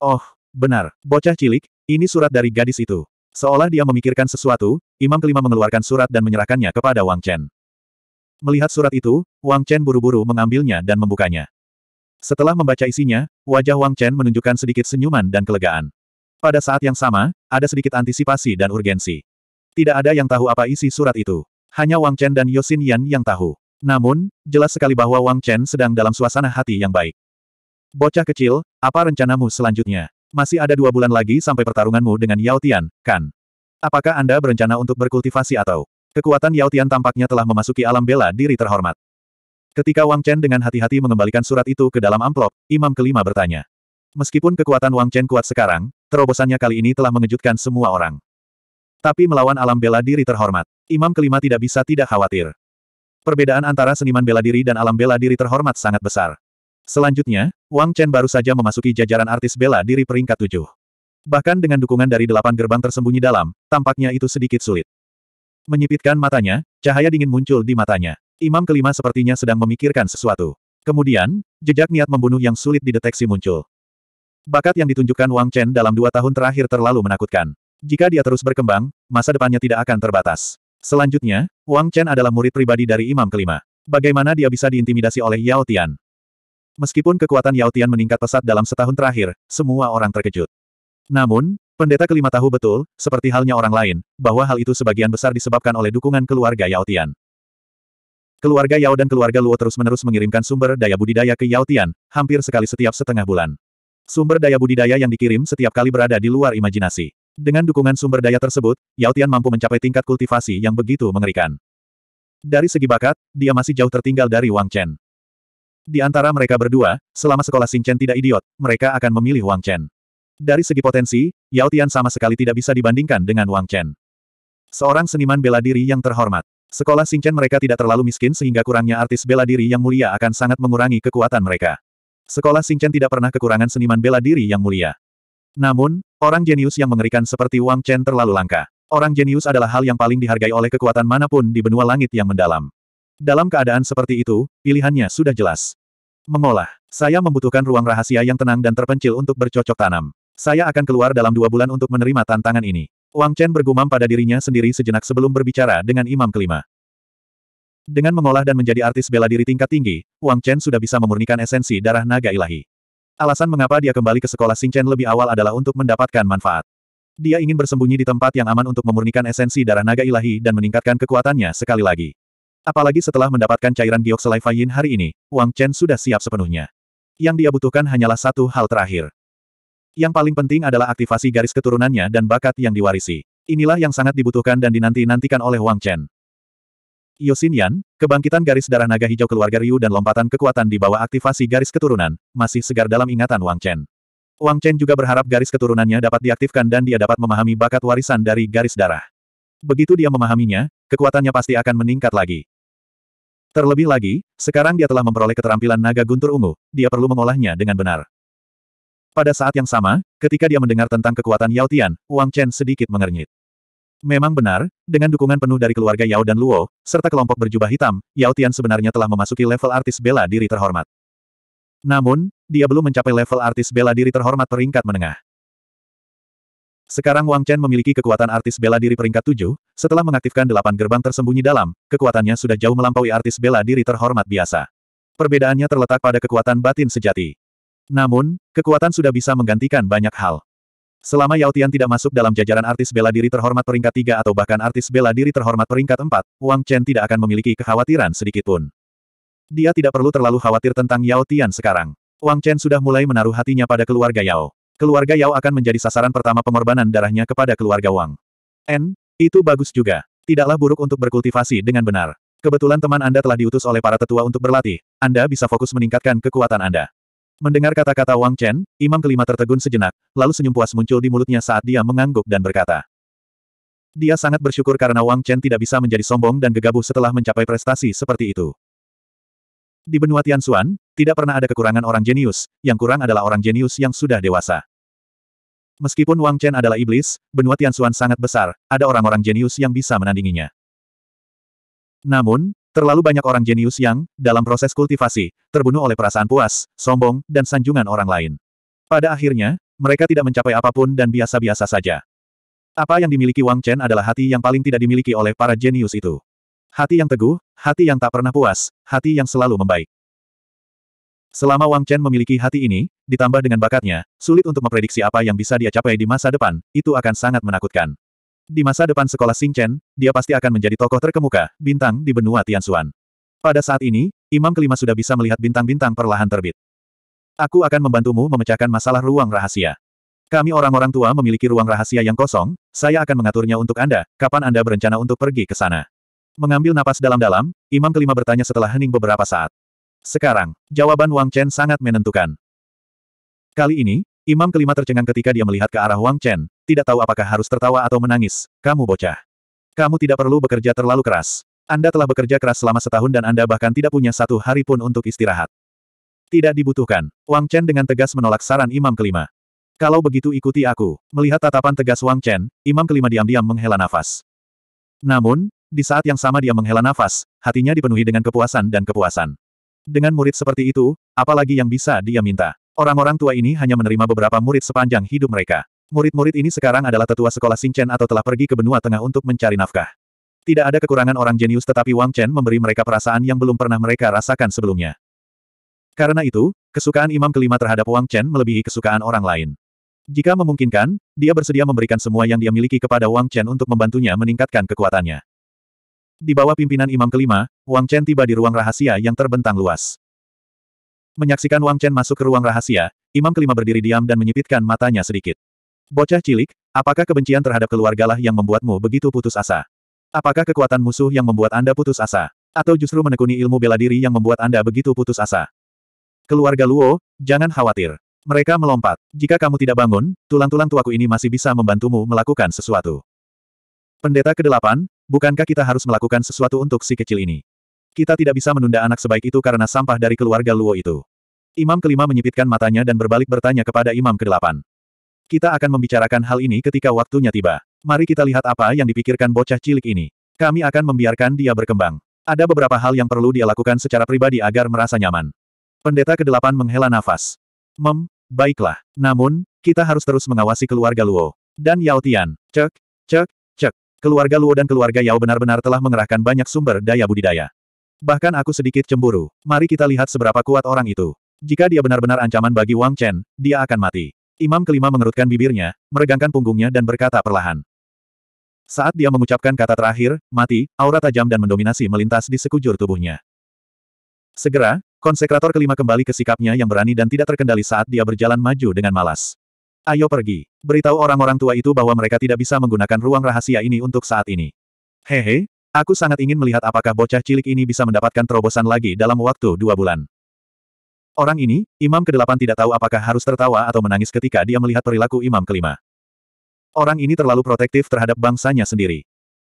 Oh, benar, bocah cilik, ini surat dari gadis itu. Seolah dia memikirkan sesuatu, Imam Kelima mengeluarkan surat dan menyerahkannya kepada Wang Chen. Melihat surat itu, Wang Chen buru-buru mengambilnya dan membukanya. Setelah membaca isinya, wajah Wang Chen menunjukkan sedikit senyuman dan kelegaan. Pada saat yang sama, ada sedikit antisipasi dan urgensi. Tidak ada yang tahu apa isi surat itu. Hanya Wang Chen dan Yosin Yan yang tahu. Namun, jelas sekali bahwa Wang Chen sedang dalam suasana hati yang baik. Bocah kecil, apa rencanamu selanjutnya? Masih ada dua bulan lagi sampai pertarunganmu dengan Yao Tian, kan? Apakah Anda berencana untuk berkultivasi atau? Kekuatan Yao Tian tampaknya telah memasuki alam bela diri terhormat. Ketika Wang Chen dengan hati-hati mengembalikan surat itu ke dalam amplop, Imam kelima bertanya. Meskipun kekuatan Wang Chen kuat sekarang, terobosannya kali ini telah mengejutkan semua orang. Tapi melawan alam bela diri terhormat. Imam kelima tidak bisa tidak khawatir. Perbedaan antara seniman bela diri dan alam bela diri terhormat sangat besar. Selanjutnya, Wang Chen baru saja memasuki jajaran artis bela diri peringkat tujuh. Bahkan dengan dukungan dari delapan gerbang tersembunyi dalam, tampaknya itu sedikit sulit. Menyipitkan matanya, cahaya dingin muncul di matanya. Imam kelima sepertinya sedang memikirkan sesuatu. Kemudian, jejak niat membunuh yang sulit dideteksi muncul. Bakat yang ditunjukkan Wang Chen dalam dua tahun terakhir terlalu menakutkan. Jika dia terus berkembang, masa depannya tidak akan terbatas. Selanjutnya, Wang Chen adalah murid pribadi dari imam kelima. Bagaimana dia bisa diintimidasi oleh Yao Tian? Meskipun kekuatan Yao Tian meningkat pesat dalam setahun terakhir, semua orang terkejut. Namun, pendeta kelima tahu betul, seperti halnya orang lain, bahwa hal itu sebagian besar disebabkan oleh dukungan keluarga Yao Tian. Keluarga Yao dan keluarga Luo terus-menerus mengirimkan sumber daya budidaya ke Yao Tian, hampir sekali setiap setengah bulan. Sumber daya budidaya yang dikirim setiap kali berada di luar imajinasi. Dengan dukungan sumber daya tersebut, Yao Tian mampu mencapai tingkat kultivasi yang begitu mengerikan. Dari segi bakat, dia masih jauh tertinggal dari Wang Chen. Di antara mereka berdua, selama sekolah Chen tidak idiot, mereka akan memilih Wang Chen. Dari segi potensi, Yao Tian sama sekali tidak bisa dibandingkan dengan Wang Chen. Seorang seniman bela diri yang terhormat. Sekolah Chen mereka tidak terlalu miskin sehingga kurangnya artis bela diri yang mulia akan sangat mengurangi kekuatan mereka. Sekolah Chen tidak pernah kekurangan seniman bela diri yang mulia. Namun, Orang jenius yang mengerikan seperti Wang Chen terlalu langka. Orang jenius adalah hal yang paling dihargai oleh kekuatan manapun di benua langit yang mendalam. Dalam keadaan seperti itu, pilihannya sudah jelas. Mengolah. Saya membutuhkan ruang rahasia yang tenang dan terpencil untuk bercocok tanam. Saya akan keluar dalam dua bulan untuk menerima tantangan ini. Wang Chen bergumam pada dirinya sendiri sejenak sebelum berbicara dengan imam kelima. Dengan mengolah dan menjadi artis bela diri tingkat tinggi, Wang Chen sudah bisa memurnikan esensi darah naga ilahi. Alasan mengapa dia kembali ke sekolah Singchen lebih awal adalah untuk mendapatkan manfaat. Dia ingin bersembunyi di tempat yang aman untuk memurnikan esensi darah naga ilahi dan meningkatkan kekuatannya sekali lagi. Apalagi setelah mendapatkan cairan giok selai Yin hari ini, Wang Chen sudah siap sepenuhnya. Yang dia butuhkan hanyalah satu hal terakhir. Yang paling penting adalah aktivasi garis keturunannya dan bakat yang diwarisi. Inilah yang sangat dibutuhkan dan dinanti-nantikan oleh Wang Chen. Yosin Yan, kebangkitan garis darah naga hijau keluarga Ryu dan lompatan kekuatan di bawah aktivasi garis keturunan, masih segar dalam ingatan Wang Chen. Wang Chen juga berharap garis keturunannya dapat diaktifkan dan dia dapat memahami bakat warisan dari garis darah. Begitu dia memahaminya, kekuatannya pasti akan meningkat lagi. Terlebih lagi, sekarang dia telah memperoleh keterampilan naga guntur ungu, dia perlu mengolahnya dengan benar. Pada saat yang sama, ketika dia mendengar tentang kekuatan Yao Tian, Wang Chen sedikit mengernyit. Memang benar, dengan dukungan penuh dari keluarga Yao dan Luo, serta kelompok berjubah hitam, Yao Tian sebenarnya telah memasuki level artis bela diri terhormat. Namun, dia belum mencapai level artis bela diri terhormat peringkat menengah. Sekarang Wang Chen memiliki kekuatan artis bela diri peringkat 7, setelah mengaktifkan delapan gerbang tersembunyi dalam, kekuatannya sudah jauh melampaui artis bela diri terhormat biasa. Perbedaannya terletak pada kekuatan batin sejati. Namun, kekuatan sudah bisa menggantikan banyak hal. Selama Yao Tian tidak masuk dalam jajaran artis bela diri terhormat peringkat 3 atau bahkan artis bela diri terhormat peringkat 4, Wang Chen tidak akan memiliki kekhawatiran sedikitpun. Dia tidak perlu terlalu khawatir tentang Yao Tian sekarang. Wang Chen sudah mulai menaruh hatinya pada keluarga Yao. Keluarga Yao akan menjadi sasaran pertama pengorbanan darahnya kepada keluarga Wang. N, itu bagus juga. Tidaklah buruk untuk berkultivasi dengan benar. Kebetulan teman Anda telah diutus oleh para tetua untuk berlatih. Anda bisa fokus meningkatkan kekuatan Anda. Mendengar kata-kata Wang Chen, imam kelima tertegun sejenak, lalu senyum puas muncul di mulutnya saat dia mengangguk dan berkata. Dia sangat bersyukur karena Wang Chen tidak bisa menjadi sombong dan gegabah setelah mencapai prestasi seperti itu. Di benua Tianxuan, tidak pernah ada kekurangan orang jenius, yang kurang adalah orang jenius yang sudah dewasa. Meskipun Wang Chen adalah iblis, benua Tianxuan sangat besar, ada orang-orang jenius yang bisa menandinginya. Namun, Terlalu banyak orang jenius yang, dalam proses kultivasi, terbunuh oleh perasaan puas, sombong, dan sanjungan orang lain. Pada akhirnya, mereka tidak mencapai apapun dan biasa-biasa saja. Apa yang dimiliki Wang Chen adalah hati yang paling tidak dimiliki oleh para jenius itu. Hati yang teguh, hati yang tak pernah puas, hati yang selalu membaik. Selama Wang Chen memiliki hati ini, ditambah dengan bakatnya, sulit untuk memprediksi apa yang bisa dia capai di masa depan, itu akan sangat menakutkan. Di masa depan sekolah Xingchen, dia pasti akan menjadi tokoh terkemuka, bintang di benua Tianxuan. Pada saat ini, Imam kelima sudah bisa melihat bintang-bintang perlahan terbit. Aku akan membantumu memecahkan masalah ruang rahasia. Kami orang-orang tua memiliki ruang rahasia yang kosong, saya akan mengaturnya untuk Anda, kapan Anda berencana untuk pergi ke sana. Mengambil napas dalam-dalam, Imam kelima bertanya setelah hening beberapa saat. Sekarang, jawaban Wang Chen sangat menentukan. Kali ini, Imam kelima tercengang ketika dia melihat ke arah Wang Chen, tidak tahu apakah harus tertawa atau menangis, kamu bocah. Kamu tidak perlu bekerja terlalu keras. Anda telah bekerja keras selama setahun dan Anda bahkan tidak punya satu hari pun untuk istirahat. Tidak dibutuhkan. Wang Chen dengan tegas menolak saran Imam Kelima. Kalau begitu ikuti aku. Melihat tatapan tegas Wang Chen, Imam Kelima diam-diam menghela nafas. Namun, di saat yang sama dia menghela nafas, hatinya dipenuhi dengan kepuasan dan kepuasan. Dengan murid seperti itu, apalagi yang bisa dia minta. Orang-orang tua ini hanya menerima beberapa murid sepanjang hidup mereka. Murid-murid ini sekarang adalah tetua sekolah Xingchen atau telah pergi ke benua tengah untuk mencari nafkah. Tidak ada kekurangan orang jenius tetapi Wang Chen memberi mereka perasaan yang belum pernah mereka rasakan sebelumnya. Karena itu, kesukaan imam kelima terhadap Wang Chen melebihi kesukaan orang lain. Jika memungkinkan, dia bersedia memberikan semua yang dia miliki kepada Wang Chen untuk membantunya meningkatkan kekuatannya. Di bawah pimpinan imam kelima, Wang Chen tiba di ruang rahasia yang terbentang luas. Menyaksikan Wang Chen masuk ke ruang rahasia, imam kelima berdiri diam dan menyipitkan matanya sedikit. Bocah cilik, apakah kebencian terhadap keluargalah yang membuatmu begitu putus asa? Apakah kekuatan musuh yang membuat Anda putus asa? Atau justru menekuni ilmu bela diri yang membuat Anda begitu putus asa? Keluarga Luo, jangan khawatir. Mereka melompat. Jika kamu tidak bangun, tulang-tulang tuaku ini masih bisa membantumu melakukan sesuatu. Pendeta ke-8, bukankah kita harus melakukan sesuatu untuk si kecil ini? Kita tidak bisa menunda anak sebaik itu karena sampah dari keluarga Luo itu. Imam kelima menyipitkan matanya dan berbalik bertanya kepada Imam kedelapan. Kita akan membicarakan hal ini ketika waktunya tiba. Mari kita lihat apa yang dipikirkan bocah cilik ini. Kami akan membiarkan dia berkembang. Ada beberapa hal yang perlu dia lakukan secara pribadi agar merasa nyaman. Pendeta ke-8 menghela nafas. Mem, baiklah. Namun, kita harus terus mengawasi keluarga Luo. Dan Yao Tian. Cek, cek, cek. Keluarga Luo dan keluarga Yao benar-benar telah mengerahkan banyak sumber daya budidaya. Bahkan aku sedikit cemburu. Mari kita lihat seberapa kuat orang itu. Jika dia benar-benar ancaman bagi Wang Chen, dia akan mati. Imam kelima mengerutkan bibirnya, meregangkan punggungnya dan berkata perlahan. Saat dia mengucapkan kata terakhir, mati, aura tajam dan mendominasi melintas di sekujur tubuhnya. Segera, konsekrator kelima kembali ke sikapnya yang berani dan tidak terkendali saat dia berjalan maju dengan malas. Ayo pergi. Beritahu orang-orang tua itu bahwa mereka tidak bisa menggunakan ruang rahasia ini untuk saat ini. Hehe, aku sangat ingin melihat apakah bocah cilik ini bisa mendapatkan terobosan lagi dalam waktu dua bulan. Orang ini, Imam ke-8 tidak tahu apakah harus tertawa atau menangis ketika dia melihat perilaku Imam kelima. Orang ini terlalu protektif terhadap bangsanya sendiri.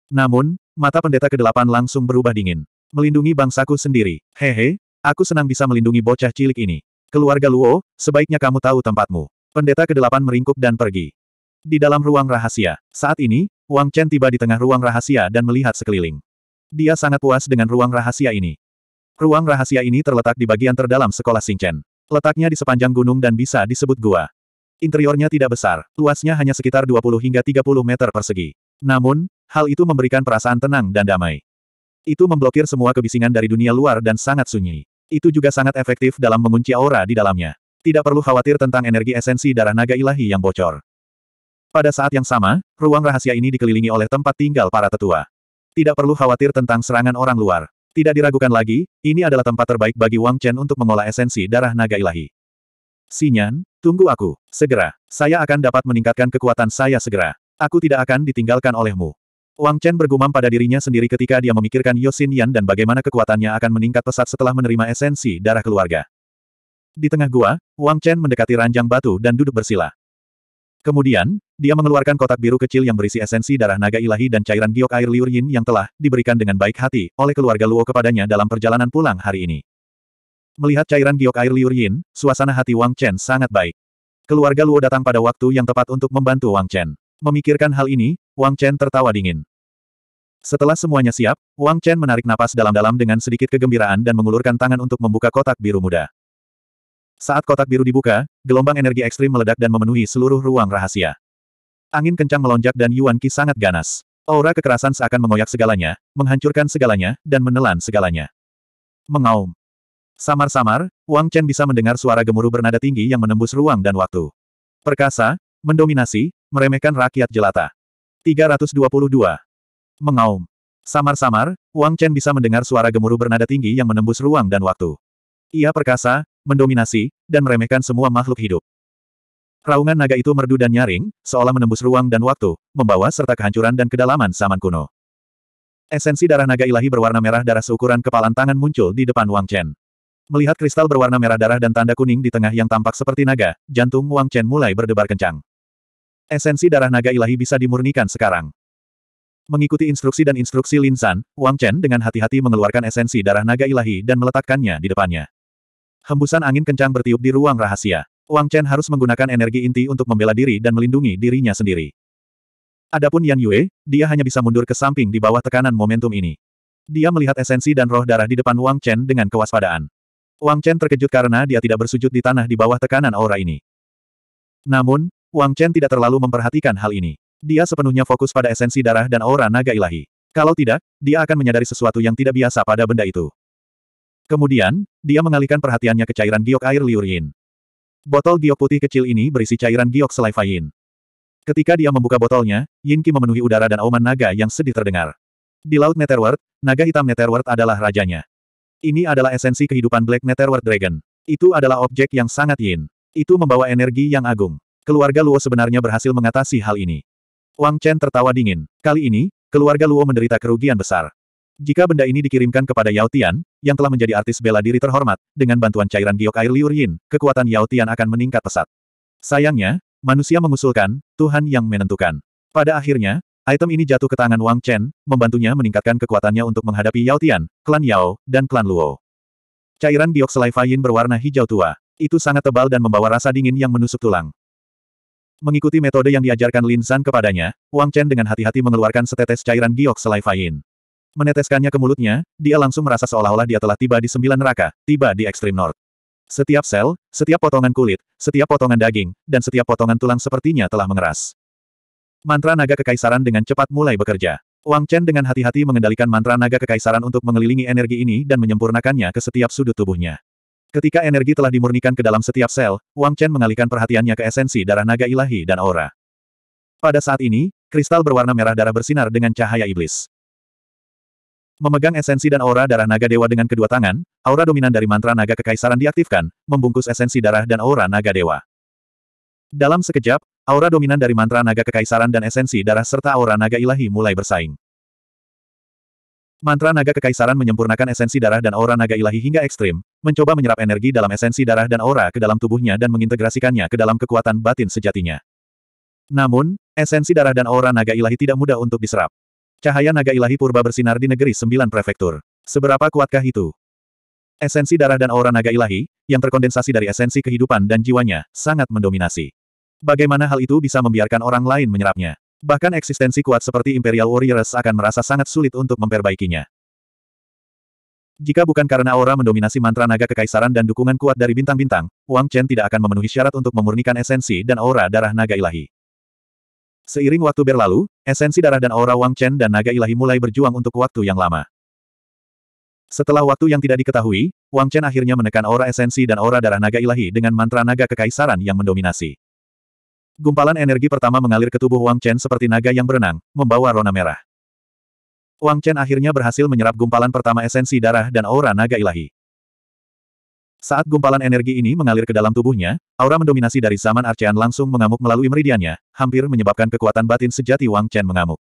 Namun, mata pendeta ke-8 langsung berubah dingin. Melindungi bangsaku sendiri. Hehe, aku senang bisa melindungi bocah cilik ini. Keluarga Luo, sebaiknya kamu tahu tempatmu. Pendeta ke-8 meringkuk dan pergi. Di dalam ruang rahasia, saat ini, Wang Chen tiba di tengah ruang rahasia dan melihat sekeliling. Dia sangat puas dengan ruang rahasia ini. Ruang rahasia ini terletak di bagian terdalam sekolah Singchen. Letaknya di sepanjang gunung dan bisa disebut gua. Interiornya tidak besar, luasnya hanya sekitar 20 hingga 30 meter persegi. Namun, hal itu memberikan perasaan tenang dan damai. Itu memblokir semua kebisingan dari dunia luar dan sangat sunyi. Itu juga sangat efektif dalam mengunci aura di dalamnya. Tidak perlu khawatir tentang energi esensi darah naga ilahi yang bocor. Pada saat yang sama, ruang rahasia ini dikelilingi oleh tempat tinggal para tetua. Tidak perlu khawatir tentang serangan orang luar. Tidak diragukan lagi, ini adalah tempat terbaik bagi Wang Chen untuk mengolah esensi darah naga ilahi. Sinyan, tunggu aku. Segera. Saya akan dapat meningkatkan kekuatan saya segera. Aku tidak akan ditinggalkan olehmu. Wang Chen bergumam pada dirinya sendiri ketika dia memikirkan Yosin Yan dan bagaimana kekuatannya akan meningkat pesat setelah menerima esensi darah keluarga. Di tengah gua, Wang Chen mendekati ranjang batu dan duduk bersila. Kemudian, dia mengeluarkan kotak biru kecil yang berisi esensi darah naga ilahi dan cairan giok air liur yin yang telah diberikan dengan baik hati oleh keluarga Luo kepadanya dalam perjalanan pulang hari ini. Melihat cairan giok air liur yin, suasana hati Wang Chen sangat baik. Keluarga Luo datang pada waktu yang tepat untuk membantu Wang Chen. Memikirkan hal ini, Wang Chen tertawa dingin. Setelah semuanya siap, Wang Chen menarik napas dalam-dalam dengan sedikit kegembiraan dan mengulurkan tangan untuk membuka kotak biru muda. Saat kotak biru dibuka, gelombang energi ekstrim meledak dan memenuhi seluruh ruang rahasia. Angin kencang melonjak dan Yuan Qi sangat ganas. Aura kekerasan seakan mengoyak segalanya, menghancurkan segalanya, dan menelan segalanya. Mengaum. Samar-samar, Wang Chen bisa mendengar suara gemuruh bernada tinggi yang menembus ruang dan waktu. Perkasa, mendominasi, meremehkan rakyat jelata. 322. Mengaum. Samar-samar, Wang Chen bisa mendengar suara gemuruh bernada tinggi yang menembus ruang dan waktu. Ia perkasa, mendominasi, dan meremehkan semua makhluk hidup. Raungan naga itu merdu dan nyaring, seolah menembus ruang dan waktu, membawa serta kehancuran dan kedalaman zaman kuno. Esensi darah naga ilahi berwarna merah darah seukuran kepalan tangan muncul di depan Wang Chen. Melihat kristal berwarna merah darah dan tanda kuning di tengah yang tampak seperti naga, jantung Wang Chen mulai berdebar kencang. Esensi darah naga ilahi bisa dimurnikan sekarang. Mengikuti instruksi dan instruksi Lin San, Wang Chen dengan hati-hati mengeluarkan esensi darah naga ilahi dan meletakkannya di depannya. Hembusan angin kencang bertiup di ruang rahasia. Wang Chen harus menggunakan energi inti untuk membela diri dan melindungi dirinya sendiri. Adapun Yan Yue, dia hanya bisa mundur ke samping di bawah tekanan momentum ini. Dia melihat esensi dan roh darah di depan Wang Chen dengan kewaspadaan. Wang Chen terkejut karena dia tidak bersujud di tanah di bawah tekanan aura ini. Namun, Wang Chen tidak terlalu memperhatikan hal ini. Dia sepenuhnya fokus pada esensi darah dan aura naga ilahi. Kalau tidak, dia akan menyadari sesuatu yang tidak biasa pada benda itu. Kemudian, dia mengalihkan perhatiannya ke cairan giok air Liurin. Botol giok putih kecil ini berisi cairan giok selai fain. Ketika dia membuka botolnya, Yinki memenuhi udara dan auman naga yang sedih terdengar. Di Laut Netherworld, naga hitam Netherworld adalah rajanya. Ini adalah esensi kehidupan Black Netherworld Dragon. Itu adalah objek yang sangat yin. Itu membawa energi yang agung. Keluarga Luo sebenarnya berhasil mengatasi hal ini. Wang Chen tertawa dingin. Kali ini, keluarga Luo menderita kerugian besar. Jika benda ini dikirimkan kepada Yao Tian, yang telah menjadi artis bela diri terhormat, dengan bantuan cairan giok air liur Yin, kekuatan Yao Tian akan meningkat pesat. Sayangnya, manusia mengusulkan, Tuhan yang menentukan. Pada akhirnya, item ini jatuh ke tangan Wang Chen, membantunya meningkatkan kekuatannya untuk menghadapi Yao Tian, klan Yao, dan klan Luo. Cairan giok selai Yin berwarna hijau tua. Itu sangat tebal dan membawa rasa dingin yang menusuk tulang. Mengikuti metode yang diajarkan Lin San kepadanya, Wang Chen dengan hati-hati mengeluarkan setetes cairan giok selai Yin meneteskannya ke mulutnya, dia langsung merasa seolah-olah dia telah tiba di sembilan neraka, tiba di ekstrim north. Setiap sel, setiap potongan kulit, setiap potongan daging, dan setiap potongan tulang sepertinya telah mengeras. Mantra naga kekaisaran dengan cepat mulai bekerja. Wang Chen dengan hati-hati mengendalikan mantra naga kekaisaran untuk mengelilingi energi ini dan menyempurnakannya ke setiap sudut tubuhnya. Ketika energi telah dimurnikan ke dalam setiap sel, Wang Chen mengalihkan perhatiannya ke esensi darah naga ilahi dan aura. Pada saat ini, kristal berwarna merah darah bersinar dengan cahaya iblis. Memegang esensi dan aura darah naga dewa dengan kedua tangan, aura dominan dari mantra naga kekaisaran diaktifkan, membungkus esensi darah dan aura naga dewa. Dalam sekejap, aura dominan dari mantra naga kekaisaran dan esensi darah serta aura naga ilahi mulai bersaing. Mantra naga kekaisaran menyempurnakan esensi darah dan aura naga ilahi hingga ekstrim, mencoba menyerap energi dalam esensi darah dan aura ke dalam tubuhnya dan mengintegrasikannya ke dalam kekuatan batin sejatinya. Namun, esensi darah dan aura naga ilahi tidak mudah untuk diserap. Cahaya naga ilahi purba bersinar di negeri sembilan prefektur. Seberapa kuatkah itu? Esensi darah dan aura naga ilahi, yang terkondensasi dari esensi kehidupan dan jiwanya, sangat mendominasi. Bagaimana hal itu bisa membiarkan orang lain menyerapnya? Bahkan eksistensi kuat seperti Imperial Warriors akan merasa sangat sulit untuk memperbaikinya. Jika bukan karena aura mendominasi mantra naga kekaisaran dan dukungan kuat dari bintang-bintang, Wang Chen tidak akan memenuhi syarat untuk memurnikan esensi dan aura darah naga ilahi. Seiring waktu berlalu, esensi darah dan aura Wang Chen dan naga ilahi mulai berjuang untuk waktu yang lama. Setelah waktu yang tidak diketahui, Wang Chen akhirnya menekan aura esensi dan aura darah naga ilahi dengan mantra naga kekaisaran yang mendominasi. Gumpalan energi pertama mengalir ke tubuh Wang Chen seperti naga yang berenang, membawa rona merah. Wang Chen akhirnya berhasil menyerap gumpalan pertama esensi darah dan aura naga ilahi. Saat gumpalan energi ini mengalir ke dalam tubuhnya, aura mendominasi dari zaman Arcean langsung mengamuk melalui meridiannya, hampir menyebabkan kekuatan batin sejati Wang Chen mengamuk.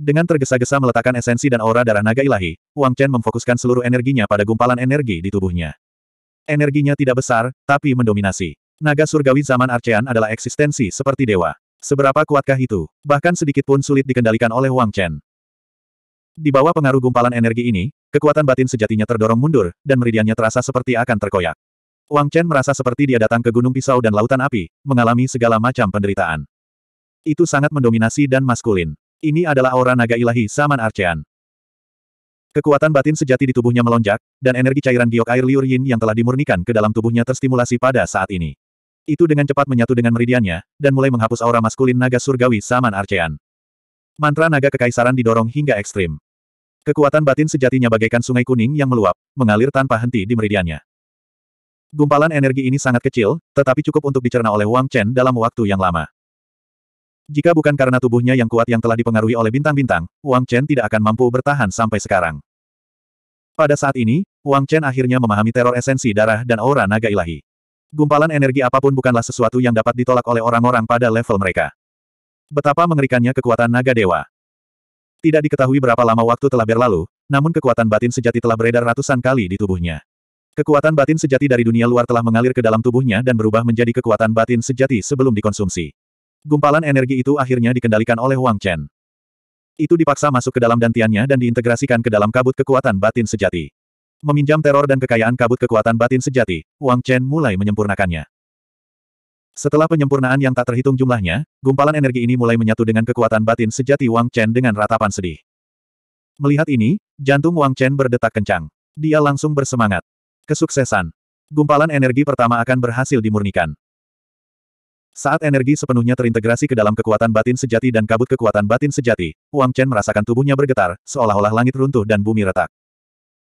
Dengan tergesa-gesa meletakkan esensi dan aura darah naga ilahi, Wang Chen memfokuskan seluruh energinya pada gumpalan energi di tubuhnya. Energinya tidak besar, tapi mendominasi. Naga surgawi zaman Arcean adalah eksistensi seperti dewa. Seberapa kuatkah itu? Bahkan sedikit pun sulit dikendalikan oleh Wang Chen. Di bawah pengaruh gumpalan energi ini, kekuatan batin sejatinya terdorong mundur, dan meridiannya terasa seperti akan terkoyak. Wang Chen merasa seperti dia datang ke Gunung Pisau dan Lautan Api, mengalami segala macam penderitaan. Itu sangat mendominasi dan maskulin. Ini adalah aura naga ilahi Saman Arcean. Kekuatan batin sejati di tubuhnya melonjak, dan energi cairan giok air liur yin yang telah dimurnikan ke dalam tubuhnya terstimulasi pada saat ini. Itu dengan cepat menyatu dengan meridiannya, dan mulai menghapus aura maskulin naga surgawi Saman Arcean. Mantra naga kekaisaran didorong hingga ekstrim. Kekuatan batin sejatinya bagaikan sungai kuning yang meluap, mengalir tanpa henti di meridiannya. Gumpalan energi ini sangat kecil, tetapi cukup untuk dicerna oleh Wang Chen dalam waktu yang lama. Jika bukan karena tubuhnya yang kuat yang telah dipengaruhi oleh bintang-bintang, Wang Chen tidak akan mampu bertahan sampai sekarang. Pada saat ini, Wang Chen akhirnya memahami teror esensi darah dan aura naga ilahi. Gumpalan energi apapun bukanlah sesuatu yang dapat ditolak oleh orang-orang pada level mereka. Betapa mengerikannya kekuatan naga dewa. Tidak diketahui berapa lama waktu telah berlalu, namun kekuatan batin sejati telah beredar ratusan kali di tubuhnya. Kekuatan batin sejati dari dunia luar telah mengalir ke dalam tubuhnya dan berubah menjadi kekuatan batin sejati sebelum dikonsumsi. Gumpalan energi itu akhirnya dikendalikan oleh Wang Chen. Itu dipaksa masuk ke dalam dantiannya dan diintegrasikan ke dalam kabut kekuatan batin sejati. Meminjam teror dan kekayaan kabut kekuatan batin sejati, Wang Chen mulai menyempurnakannya. Setelah penyempurnaan yang tak terhitung jumlahnya, gumpalan energi ini mulai menyatu dengan kekuatan batin sejati Wang Chen dengan ratapan sedih. Melihat ini, jantung Wang Chen berdetak kencang. Dia langsung bersemangat. Kesuksesan. Gumpalan energi pertama akan berhasil dimurnikan. Saat energi sepenuhnya terintegrasi ke dalam kekuatan batin sejati dan kabut kekuatan batin sejati, Wang Chen merasakan tubuhnya bergetar, seolah-olah langit runtuh dan bumi retak.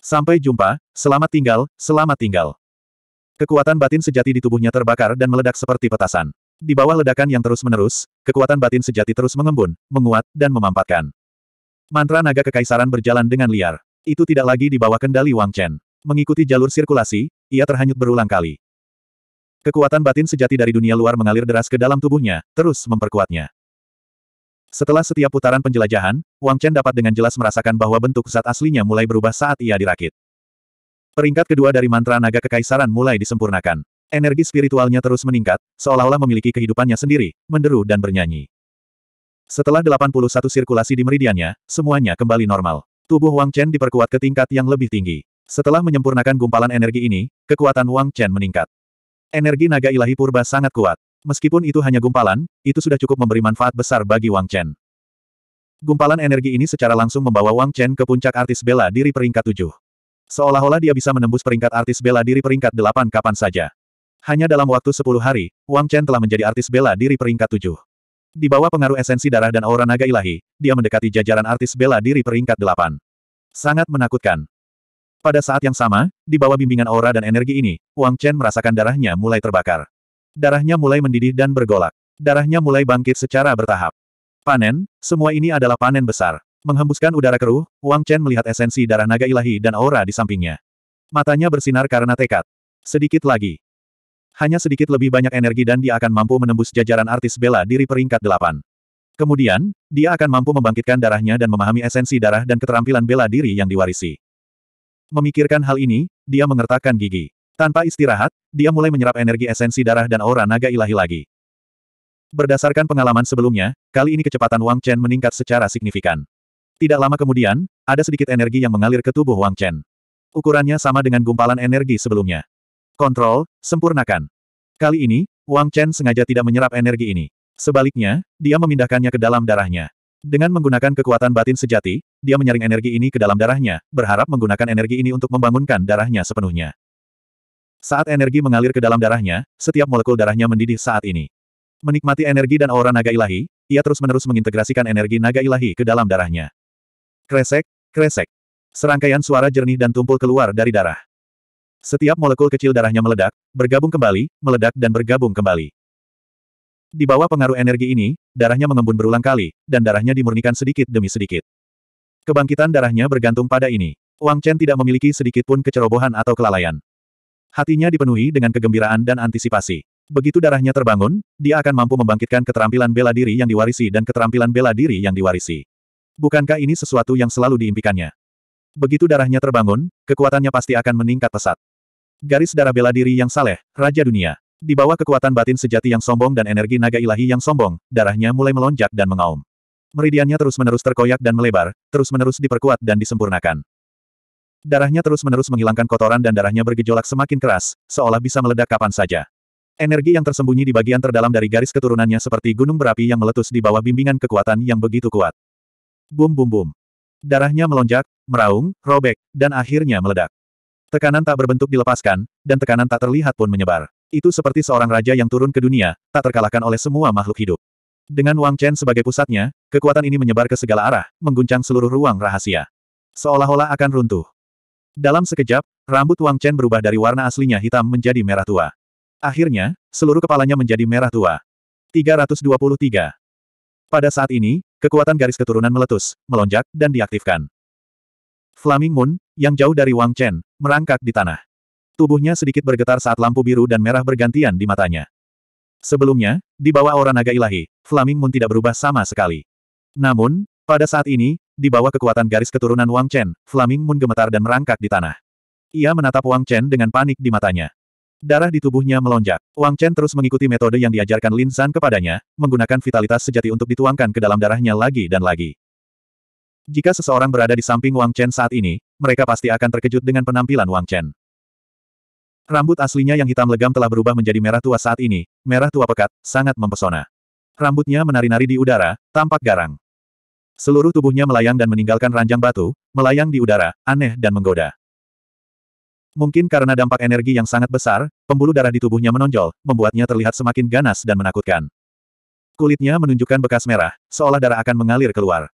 Sampai jumpa, selamat tinggal, selamat tinggal. Kekuatan batin sejati di tubuhnya terbakar dan meledak seperti petasan. Di bawah ledakan yang terus-menerus, kekuatan batin sejati terus mengembun, menguat, dan memampatkan. Mantra naga kekaisaran berjalan dengan liar. Itu tidak lagi di bawah kendali Wang Chen. Mengikuti jalur sirkulasi, ia terhanyut berulang kali. Kekuatan batin sejati dari dunia luar mengalir deras ke dalam tubuhnya, terus memperkuatnya. Setelah setiap putaran penjelajahan, Wang Chen dapat dengan jelas merasakan bahwa bentuk zat aslinya mulai berubah saat ia dirakit. Peringkat kedua dari mantra naga kekaisaran mulai disempurnakan. Energi spiritualnya terus meningkat, seolah-olah memiliki kehidupannya sendiri, menderu dan bernyanyi. Setelah 81 sirkulasi di meridiannya, semuanya kembali normal. Tubuh Wang Chen diperkuat ke tingkat yang lebih tinggi. Setelah menyempurnakan gumpalan energi ini, kekuatan Wang Chen meningkat. Energi naga ilahi purba sangat kuat. Meskipun itu hanya gumpalan, itu sudah cukup memberi manfaat besar bagi Wang Chen. Gumpalan energi ini secara langsung membawa Wang Chen ke puncak artis bela diri peringkat tujuh. Seolah-olah dia bisa menembus peringkat artis bela diri peringkat delapan kapan saja. Hanya dalam waktu sepuluh hari, Wang Chen telah menjadi artis bela diri peringkat tujuh. Di bawah pengaruh esensi darah dan aura naga ilahi, dia mendekati jajaran artis bela diri peringkat delapan. Sangat menakutkan. Pada saat yang sama, di bawah bimbingan aura dan energi ini, Wang Chen merasakan darahnya mulai terbakar. Darahnya mulai mendidih dan bergolak. Darahnya mulai bangkit secara bertahap. Panen, semua ini adalah panen besar. Menghembuskan udara keruh, Wang Chen melihat esensi darah naga ilahi dan aura di sampingnya. Matanya bersinar karena tekad. Sedikit lagi. Hanya sedikit lebih banyak energi dan dia akan mampu menembus jajaran artis bela diri peringkat delapan. Kemudian, dia akan mampu membangkitkan darahnya dan memahami esensi darah dan keterampilan bela diri yang diwarisi. Memikirkan hal ini, dia mengertakkan gigi. Tanpa istirahat, dia mulai menyerap energi esensi darah dan aura naga ilahi lagi. Berdasarkan pengalaman sebelumnya, kali ini kecepatan Wang Chen meningkat secara signifikan. Tidak lama kemudian, ada sedikit energi yang mengalir ke tubuh Wang Chen. Ukurannya sama dengan gumpalan energi sebelumnya. Kontrol, sempurnakan. Kali ini, Wang Chen sengaja tidak menyerap energi ini. Sebaliknya, dia memindahkannya ke dalam darahnya. Dengan menggunakan kekuatan batin sejati, dia menyaring energi ini ke dalam darahnya, berharap menggunakan energi ini untuk membangunkan darahnya sepenuhnya. Saat energi mengalir ke dalam darahnya, setiap molekul darahnya mendidih saat ini. Menikmati energi dan aura naga ilahi, ia terus-menerus mengintegrasikan energi naga ilahi ke dalam darahnya. Kresek, kresek. Serangkaian suara jernih dan tumpul keluar dari darah. Setiap molekul kecil darahnya meledak, bergabung kembali, meledak dan bergabung kembali. Di bawah pengaruh energi ini, darahnya mengembun berulang kali, dan darahnya dimurnikan sedikit demi sedikit. Kebangkitan darahnya bergantung pada ini. Wang Chen tidak memiliki sedikit pun kecerobohan atau kelalaian. Hatinya dipenuhi dengan kegembiraan dan antisipasi. Begitu darahnya terbangun, dia akan mampu membangkitkan keterampilan bela diri yang diwarisi dan keterampilan bela diri yang diwarisi. Bukankah ini sesuatu yang selalu diimpikannya? Begitu darahnya terbangun, kekuatannya pasti akan meningkat pesat. Garis darah bela diri yang saleh, Raja Dunia. Di bawah kekuatan batin sejati yang sombong dan energi naga ilahi yang sombong, darahnya mulai melonjak dan mengaum. Meridiannya terus-menerus terkoyak dan melebar, terus-menerus diperkuat dan disempurnakan. Darahnya terus-menerus menghilangkan kotoran dan darahnya bergejolak semakin keras, seolah bisa meledak kapan saja. Energi yang tersembunyi di bagian terdalam dari garis keturunannya seperti gunung berapi yang meletus di bawah bimbingan kekuatan yang begitu kuat. Bum bum bum. Darahnya melonjak, meraung, robek, dan akhirnya meledak. Tekanan tak berbentuk dilepaskan, dan tekanan tak terlihat pun menyebar. Itu seperti seorang raja yang turun ke dunia, tak terkalahkan oleh semua makhluk hidup. Dengan Wang Chen sebagai pusatnya, kekuatan ini menyebar ke segala arah, mengguncang seluruh ruang rahasia. Seolah-olah akan runtuh. Dalam sekejap, rambut Wang Chen berubah dari warna aslinya hitam menjadi merah tua. Akhirnya, seluruh kepalanya menjadi merah tua. 323. Pada saat ini, Kekuatan garis keturunan meletus, melonjak, dan diaktifkan. Flaming Moon, yang jauh dari Wang Chen, merangkak di tanah. Tubuhnya sedikit bergetar saat lampu biru dan merah bergantian di matanya. Sebelumnya, di bawah aura naga ilahi, Flaming Moon tidak berubah sama sekali. Namun, pada saat ini, di bawah kekuatan garis keturunan Wang Chen, Flaming Moon gemetar dan merangkak di tanah. Ia menatap Wang Chen dengan panik di matanya. Darah di tubuhnya melonjak. Wang Chen terus mengikuti metode yang diajarkan Lin San kepadanya, menggunakan vitalitas sejati untuk dituangkan ke dalam darahnya lagi dan lagi. Jika seseorang berada di samping Wang Chen saat ini, mereka pasti akan terkejut dengan penampilan Wang Chen. Rambut aslinya yang hitam legam telah berubah menjadi merah tua saat ini, merah tua pekat, sangat mempesona. Rambutnya menari-nari di udara, tampak garang. Seluruh tubuhnya melayang dan meninggalkan ranjang batu, melayang di udara, aneh dan menggoda. Mungkin karena dampak energi yang sangat besar, pembuluh darah di tubuhnya menonjol, membuatnya terlihat semakin ganas dan menakutkan. Kulitnya menunjukkan bekas merah, seolah darah akan mengalir keluar.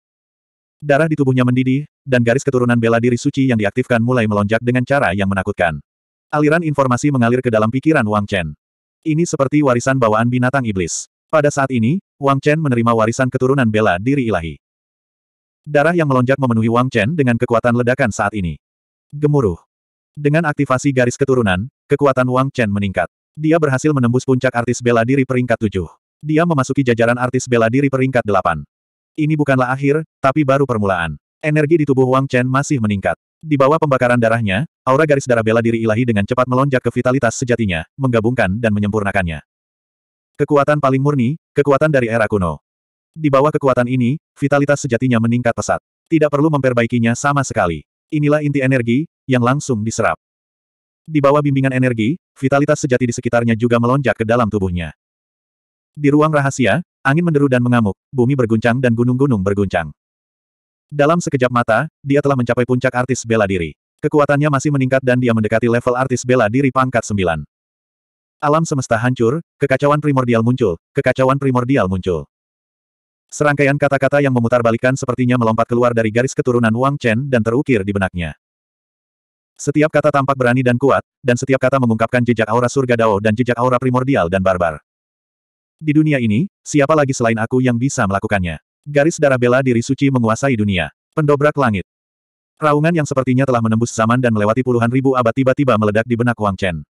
Darah di tubuhnya mendidih, dan garis keturunan bela diri suci yang diaktifkan mulai melonjak dengan cara yang menakutkan. Aliran informasi mengalir ke dalam pikiran Wang Chen. Ini seperti warisan bawaan binatang iblis. Pada saat ini, Wang Chen menerima warisan keturunan bela diri ilahi. Darah yang melonjak memenuhi Wang Chen dengan kekuatan ledakan saat ini. Gemuruh. Dengan aktivasi garis keturunan, kekuatan Wang Chen meningkat. Dia berhasil menembus puncak artis bela diri peringkat 7. Dia memasuki jajaran artis bela diri peringkat 8. Ini bukanlah akhir, tapi baru permulaan. Energi di tubuh Wang Chen masih meningkat. Di bawah pembakaran darahnya, aura garis darah bela diri ilahi dengan cepat melonjak ke vitalitas sejatinya, menggabungkan dan menyempurnakannya. Kekuatan paling murni, kekuatan dari era kuno. Di bawah kekuatan ini, vitalitas sejatinya meningkat pesat. Tidak perlu memperbaikinya sama sekali. Inilah inti energi, yang langsung diserap. Di bawah bimbingan energi, vitalitas sejati di sekitarnya juga melonjak ke dalam tubuhnya. Di ruang rahasia, angin menderu dan mengamuk, bumi berguncang dan gunung-gunung berguncang. Dalam sekejap mata, dia telah mencapai puncak artis bela diri. Kekuatannya masih meningkat dan dia mendekati level artis bela diri pangkat 9. Alam semesta hancur, kekacauan primordial muncul, kekacauan primordial muncul. Serangkaian kata-kata yang memutarbalikan sepertinya melompat keluar dari garis keturunan Wang Chen dan terukir di benaknya. Setiap kata tampak berani dan kuat, dan setiap kata mengungkapkan jejak aura surga Dao dan jejak aura primordial dan barbar. Di dunia ini, siapa lagi selain aku yang bisa melakukannya? Garis darah bela diri suci menguasai dunia. Pendobrak langit. Raungan yang sepertinya telah menembus zaman dan melewati puluhan ribu abad tiba-tiba meledak di benak Wang Chen.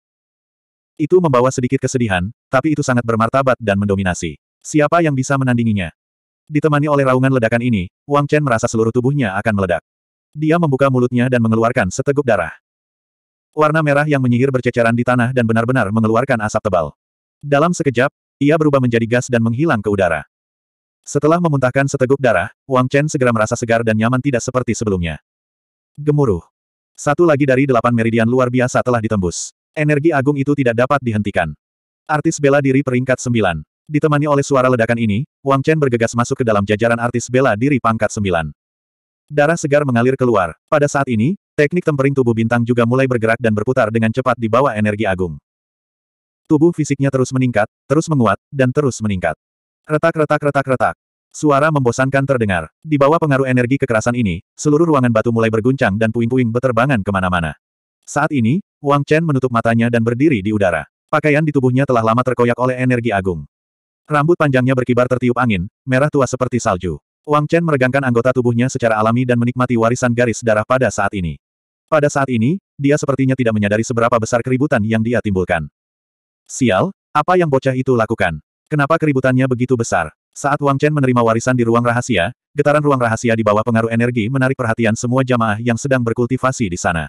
Itu membawa sedikit kesedihan, tapi itu sangat bermartabat dan mendominasi. Siapa yang bisa menandinginya? Ditemani oleh raungan ledakan ini, Wang Chen merasa seluruh tubuhnya akan meledak. Dia membuka mulutnya dan mengeluarkan seteguk darah. Warna merah yang menyihir berceceran di tanah dan benar-benar mengeluarkan asap tebal. Dalam sekejap, ia berubah menjadi gas dan menghilang ke udara. Setelah memuntahkan seteguk darah, Wang Chen segera merasa segar dan nyaman tidak seperti sebelumnya. Gemuruh. Satu lagi dari delapan meridian luar biasa telah ditembus. Energi agung itu tidak dapat dihentikan. Artis bela diri peringkat sembilan. Ditemani oleh suara ledakan ini, Wang Chen bergegas masuk ke dalam jajaran artis bela diri pangkat sembilan. Darah segar mengalir keluar. Pada saat ini, teknik tempering tubuh bintang juga mulai bergerak dan berputar dengan cepat di bawah energi agung. Tubuh fisiknya terus meningkat, terus menguat, dan terus meningkat. Retak-retak-retak-retak. Suara membosankan terdengar. Di bawah pengaruh energi kekerasan ini, seluruh ruangan batu mulai berguncang dan puing-puing beterbangan kemana-mana. Saat ini, Wang Chen menutup matanya dan berdiri di udara. Pakaian di tubuhnya telah lama terkoyak oleh energi agung. Rambut panjangnya berkibar tertiup angin, merah tua seperti salju. Wang Chen meregangkan anggota tubuhnya secara alami dan menikmati warisan garis darah pada saat ini. Pada saat ini, dia sepertinya tidak menyadari seberapa besar keributan yang dia timbulkan. Sial, apa yang bocah itu lakukan? Kenapa keributannya begitu besar? Saat Wang Chen menerima warisan di ruang rahasia, getaran ruang rahasia di bawah pengaruh energi menarik perhatian semua jamaah yang sedang berkultivasi di sana.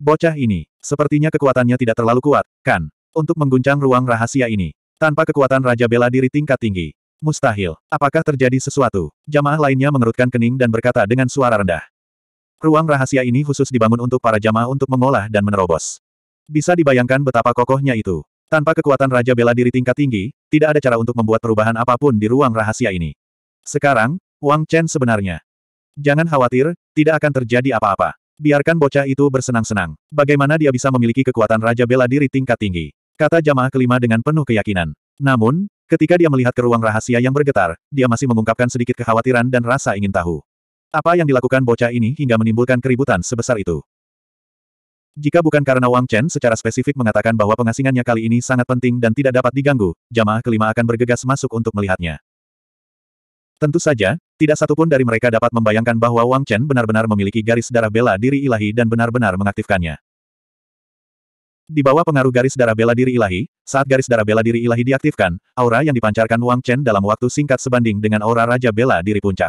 Bocah ini, sepertinya kekuatannya tidak terlalu kuat, kan? Untuk mengguncang ruang rahasia ini, tanpa kekuatan Raja Bela Diri tingkat tinggi. Mustahil. Apakah terjadi sesuatu? Jamaah lainnya mengerutkan kening dan berkata dengan suara rendah. Ruang rahasia ini khusus dibangun untuk para jamaah untuk mengolah dan menerobos. Bisa dibayangkan betapa kokohnya itu. Tanpa kekuatan Raja Bela Diri tingkat tinggi, tidak ada cara untuk membuat perubahan apapun di ruang rahasia ini. Sekarang, Wang Chen sebenarnya. Jangan khawatir, tidak akan terjadi apa-apa. Biarkan bocah itu bersenang-senang. Bagaimana dia bisa memiliki kekuatan Raja Bela Diri tingkat tinggi? Kata jamaah kelima dengan penuh keyakinan. Namun, ketika dia melihat ke ruang rahasia yang bergetar, dia masih mengungkapkan sedikit kekhawatiran dan rasa ingin tahu. Apa yang dilakukan bocah ini hingga menimbulkan keributan sebesar itu? Jika bukan karena Wang Chen secara spesifik mengatakan bahwa pengasingannya kali ini sangat penting dan tidak dapat diganggu, jamaah kelima akan bergegas masuk untuk melihatnya. Tentu saja, tidak satupun dari mereka dapat membayangkan bahwa Wang Chen benar-benar memiliki garis darah bela diri ilahi dan benar-benar mengaktifkannya. Di bawah pengaruh garis darah bela diri ilahi, saat garis darah bela diri ilahi diaktifkan, aura yang dipancarkan Wang Chen dalam waktu singkat sebanding dengan aura Raja Bela Diri Puncak.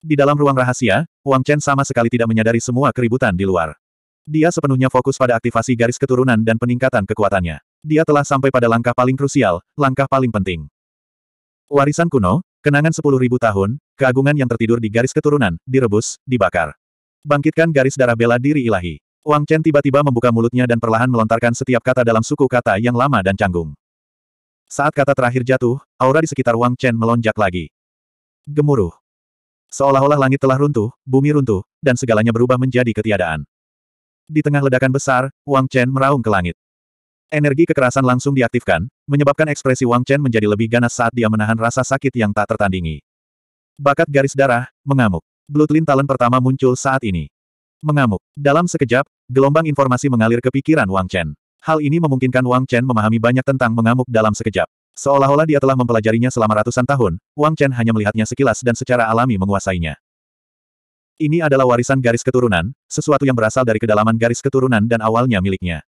Di dalam ruang rahasia, Wang Chen sama sekali tidak menyadari semua keributan di luar. Dia sepenuhnya fokus pada aktivasi garis keturunan dan peningkatan kekuatannya. Dia telah sampai pada langkah paling krusial, langkah paling penting. Warisan kuno, kenangan 10.000 tahun, keagungan yang tertidur di garis keturunan, direbus, dibakar. Bangkitkan garis darah bela diri ilahi. Wang Chen tiba-tiba membuka mulutnya dan perlahan melontarkan setiap kata dalam suku kata yang lama dan canggung. Saat kata terakhir jatuh, aura di sekitar Wang Chen melonjak lagi. Gemuruh. Seolah-olah langit telah runtuh, bumi runtuh, dan segalanya berubah menjadi ketiadaan. Di tengah ledakan besar, Wang Chen meraung ke langit. Energi kekerasan langsung diaktifkan, menyebabkan ekspresi Wang Chen menjadi lebih ganas saat dia menahan rasa sakit yang tak tertandingi. Bakat garis darah, mengamuk. Bloodline talent pertama muncul saat ini. Mengamuk. Dalam sekejap, gelombang informasi mengalir ke pikiran Wang Chen. Hal ini memungkinkan Wang Chen memahami banyak tentang mengamuk dalam sekejap. Seolah-olah dia telah mempelajarinya selama ratusan tahun, Wang Chen hanya melihatnya sekilas dan secara alami menguasainya. Ini adalah warisan garis keturunan, sesuatu yang berasal dari kedalaman garis keturunan dan awalnya miliknya.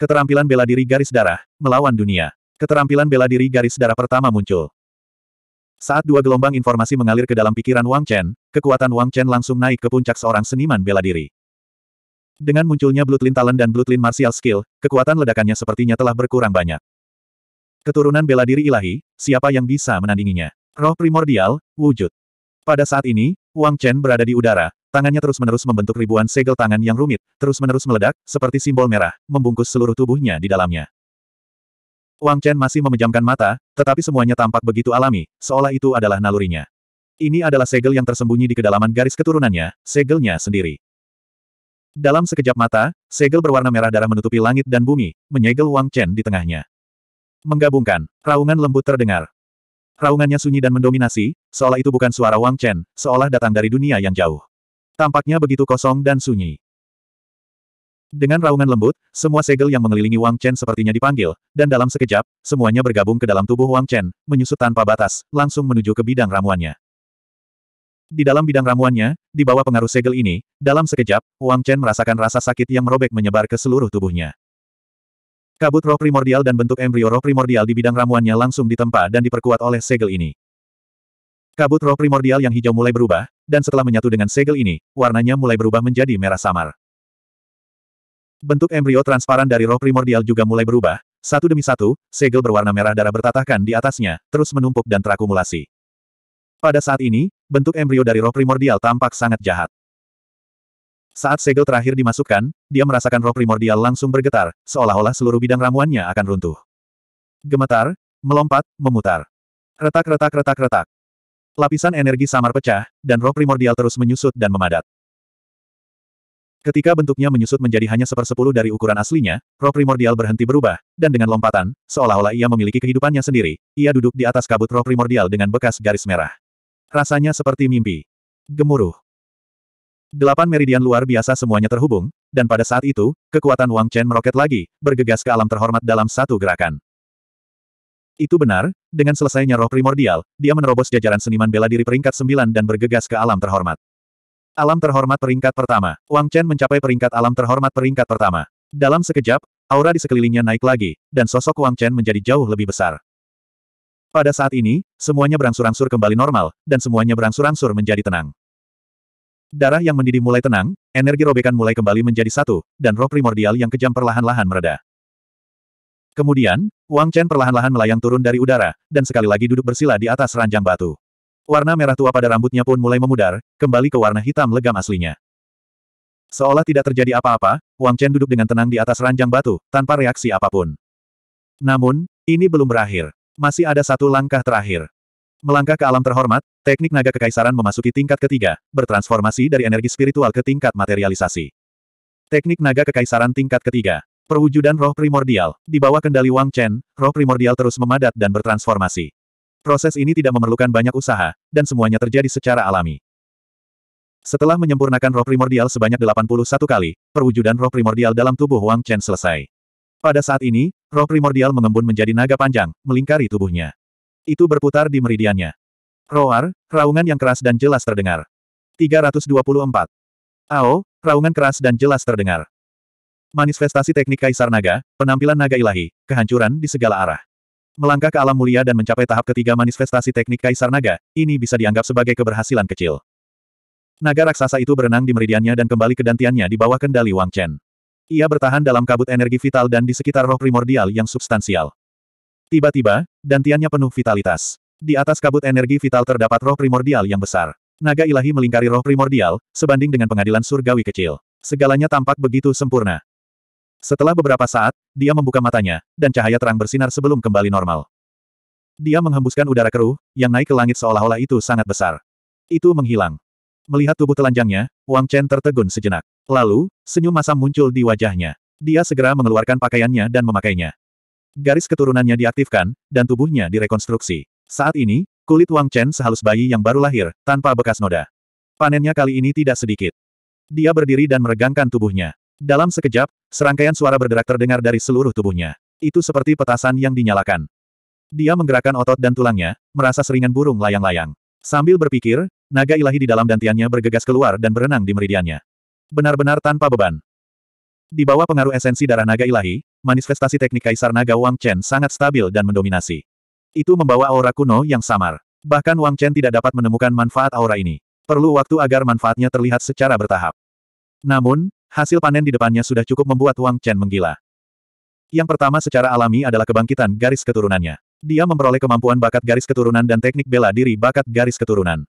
Keterampilan bela diri garis darah, melawan dunia. Keterampilan bela diri garis darah pertama muncul. Saat dua gelombang informasi mengalir ke dalam pikiran Wang Chen, kekuatan Wang Chen langsung naik ke puncak seorang seniman bela diri. Dengan munculnya Bloodline Talent dan Bloodline Martial Skill, kekuatan ledakannya sepertinya telah berkurang banyak. Keturunan bela diri ilahi, siapa yang bisa menandinginya? Roh primordial, wujud. Pada saat ini, Wang Chen berada di udara, tangannya terus-menerus membentuk ribuan segel tangan yang rumit, terus-menerus meledak, seperti simbol merah, membungkus seluruh tubuhnya di dalamnya. Wang Chen masih memejamkan mata, tetapi semuanya tampak begitu alami, seolah itu adalah nalurinya. Ini adalah segel yang tersembunyi di kedalaman garis keturunannya, segelnya sendiri. Dalam sekejap mata, segel berwarna merah darah menutupi langit dan bumi, menyegel Wang Chen di tengahnya. Menggabungkan, raungan lembut terdengar. Raungannya sunyi dan mendominasi, seolah itu bukan suara Wang Chen, seolah datang dari dunia yang jauh. Tampaknya begitu kosong dan sunyi. Dengan raungan lembut, semua segel yang mengelilingi Wang Chen sepertinya dipanggil, dan dalam sekejap, semuanya bergabung ke dalam tubuh Wang Chen, menyusut tanpa batas, langsung menuju ke bidang ramuannya. Di dalam bidang ramuannya, di bawah pengaruh segel ini, dalam sekejap, Wang Chen merasakan rasa sakit yang merobek menyebar ke seluruh tubuhnya. Kabut roh primordial dan bentuk embrio roh primordial di bidang ramuannya langsung ditempa dan diperkuat oleh segel ini. Kabut roh primordial yang hijau mulai berubah, dan setelah menyatu dengan segel ini, warnanya mulai berubah menjadi merah samar. Bentuk embrio transparan dari roh primordial juga mulai berubah, satu demi satu, segel berwarna merah darah bertatahkan di atasnya, terus menumpuk dan terakumulasi. Pada saat ini, bentuk embrio dari roh primordial tampak sangat jahat. Saat segel terakhir dimasukkan, dia merasakan roh primordial langsung bergetar, seolah-olah seluruh bidang ramuannya akan runtuh. Gemetar, melompat, memutar. Retak-retak-retak-retak. Lapisan energi samar pecah, dan roh primordial terus menyusut dan memadat. Ketika bentuknya menyusut menjadi hanya sepersepuluh dari ukuran aslinya, roh primordial berhenti berubah, dan dengan lompatan, seolah-olah ia memiliki kehidupannya sendiri, ia duduk di atas kabut roh primordial dengan bekas garis merah. Rasanya seperti mimpi. Gemuruh. Delapan meridian luar biasa semuanya terhubung, dan pada saat itu, kekuatan Wang Chen meroket lagi, bergegas ke alam terhormat dalam satu gerakan. Itu benar, dengan selesainya roh primordial, dia menerobos jajaran seniman bela diri peringkat sembilan dan bergegas ke alam terhormat. Alam terhormat peringkat pertama. Wang Chen mencapai peringkat alam terhormat peringkat pertama. Dalam sekejap, aura di sekelilingnya naik lagi, dan sosok Wang Chen menjadi jauh lebih besar. Pada saat ini, semuanya berangsur-angsur kembali normal, dan semuanya berangsur-angsur menjadi tenang. Darah yang mendidih mulai tenang, energi robekan mulai kembali menjadi satu, dan roh primordial yang kejam perlahan-lahan mereda. Kemudian, Wang Chen perlahan-lahan melayang turun dari udara, dan sekali lagi duduk bersila di atas ranjang batu. Warna merah tua pada rambutnya pun mulai memudar, kembali ke warna hitam legam aslinya. Seolah tidak terjadi apa-apa, Wang Chen duduk dengan tenang di atas ranjang batu, tanpa reaksi apapun. Namun, ini belum berakhir. Masih ada satu langkah terakhir. Melangkah ke alam terhormat, teknik naga kekaisaran memasuki tingkat ketiga, bertransformasi dari energi spiritual ke tingkat materialisasi. Teknik naga kekaisaran tingkat ketiga, perwujudan roh primordial, di bawah kendali Wang Chen, roh primordial terus memadat dan bertransformasi. Proses ini tidak memerlukan banyak usaha, dan semuanya terjadi secara alami. Setelah menyempurnakan roh primordial sebanyak 81 kali, perwujudan roh primordial dalam tubuh Wang Chen selesai. Pada saat ini, roh primordial mengembun menjadi naga panjang, melingkari tubuhnya. Itu berputar di meridiannya. Roar, raungan yang keras dan jelas terdengar. 324. Ao, raungan keras dan jelas terdengar. Manifestasi teknik Kaisar Naga, penampilan naga ilahi, kehancuran di segala arah. Melangkah ke alam mulia dan mencapai tahap ketiga manifestasi teknik Kaisar Naga, ini bisa dianggap sebagai keberhasilan kecil. Naga raksasa itu berenang di meridiannya dan kembali ke dantiannya di bawah kendali Wang Chen. Ia bertahan dalam kabut energi vital dan di sekitar roh primordial yang substansial. Tiba-tiba, dantiannya penuh vitalitas. Di atas kabut energi vital terdapat roh primordial yang besar. Naga ilahi melingkari roh primordial, sebanding dengan pengadilan surgawi kecil. Segalanya tampak begitu sempurna. Setelah beberapa saat, dia membuka matanya, dan cahaya terang bersinar sebelum kembali normal. Dia menghembuskan udara keruh, yang naik ke langit seolah-olah itu sangat besar. Itu menghilang. Melihat tubuh telanjangnya, Wang Chen tertegun sejenak. Lalu, senyum masam muncul di wajahnya. Dia segera mengeluarkan pakaiannya dan memakainya. Garis keturunannya diaktifkan, dan tubuhnya direkonstruksi. Saat ini, kulit Wang Chen sehalus bayi yang baru lahir, tanpa bekas noda. Panennya kali ini tidak sedikit. Dia berdiri dan meregangkan tubuhnya. Dalam sekejap, serangkaian suara berderak terdengar dari seluruh tubuhnya. Itu seperti petasan yang dinyalakan. Dia menggerakkan otot dan tulangnya, merasa seringan burung layang-layang. Sambil berpikir, naga ilahi di dalam dantiannya bergegas keluar dan berenang di meridiannya. Benar-benar tanpa beban. Di bawah pengaruh esensi darah naga ilahi, manifestasi teknik Kaisar Naga Wang Chen sangat stabil dan mendominasi. Itu membawa aura kuno yang samar. Bahkan Wang Chen tidak dapat menemukan manfaat aura ini. Perlu waktu agar manfaatnya terlihat secara bertahap. Namun, Hasil panen di depannya sudah cukup membuat Wang Chen menggila. Yang pertama secara alami adalah kebangkitan garis keturunannya. Dia memperoleh kemampuan bakat garis keturunan dan teknik bela diri bakat garis keturunan.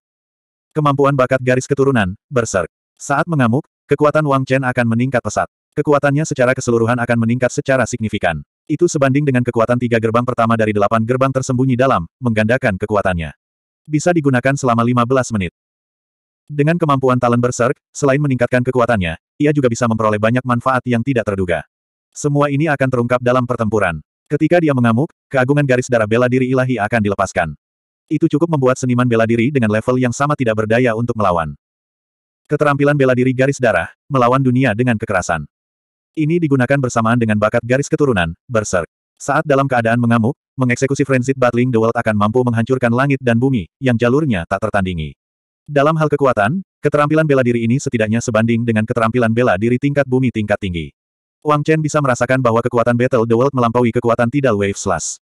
Kemampuan bakat garis keturunan, berserk. Saat mengamuk, kekuatan Wang Chen akan meningkat pesat. Kekuatannya secara keseluruhan akan meningkat secara signifikan. Itu sebanding dengan kekuatan tiga gerbang pertama dari delapan gerbang tersembunyi dalam, menggandakan kekuatannya. Bisa digunakan selama 15 menit. Dengan kemampuan talent Berserk, selain meningkatkan kekuatannya, ia juga bisa memperoleh banyak manfaat yang tidak terduga. Semua ini akan terungkap dalam pertempuran. Ketika dia mengamuk, keagungan garis darah bela diri ilahi akan dilepaskan. Itu cukup membuat seniman bela diri dengan level yang sama tidak berdaya untuk melawan. Keterampilan bela diri garis darah, melawan dunia dengan kekerasan. Ini digunakan bersamaan dengan bakat garis keturunan, berserk. Saat dalam keadaan mengamuk, mengeksekusi Frenzied Battling the World akan mampu menghancurkan langit dan bumi, yang jalurnya tak tertandingi. Dalam hal kekuatan, keterampilan bela diri ini setidaknya sebanding dengan keterampilan bela diri tingkat bumi tingkat tinggi. Wang Chen bisa merasakan bahwa kekuatan Battle the World melampaui kekuatan Tidal Wave Slash.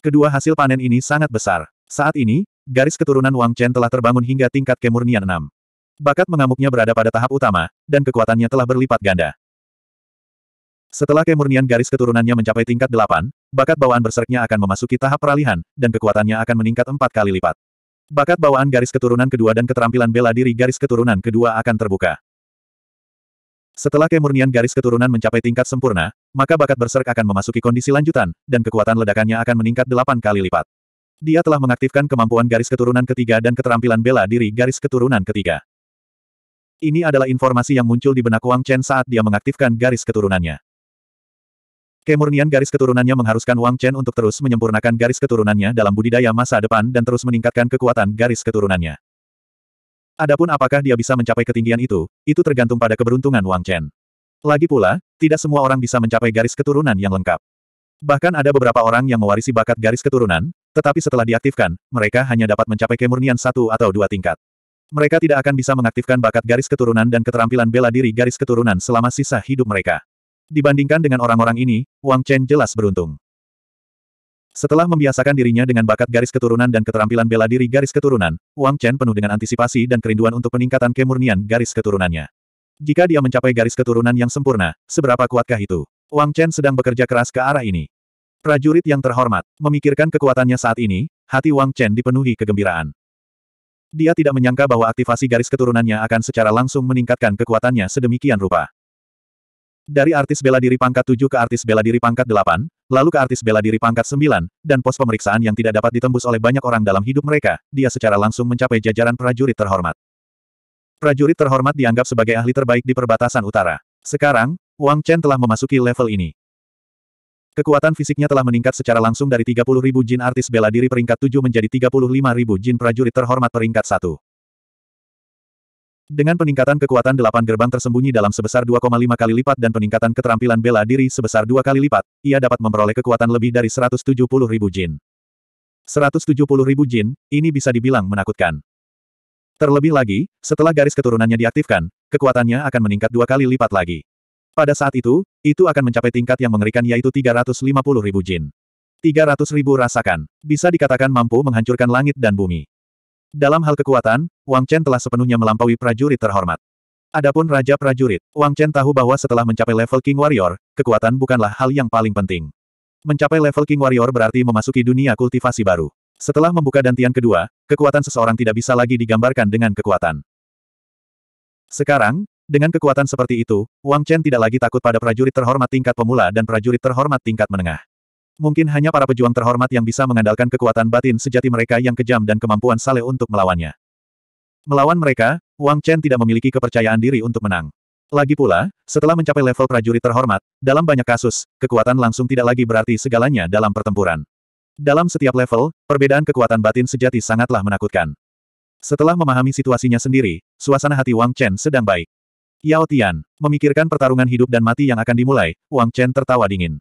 Kedua hasil panen ini sangat besar. Saat ini, garis keturunan Wang Chen telah terbangun hingga tingkat kemurnian 6. Bakat mengamuknya berada pada tahap utama, dan kekuatannya telah berlipat ganda. Setelah kemurnian garis keturunannya mencapai tingkat 8, bakat bawaan berserknya akan memasuki tahap peralihan, dan kekuatannya akan meningkat empat kali lipat. Bakat bawaan garis keturunan kedua dan keterampilan bela diri garis keturunan kedua akan terbuka. Setelah kemurnian garis keturunan mencapai tingkat sempurna, maka bakat berserk akan memasuki kondisi lanjutan, dan kekuatan ledakannya akan meningkat delapan kali lipat. Dia telah mengaktifkan kemampuan garis keturunan ketiga dan keterampilan bela diri garis keturunan ketiga. Ini adalah informasi yang muncul di benak Wang Chen saat dia mengaktifkan garis keturunannya. Kemurnian garis keturunannya mengharuskan Wang Chen untuk terus menyempurnakan garis keturunannya dalam budidaya masa depan dan terus meningkatkan kekuatan garis keturunannya. Adapun apakah dia bisa mencapai ketinggian itu, itu tergantung pada keberuntungan Wang Chen. Lagi pula, tidak semua orang bisa mencapai garis keturunan yang lengkap. Bahkan ada beberapa orang yang mewarisi bakat garis keturunan, tetapi setelah diaktifkan, mereka hanya dapat mencapai kemurnian satu atau dua tingkat. Mereka tidak akan bisa mengaktifkan bakat garis keturunan dan keterampilan bela diri garis keturunan selama sisa hidup mereka. Dibandingkan dengan orang-orang ini, Wang Chen jelas beruntung. Setelah membiasakan dirinya dengan bakat garis keturunan dan keterampilan bela diri garis keturunan, Wang Chen penuh dengan antisipasi dan kerinduan untuk peningkatan kemurnian garis keturunannya. Jika dia mencapai garis keturunan yang sempurna, seberapa kuatkah itu? Wang Chen sedang bekerja keras ke arah ini. Prajurit yang terhormat, memikirkan kekuatannya saat ini, hati Wang Chen dipenuhi kegembiraan. Dia tidak menyangka bahwa aktivasi garis keturunannya akan secara langsung meningkatkan kekuatannya sedemikian rupa. Dari artis bela diri pangkat 7 ke artis bela diri pangkat 8, lalu ke artis bela diri pangkat 9, dan pos pemeriksaan yang tidak dapat ditembus oleh banyak orang dalam hidup mereka, dia secara langsung mencapai jajaran prajurit terhormat. Prajurit terhormat dianggap sebagai ahli terbaik di perbatasan utara. Sekarang, Wang Chen telah memasuki level ini. Kekuatan fisiknya telah meningkat secara langsung dari 30.000 jin artis bela diri peringkat 7 menjadi 35.000 jin prajurit terhormat peringkat 1. Dengan peningkatan kekuatan delapan gerbang tersembunyi dalam sebesar 2,5 kali lipat dan peningkatan keterampilan bela diri sebesar dua kali lipat, ia dapat memperoleh kekuatan lebih dari 170 ribu jin. 170 ribu jin, ini bisa dibilang menakutkan. Terlebih lagi, setelah garis keturunannya diaktifkan, kekuatannya akan meningkat dua kali lipat lagi. Pada saat itu, itu akan mencapai tingkat yang mengerikan yaitu 350 ribu jin. 300 ribu rasakan, bisa dikatakan mampu menghancurkan langit dan bumi. Dalam hal kekuatan, Wang Chen telah sepenuhnya melampaui prajurit terhormat. Adapun Raja Prajurit, Wang Chen tahu bahwa setelah mencapai level King Warrior, kekuatan bukanlah hal yang paling penting. Mencapai level King Warrior berarti memasuki dunia kultivasi baru. Setelah membuka dantian kedua, kekuatan seseorang tidak bisa lagi digambarkan dengan kekuatan. Sekarang, dengan kekuatan seperti itu, Wang Chen tidak lagi takut pada prajurit terhormat tingkat pemula dan prajurit terhormat tingkat menengah. Mungkin hanya para pejuang terhormat yang bisa mengandalkan kekuatan batin sejati mereka yang kejam dan kemampuan sale untuk melawannya. Melawan mereka, Wang Chen tidak memiliki kepercayaan diri untuk menang. Lagi pula, setelah mencapai level prajurit terhormat, dalam banyak kasus, kekuatan langsung tidak lagi berarti segalanya dalam pertempuran. Dalam setiap level, perbedaan kekuatan batin sejati sangatlah menakutkan. Setelah memahami situasinya sendiri, suasana hati Wang Chen sedang baik. Yao Tian, memikirkan pertarungan hidup dan mati yang akan dimulai, Wang Chen tertawa dingin.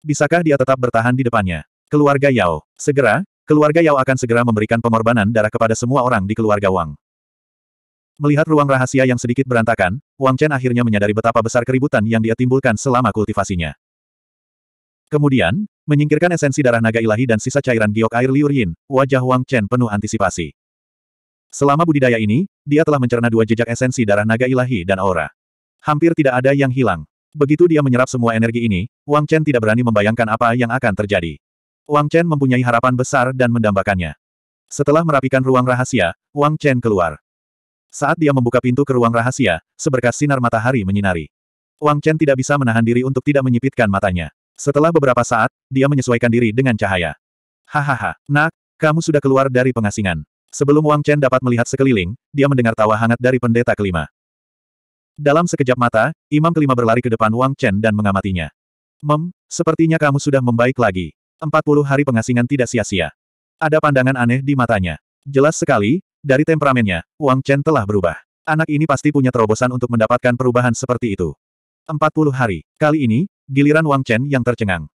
Bisakah dia tetap bertahan di depannya? Keluarga Yao. Segera, keluarga Yao akan segera memberikan pengorbanan darah kepada semua orang di keluarga Wang. Melihat ruang rahasia yang sedikit berantakan, Wang Chen akhirnya menyadari betapa besar keributan yang dia timbulkan selama kultivasinya. Kemudian, menyingkirkan esensi darah naga ilahi dan sisa cairan giok air liurin, wajah Wang Chen penuh antisipasi. Selama budidaya ini, dia telah mencerna dua jejak esensi darah naga ilahi dan aura. Hampir tidak ada yang hilang. Begitu dia menyerap semua energi ini, Wang Chen tidak berani membayangkan apa yang akan terjadi. Wang Chen mempunyai harapan besar dan mendambakannya. Setelah merapikan ruang rahasia, Wang Chen keluar. Saat dia membuka pintu ke ruang rahasia, seberkas sinar matahari menyinari. Wang Chen tidak bisa menahan diri untuk tidak menyipitkan matanya. Setelah beberapa saat, dia menyesuaikan diri dengan cahaya. Hahaha, nak, kamu sudah keluar dari pengasingan. Sebelum Wang Chen dapat melihat sekeliling, dia mendengar tawa hangat dari pendeta kelima. Dalam sekejap mata, imam kelima berlari ke depan Wang Chen dan mengamatinya. Mem, sepertinya kamu sudah membaik lagi. Empat puluh hari pengasingan tidak sia-sia. Ada pandangan aneh di matanya. Jelas sekali, dari temperamennya, Wang Chen telah berubah. Anak ini pasti punya terobosan untuk mendapatkan perubahan seperti itu. Empat puluh hari. Kali ini, giliran Wang Chen yang tercengang.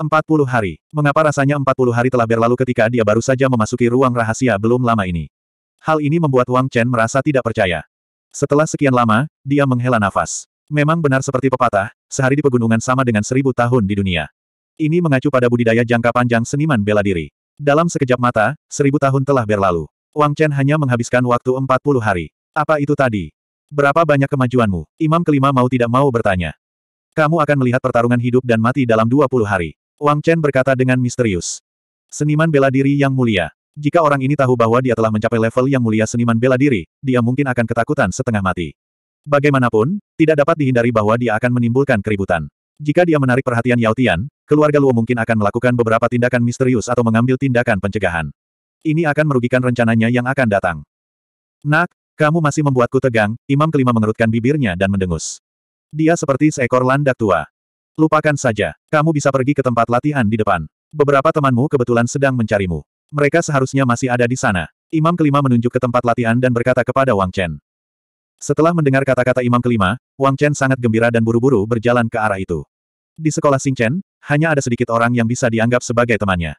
Empat puluh hari. Mengapa rasanya empat puluh hari telah berlalu ketika dia baru saja memasuki ruang rahasia belum lama ini? Hal ini membuat Wang Chen merasa tidak percaya. Setelah sekian lama, dia menghela nafas. Memang benar seperti pepatah, sehari di pegunungan sama dengan seribu tahun di dunia. Ini mengacu pada budidaya jangka panjang seniman bela diri. Dalam sekejap mata, seribu tahun telah berlalu. Wang Chen hanya menghabiskan waktu empat puluh hari. Apa itu tadi? Berapa banyak kemajuanmu? Imam kelima mau tidak mau bertanya. Kamu akan melihat pertarungan hidup dan mati dalam dua puluh hari. Wang Chen berkata dengan misterius. Seniman bela diri yang mulia, jika orang ini tahu bahwa dia telah mencapai level yang mulia seniman bela diri, dia mungkin akan ketakutan setengah mati. Bagaimanapun, tidak dapat dihindari bahwa dia akan menimbulkan keributan. Jika dia menarik perhatian Yao Tian, keluarga Luo mungkin akan melakukan beberapa tindakan misterius atau mengambil tindakan pencegahan. Ini akan merugikan rencananya yang akan datang. Nak, kamu masih membuatku tegang, Imam Kelima mengerutkan bibirnya dan mendengus. Dia seperti seekor landak tua. Lupakan saja, kamu bisa pergi ke tempat latihan di depan. Beberapa temanmu kebetulan sedang mencarimu. Mereka seharusnya masih ada di sana. Imam kelima menunjuk ke tempat latihan dan berkata kepada Wang Chen. Setelah mendengar kata-kata Imam kelima, Wang Chen sangat gembira dan buru-buru berjalan ke arah itu. Di sekolah Chen, hanya ada sedikit orang yang bisa dianggap sebagai temannya.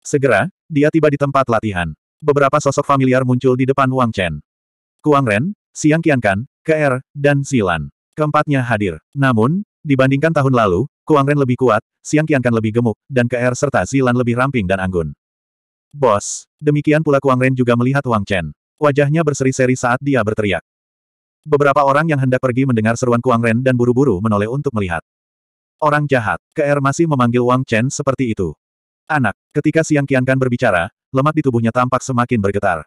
Segera, dia tiba di tempat latihan. Beberapa sosok familiar muncul di depan Wang Chen. Kuang Ren, Siang Qiankan, Ke'er, dan Zilan. Keempatnya hadir. Namun, dibandingkan tahun lalu, Kuang Ren lebih kuat, Siang Qiankan lebih gemuk, dan Ke'er serta Zilan lebih ramping dan anggun. Bos. Demikian pula Kuang Ren juga melihat Wang Chen. Wajahnya berseri-seri saat dia berteriak. Beberapa orang yang hendak pergi mendengar seruan Kuang Ren dan buru-buru menoleh untuk melihat. Orang jahat, KR masih memanggil Wang Chen seperti itu. Anak, ketika Siang Qiankan berbicara, lemak di tubuhnya tampak semakin bergetar.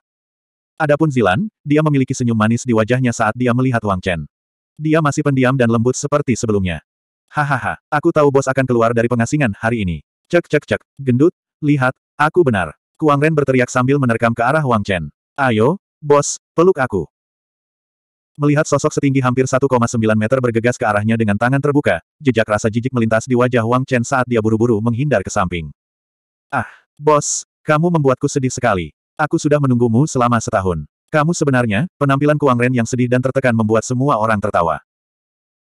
Adapun Zilan, dia memiliki senyum manis di wajahnya saat dia melihat Wang Chen. Dia masih pendiam dan lembut seperti sebelumnya. Hahaha, aku tahu bos akan keluar dari pengasingan hari ini. Cek cek cek, gendut, lihat, aku benar. Kuang Ren berteriak sambil menerkam ke arah Wang Chen. Ayo, bos, peluk aku. Melihat sosok setinggi hampir 1,9 meter bergegas ke arahnya dengan tangan terbuka, jejak rasa jijik melintas di wajah Wang Chen saat dia buru-buru menghindar ke samping. Ah, bos, kamu membuatku sedih sekali. Aku sudah menunggumu selama setahun. Kamu sebenarnya, penampilan Kuang Ren yang sedih dan tertekan membuat semua orang tertawa.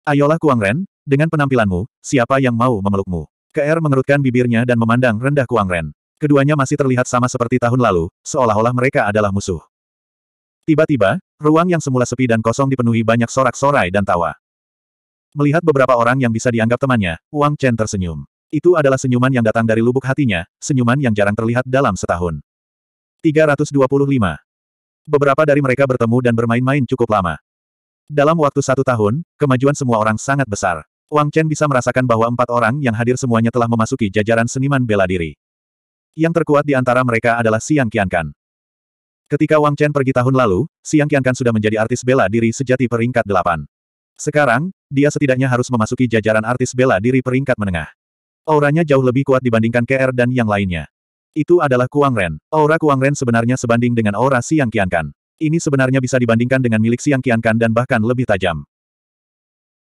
Ayolah Kuang Ren, dengan penampilanmu, siapa yang mau memelukmu? KR er mengerutkan bibirnya dan memandang rendah Kuang Ren. Keduanya masih terlihat sama seperti tahun lalu, seolah-olah mereka adalah musuh. Tiba-tiba, ruang yang semula sepi dan kosong dipenuhi banyak sorak-sorai dan tawa. Melihat beberapa orang yang bisa dianggap temannya, Wang Chen tersenyum. Itu adalah senyuman yang datang dari lubuk hatinya, senyuman yang jarang terlihat dalam setahun. 325. Beberapa dari mereka bertemu dan bermain-main cukup lama. Dalam waktu satu tahun, kemajuan semua orang sangat besar. Wang Chen bisa merasakan bahwa empat orang yang hadir semuanya telah memasuki jajaran seniman bela diri. Yang terkuat di antara mereka adalah Siang Qiankan. Ketika Wang Chen pergi tahun lalu, Siang Qiankan sudah menjadi artis bela diri sejati peringkat delapan. Sekarang, dia setidaknya harus memasuki jajaran artis bela diri peringkat menengah. Auranya jauh lebih kuat dibandingkan KR dan yang lainnya. Itu adalah Kuang Ren. Aura Kuang Ren sebenarnya sebanding dengan aura Siang Qiankan. Ini sebenarnya bisa dibandingkan dengan milik Siang Qiankan dan bahkan lebih tajam.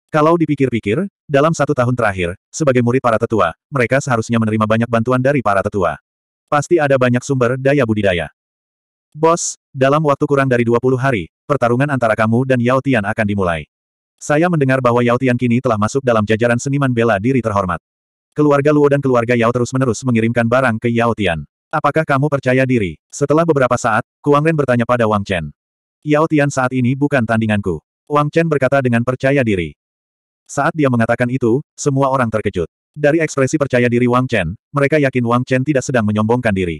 Kalau dipikir-pikir, dalam satu tahun terakhir, sebagai murid para tetua, mereka seharusnya menerima banyak bantuan dari para tetua. Pasti ada banyak sumber daya budidaya. Bos, dalam waktu kurang dari 20 hari, pertarungan antara kamu dan Yao Tian akan dimulai. Saya mendengar bahwa Yao Tian kini telah masuk dalam jajaran seniman bela diri terhormat. Keluarga Luo dan keluarga Yao terus-menerus mengirimkan barang ke Yao Tian. Apakah kamu percaya diri? Setelah beberapa saat, Kuang Ren bertanya pada Wang Chen. Yao Tian saat ini bukan tandinganku. Wang Chen berkata dengan percaya diri. Saat dia mengatakan itu, semua orang terkejut. Dari ekspresi percaya diri Wang Chen, mereka yakin Wang Chen tidak sedang menyombongkan diri.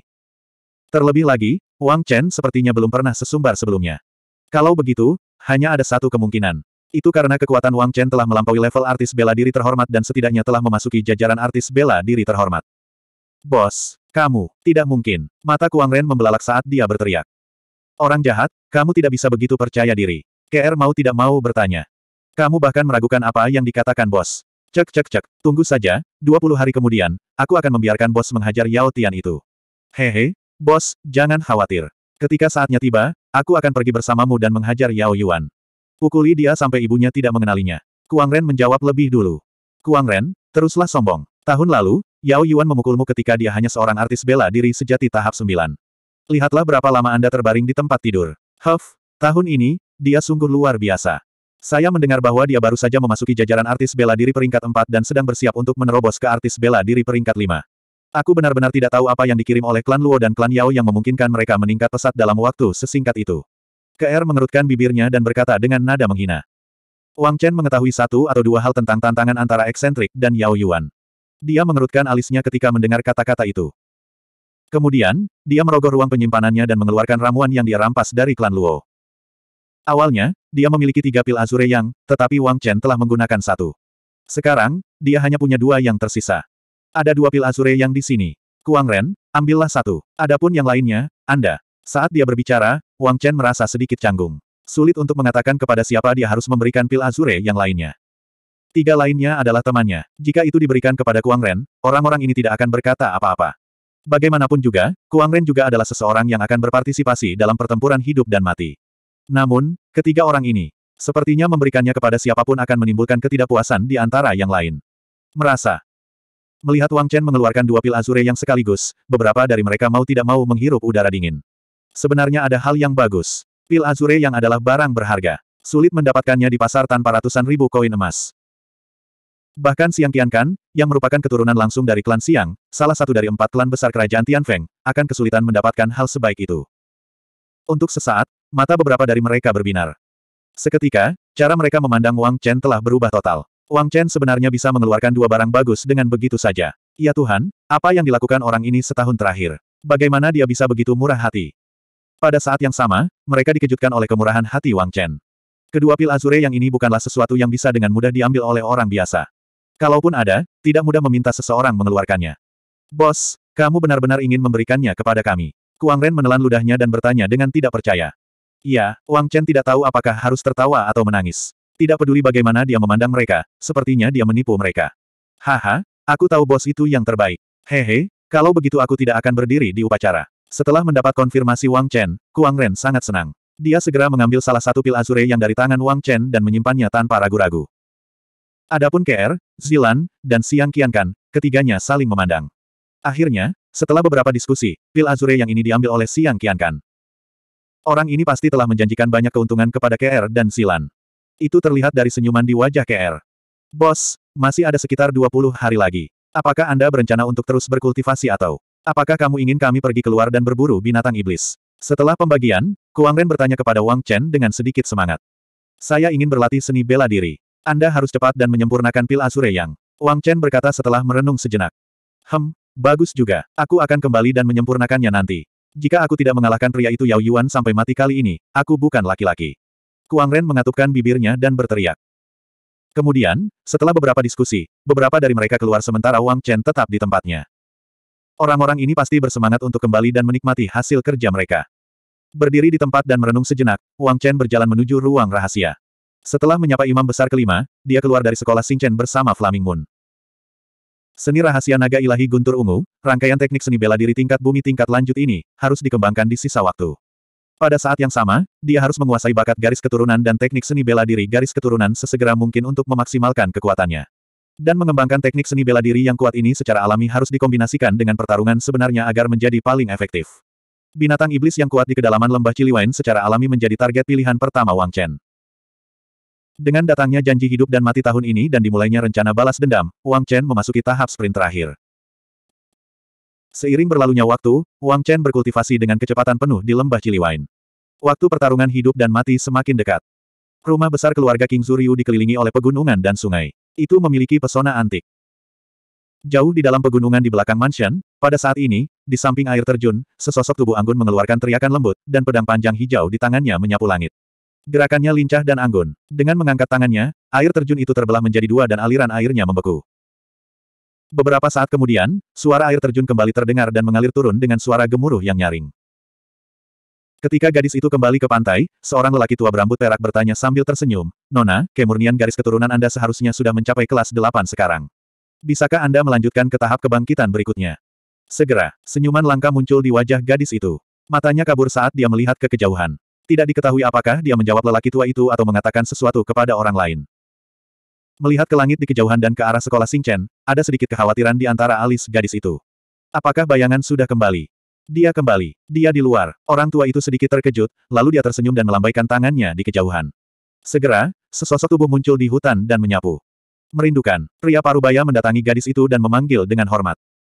Terlebih lagi, Wang Chen sepertinya belum pernah sesumbar sebelumnya. Kalau begitu, hanya ada satu kemungkinan. Itu karena kekuatan Wang Chen telah melampaui level artis bela diri terhormat dan setidaknya telah memasuki jajaran artis bela diri terhormat. Bos, kamu, tidak mungkin. Mata Kuang Ren membelalak saat dia berteriak. Orang jahat, kamu tidak bisa begitu percaya diri. KR mau tidak mau bertanya. Kamu bahkan meragukan apa yang dikatakan bos. Cek cek cek, tunggu saja, 20 hari kemudian, aku akan membiarkan bos menghajar Yao Tian itu. Hehe, bos, jangan khawatir. Ketika saatnya tiba, aku akan pergi bersamamu dan menghajar Yao Yuan. Pukuli dia sampai ibunya tidak mengenalinya. Kuang Ren menjawab lebih dulu. Kuang Ren, teruslah sombong. Tahun lalu, Yao Yuan memukulmu ketika dia hanya seorang artis bela diri sejati tahap 9. Lihatlah berapa lama Anda terbaring di tempat tidur. Huff, tahun ini, dia sungguh luar biasa. Saya mendengar bahwa dia baru saja memasuki jajaran artis bela diri peringkat 4 dan sedang bersiap untuk menerobos ke artis bela diri peringkat 5. Aku benar-benar tidak tahu apa yang dikirim oleh klan Luo dan klan Yao yang memungkinkan mereka meningkat pesat dalam waktu sesingkat itu. KR er mengerutkan bibirnya dan berkata dengan nada menghina. Wang Chen mengetahui satu atau dua hal tentang tantangan antara eksentrik dan Yao Yuan. Dia mengerutkan alisnya ketika mendengar kata-kata itu. Kemudian, dia merogoh ruang penyimpanannya dan mengeluarkan ramuan yang dia rampas dari klan Luo. Awalnya, dia memiliki tiga pil Azure yang, tetapi Wang Chen telah menggunakan satu. Sekarang, dia hanya punya dua yang tersisa. Ada dua pil Azure yang di sini. Kuang Ren, ambillah satu. Adapun yang lainnya, Anda. Saat dia berbicara, Wang Chen merasa sedikit canggung. Sulit untuk mengatakan kepada siapa dia harus memberikan pil Azure yang lainnya. Tiga lainnya adalah temannya. Jika itu diberikan kepada Kuang Ren, orang-orang ini tidak akan berkata apa-apa. Bagaimanapun juga, Kuang Ren juga adalah seseorang yang akan berpartisipasi dalam pertempuran hidup dan mati. Namun, ketiga orang ini, sepertinya memberikannya kepada siapapun akan menimbulkan ketidakpuasan di antara yang lain. Merasa. Melihat Wang Chen mengeluarkan dua pil azure yang sekaligus, beberapa dari mereka mau tidak mau menghirup udara dingin. Sebenarnya ada hal yang bagus. Pil azure yang adalah barang berharga. Sulit mendapatkannya di pasar tanpa ratusan ribu koin emas. Bahkan Siang Tiankan, yang merupakan keturunan langsung dari klan Siang, salah satu dari empat klan besar kerajaan Tian Feng, akan kesulitan mendapatkan hal sebaik itu. Untuk sesaat, mata beberapa dari mereka berbinar. Seketika, cara mereka memandang Wang Chen telah berubah total. Wang Chen sebenarnya bisa mengeluarkan dua barang bagus dengan begitu saja. Ya Tuhan, apa yang dilakukan orang ini setahun terakhir? Bagaimana dia bisa begitu murah hati? Pada saat yang sama, mereka dikejutkan oleh kemurahan hati Wang Chen. Kedua pil azure yang ini bukanlah sesuatu yang bisa dengan mudah diambil oleh orang biasa. Kalaupun ada, tidak mudah meminta seseorang mengeluarkannya. Bos, kamu benar-benar ingin memberikannya kepada kami. Kuang Ren menelan ludahnya dan bertanya dengan tidak percaya. Iya, Wang Chen tidak tahu apakah harus tertawa atau menangis. Tidak peduli bagaimana dia memandang mereka, sepertinya dia menipu mereka. Haha, aku tahu bos itu yang terbaik. Hehe, kalau begitu aku tidak akan berdiri di upacara. Setelah mendapat konfirmasi Wang Chen, Kuang Ren sangat senang. Dia segera mengambil salah satu pil azure yang dari tangan Wang Chen dan menyimpannya tanpa ragu-ragu. Adapun KR, Zilan, dan Siang Qiankan, ketiganya saling memandang. Akhirnya, setelah beberapa diskusi, pil Azure yang ini diambil oleh Siang Kiankan. Orang ini pasti telah menjanjikan banyak keuntungan kepada KR dan Silan. Itu terlihat dari senyuman di wajah KR. Bos, masih ada sekitar 20 hari lagi. Apakah Anda berencana untuk terus berkultivasi atau apakah kamu ingin kami pergi keluar dan berburu binatang iblis? Setelah pembagian, Kuang Ren bertanya kepada Wang Chen dengan sedikit semangat. Saya ingin berlatih seni bela diri. Anda harus cepat dan menyempurnakan pil Azure yang. Wang Chen berkata setelah merenung sejenak. Hem, Bagus juga. Aku akan kembali dan menyempurnakannya nanti. Jika aku tidak mengalahkan pria itu Yao Yuan sampai mati kali ini, aku bukan laki-laki. Kuang Ren mengatupkan bibirnya dan berteriak. Kemudian, setelah beberapa diskusi, beberapa dari mereka keluar sementara Wang Chen tetap di tempatnya. Orang-orang ini pasti bersemangat untuk kembali dan menikmati hasil kerja mereka. Berdiri di tempat dan merenung sejenak, Wang Chen berjalan menuju ruang rahasia. Setelah menyapa imam besar kelima, dia keluar dari sekolah Chen bersama Flaming Moon. Seni rahasia naga ilahi guntur ungu, rangkaian teknik seni bela diri tingkat bumi tingkat lanjut ini, harus dikembangkan di sisa waktu. Pada saat yang sama, dia harus menguasai bakat garis keturunan dan teknik seni bela diri garis keturunan sesegera mungkin untuk memaksimalkan kekuatannya. Dan mengembangkan teknik seni bela diri yang kuat ini secara alami harus dikombinasikan dengan pertarungan sebenarnya agar menjadi paling efektif. Binatang iblis yang kuat di kedalaman lembah Ciliwain secara alami menjadi target pilihan pertama Wang Chen. Dengan datangnya janji hidup dan mati tahun ini dan dimulainya rencana balas dendam, Wang Chen memasuki tahap sprint terakhir. Seiring berlalunya waktu, Wang Chen berkultivasi dengan kecepatan penuh di lembah Ciliwain. Waktu pertarungan hidup dan mati semakin dekat. Rumah besar keluarga King Zuriu dikelilingi oleh pegunungan dan sungai. Itu memiliki pesona antik. Jauh di dalam pegunungan di belakang mansion, pada saat ini, di samping air terjun, sesosok tubuh Anggun mengeluarkan teriakan lembut, dan pedang panjang hijau di tangannya menyapu langit. Gerakannya lincah dan anggun. Dengan mengangkat tangannya, air terjun itu terbelah menjadi dua dan aliran airnya membeku. Beberapa saat kemudian, suara air terjun kembali terdengar dan mengalir turun dengan suara gemuruh yang nyaring. Ketika gadis itu kembali ke pantai, seorang lelaki tua berambut perak bertanya sambil tersenyum, Nona, kemurnian garis keturunan Anda seharusnya sudah mencapai kelas delapan sekarang. Bisakah Anda melanjutkan ke tahap kebangkitan berikutnya? Segera, senyuman langka muncul di wajah gadis itu. Matanya kabur saat dia melihat ke kejauhan. Tidak diketahui apakah dia menjawab lelaki tua itu atau mengatakan sesuatu kepada orang lain. Melihat ke langit di kejauhan dan ke arah sekolah Singchen, ada sedikit kekhawatiran di antara alis gadis itu. Apakah bayangan sudah kembali? Dia kembali. Dia di luar. Orang tua itu sedikit terkejut, lalu dia tersenyum dan melambaikan tangannya di kejauhan. Segera, sesosok tubuh muncul di hutan dan menyapu. Merindukan, pria parubaya mendatangi gadis itu dan memanggil dengan hormat.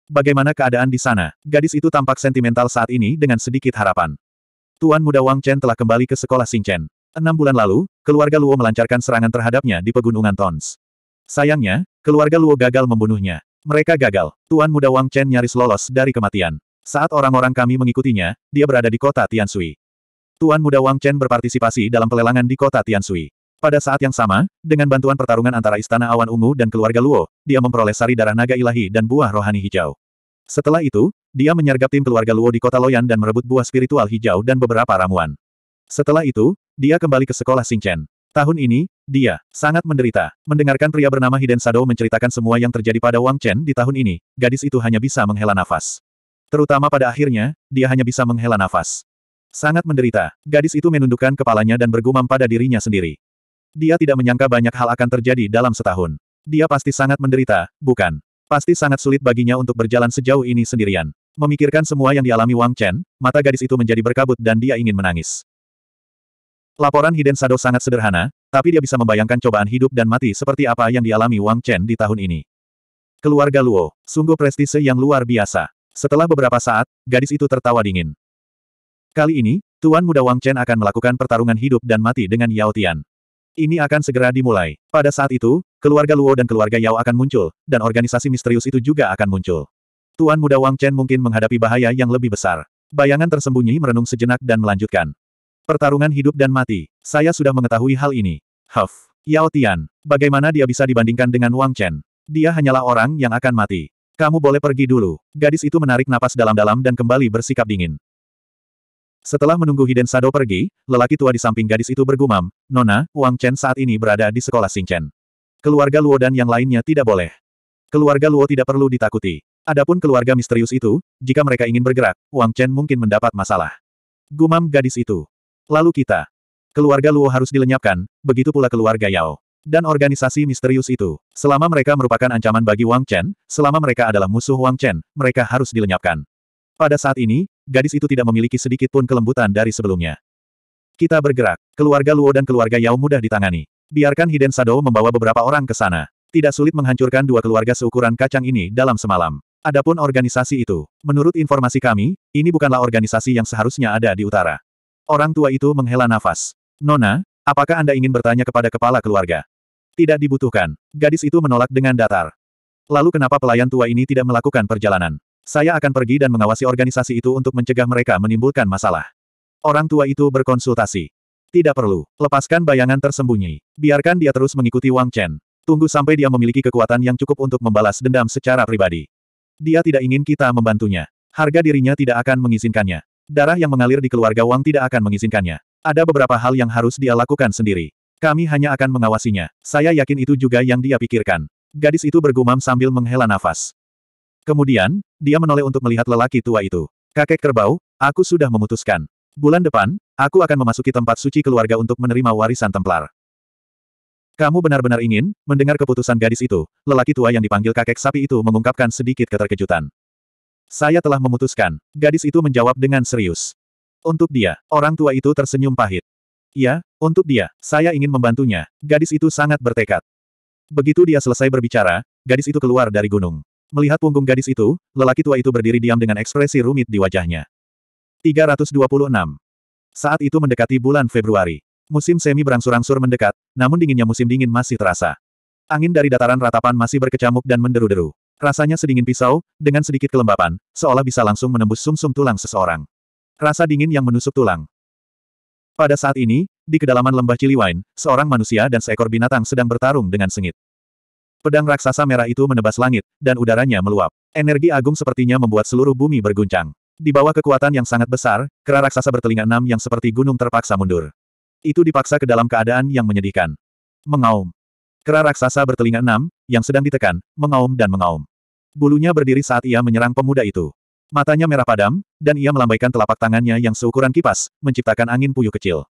Bagaimana keadaan di sana? Gadis itu tampak sentimental saat ini dengan sedikit harapan. Tuan Muda Wang Chen telah kembali ke sekolah Chen. Enam bulan lalu, keluarga Luo melancarkan serangan terhadapnya di Pegunungan Tons. Sayangnya, keluarga Luo gagal membunuhnya. Mereka gagal. Tuan Muda Wang Chen nyaris lolos dari kematian. Saat orang-orang kami mengikutinya, dia berada di kota Tiansui. Tuan Muda Wang Chen berpartisipasi dalam pelelangan di kota Tiansui. Pada saat yang sama, dengan bantuan pertarungan antara Istana Awan Ungu dan keluarga Luo, dia memperoleh sari darah naga ilahi dan buah rohani hijau. Setelah itu, dia menyergap tim keluarga Luo di kota Loyan dan merebut buah spiritual hijau dan beberapa ramuan. Setelah itu, dia kembali ke sekolah Xingchen. Tahun ini, dia sangat menderita. Mendengarkan pria bernama Hiden Sado menceritakan semua yang terjadi pada Wang Chen di tahun ini, gadis itu hanya bisa menghela nafas. Terutama pada akhirnya, dia hanya bisa menghela nafas. Sangat menderita, gadis itu menundukkan kepalanya dan bergumam pada dirinya sendiri. Dia tidak menyangka banyak hal akan terjadi dalam setahun. Dia pasti sangat menderita, bukan? Pasti sangat sulit baginya untuk berjalan sejauh ini sendirian. Memikirkan semua yang dialami Wang Chen, mata gadis itu menjadi berkabut dan dia ingin menangis. Laporan Hiden Sado sangat sederhana, tapi dia bisa membayangkan cobaan hidup dan mati seperti apa yang dialami Wang Chen di tahun ini. Keluarga Luo, sungguh prestise yang luar biasa. Setelah beberapa saat, gadis itu tertawa dingin. Kali ini, Tuan Muda Wang Chen akan melakukan pertarungan hidup dan mati dengan Yao Tian. Ini akan segera dimulai. Pada saat itu, keluarga Luo dan keluarga Yao akan muncul, dan organisasi misterius itu juga akan muncul. Tuan muda Wang Chen mungkin menghadapi bahaya yang lebih besar. Bayangan tersembunyi merenung sejenak dan melanjutkan. Pertarungan hidup dan mati. Saya sudah mengetahui hal ini. Huff. Yao Tian. Bagaimana dia bisa dibandingkan dengan Wang Chen? Dia hanyalah orang yang akan mati. Kamu boleh pergi dulu. Gadis itu menarik napas dalam-dalam dan kembali bersikap dingin. Setelah menunggu Hiden Sado pergi, lelaki tua di samping gadis itu bergumam, Nona, Wang Chen saat ini berada di sekolah Singchen. Keluarga Luo dan yang lainnya tidak boleh. Keluarga Luo tidak perlu ditakuti. Adapun keluarga misterius itu, jika mereka ingin bergerak, Wang Chen mungkin mendapat masalah. Gumam gadis itu. Lalu kita. Keluarga Luo harus dilenyapkan, begitu pula keluarga Yao. Dan organisasi misterius itu. Selama mereka merupakan ancaman bagi Wang Chen, selama mereka adalah musuh Wang Chen, mereka harus dilenyapkan. Pada saat ini, gadis itu tidak memiliki sedikit pun kelembutan dari sebelumnya. Kita bergerak, keluarga Luo dan keluarga Yao mudah ditangani. Biarkan Hiden Sado membawa beberapa orang ke sana. Tidak sulit menghancurkan dua keluarga seukuran kacang ini dalam semalam. Adapun organisasi itu, menurut informasi kami, ini bukanlah organisasi yang seharusnya ada di utara. Orang tua itu menghela nafas. Nona, apakah Anda ingin bertanya kepada kepala keluarga? Tidak dibutuhkan. Gadis itu menolak dengan datar. Lalu kenapa pelayan tua ini tidak melakukan perjalanan? Saya akan pergi dan mengawasi organisasi itu untuk mencegah mereka menimbulkan masalah. Orang tua itu berkonsultasi. Tidak perlu. Lepaskan bayangan tersembunyi. Biarkan dia terus mengikuti Wang Chen. Tunggu sampai dia memiliki kekuatan yang cukup untuk membalas dendam secara pribadi. Dia tidak ingin kita membantunya. Harga dirinya tidak akan mengizinkannya. Darah yang mengalir di keluarga Wang tidak akan mengizinkannya. Ada beberapa hal yang harus dia lakukan sendiri. Kami hanya akan mengawasinya. Saya yakin itu juga yang dia pikirkan. Gadis itu bergumam sambil menghela nafas. Kemudian, dia menoleh untuk melihat lelaki tua itu. Kakek kerbau, aku sudah memutuskan. Bulan depan, aku akan memasuki tempat suci keluarga untuk menerima warisan Templar. Kamu benar-benar ingin, mendengar keputusan gadis itu, lelaki tua yang dipanggil kakek sapi itu mengungkapkan sedikit keterkejutan. Saya telah memutuskan, gadis itu menjawab dengan serius. Untuk dia, orang tua itu tersenyum pahit. Ya, untuk dia, saya ingin membantunya, gadis itu sangat bertekad. Begitu dia selesai berbicara, gadis itu keluar dari gunung. Melihat punggung gadis itu, lelaki tua itu berdiri diam dengan ekspresi rumit di wajahnya. 326. Saat itu mendekati bulan Februari. Musim semi berangsur-angsur mendekat, namun dinginnya musim dingin masih terasa. Angin dari dataran ratapan masih berkecamuk dan menderu-deru. Rasanya sedingin pisau, dengan sedikit kelembapan, seolah bisa langsung menembus sumsum -sum tulang seseorang. Rasa dingin yang menusuk tulang. Pada saat ini, di kedalaman lembah Ciliwain, seorang manusia dan seekor binatang sedang bertarung dengan sengit. Pedang raksasa merah itu menebas langit, dan udaranya meluap. Energi agung sepertinya membuat seluruh bumi berguncang. Di bawah kekuatan yang sangat besar, kera raksasa bertelinga enam yang seperti gunung terpaksa mundur. Itu dipaksa ke dalam keadaan yang menyedihkan. Mengaum. Kera raksasa bertelinga enam, yang sedang ditekan, mengaum dan mengaum. Bulunya berdiri saat ia menyerang pemuda itu. Matanya merah padam, dan ia melambaikan telapak tangannya yang seukuran kipas, menciptakan angin puyuh kecil.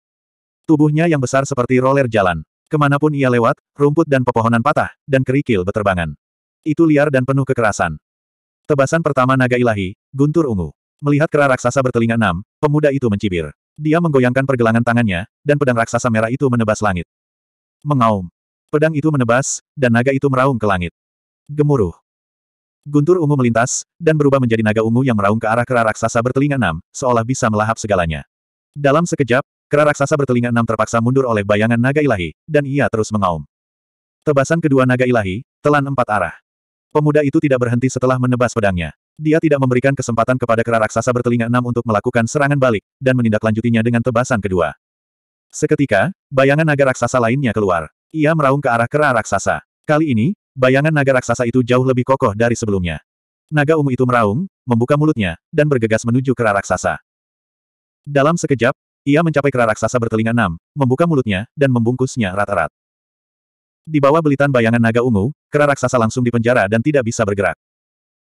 Tubuhnya yang besar seperti roller jalan. Kemanapun ia lewat, rumput dan pepohonan patah, dan kerikil beterbangan. Itu liar dan penuh kekerasan. Tebasan pertama naga ilahi, guntur ungu. Melihat kera raksasa bertelinga enam, pemuda itu mencibir. Dia menggoyangkan pergelangan tangannya, dan pedang raksasa merah itu menebas langit. Mengaum. Pedang itu menebas, dan naga itu meraung ke langit. Gemuruh. Guntur ungu melintas, dan berubah menjadi naga ungu yang meraung ke arah kera raksasa bertelinga enam, seolah bisa melahap segalanya. Dalam sekejap, kera raksasa bertelinga enam terpaksa mundur oleh bayangan naga ilahi, dan ia terus mengaum. Tebasan kedua naga ilahi, telan empat arah. Pemuda itu tidak berhenti setelah menebas pedangnya. Dia tidak memberikan kesempatan kepada kera raksasa bertelinga enam untuk melakukan serangan balik, dan menindaklanjutinya dengan tebasan kedua. Seketika, bayangan naga raksasa lainnya keluar. Ia meraung ke arah kera raksasa. Kali ini, bayangan naga raksasa itu jauh lebih kokoh dari sebelumnya. Naga ungu itu meraung, membuka mulutnya, dan bergegas menuju kera raksasa. Dalam sekejap, ia mencapai kera raksasa bertelinga enam, membuka mulutnya, dan membungkusnya rata rat Di bawah belitan bayangan naga ungu, kera raksasa langsung dipenjara dan tidak bisa bergerak.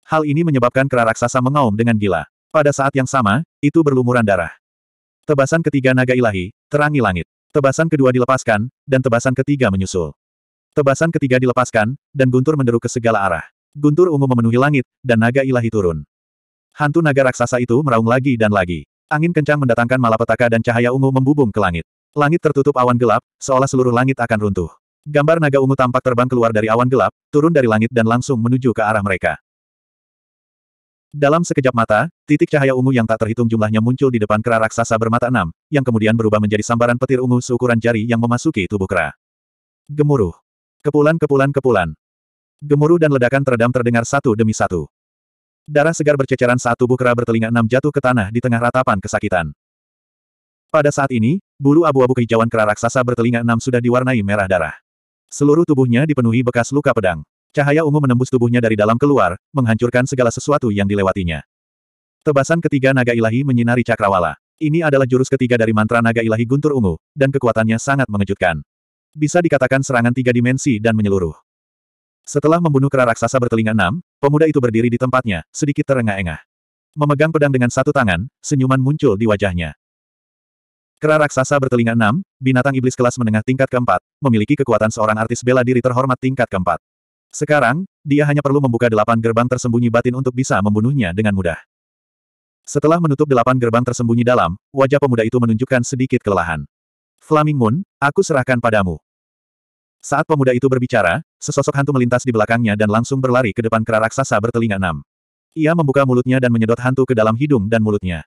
Hal ini menyebabkan kera raksasa mengaum dengan gila. Pada saat yang sama, itu berlumuran darah. Tebasan ketiga naga ilahi, terangi langit. Tebasan kedua dilepaskan, dan tebasan ketiga menyusul. Tebasan ketiga dilepaskan, dan guntur menderu ke segala arah. Guntur ungu memenuhi langit, dan naga ilahi turun. Hantu naga raksasa itu meraung lagi dan lagi. Angin kencang mendatangkan malapetaka dan cahaya ungu membubung ke langit. Langit tertutup awan gelap, seolah seluruh langit akan runtuh. Gambar naga ungu tampak terbang keluar dari awan gelap, turun dari langit dan langsung menuju ke arah mereka. Dalam sekejap mata, titik cahaya ungu yang tak terhitung jumlahnya muncul di depan kera raksasa bermata enam, yang kemudian berubah menjadi sambaran petir ungu seukuran jari yang memasuki tubuh kera. Gemuruh. Kepulan-kepulan-kepulan. Gemuruh dan ledakan teredam terdengar satu demi satu. Darah segar berceceran saat tubuh kera bertelinga enam jatuh ke tanah di tengah ratapan kesakitan. Pada saat ini, bulu abu-abu kehijauan kera raksasa bertelinga enam sudah diwarnai merah darah. Seluruh tubuhnya dipenuhi bekas luka pedang. Cahaya ungu menembus tubuhnya dari dalam keluar, menghancurkan segala sesuatu yang dilewatinya. Tebasan ketiga naga ilahi menyinari cakrawala. Ini adalah jurus ketiga dari mantra naga ilahi guntur ungu, dan kekuatannya sangat mengejutkan. Bisa dikatakan serangan tiga dimensi dan menyeluruh. Setelah membunuh kera raksasa bertelinga enam, pemuda itu berdiri di tempatnya, sedikit terengah-engah. Memegang pedang dengan satu tangan, senyuman muncul di wajahnya. Kera raksasa bertelinga enam, binatang iblis kelas menengah tingkat keempat, memiliki kekuatan seorang artis bela diri terhormat tingkat keempat. Sekarang, dia hanya perlu membuka delapan gerbang tersembunyi batin untuk bisa membunuhnya dengan mudah. Setelah menutup delapan gerbang tersembunyi dalam, wajah pemuda itu menunjukkan sedikit kelelahan. Flaming Moon, aku serahkan padamu. Saat pemuda itu berbicara, sesosok hantu melintas di belakangnya dan langsung berlari ke depan kera raksasa bertelinga enam. Ia membuka mulutnya dan menyedot hantu ke dalam hidung dan mulutnya.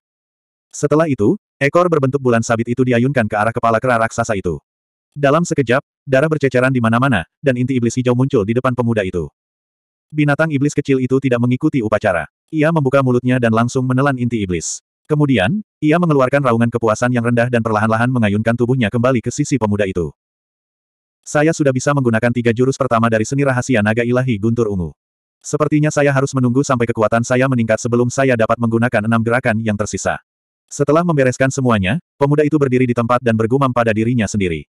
Setelah itu, ekor berbentuk bulan sabit itu diayunkan ke arah kepala kera raksasa itu. Dalam sekejap, darah berceceran di mana-mana, dan inti iblis hijau muncul di depan pemuda itu. Binatang iblis kecil itu tidak mengikuti upacara. Ia membuka mulutnya dan langsung menelan inti iblis. Kemudian, ia mengeluarkan raungan kepuasan yang rendah dan perlahan-lahan mengayunkan tubuhnya kembali ke sisi pemuda itu. Saya sudah bisa menggunakan tiga jurus pertama dari seni rahasia naga ilahi guntur ungu. Sepertinya saya harus menunggu sampai kekuatan saya meningkat sebelum saya dapat menggunakan enam gerakan yang tersisa. Setelah membereskan semuanya, pemuda itu berdiri di tempat dan bergumam pada dirinya sendiri.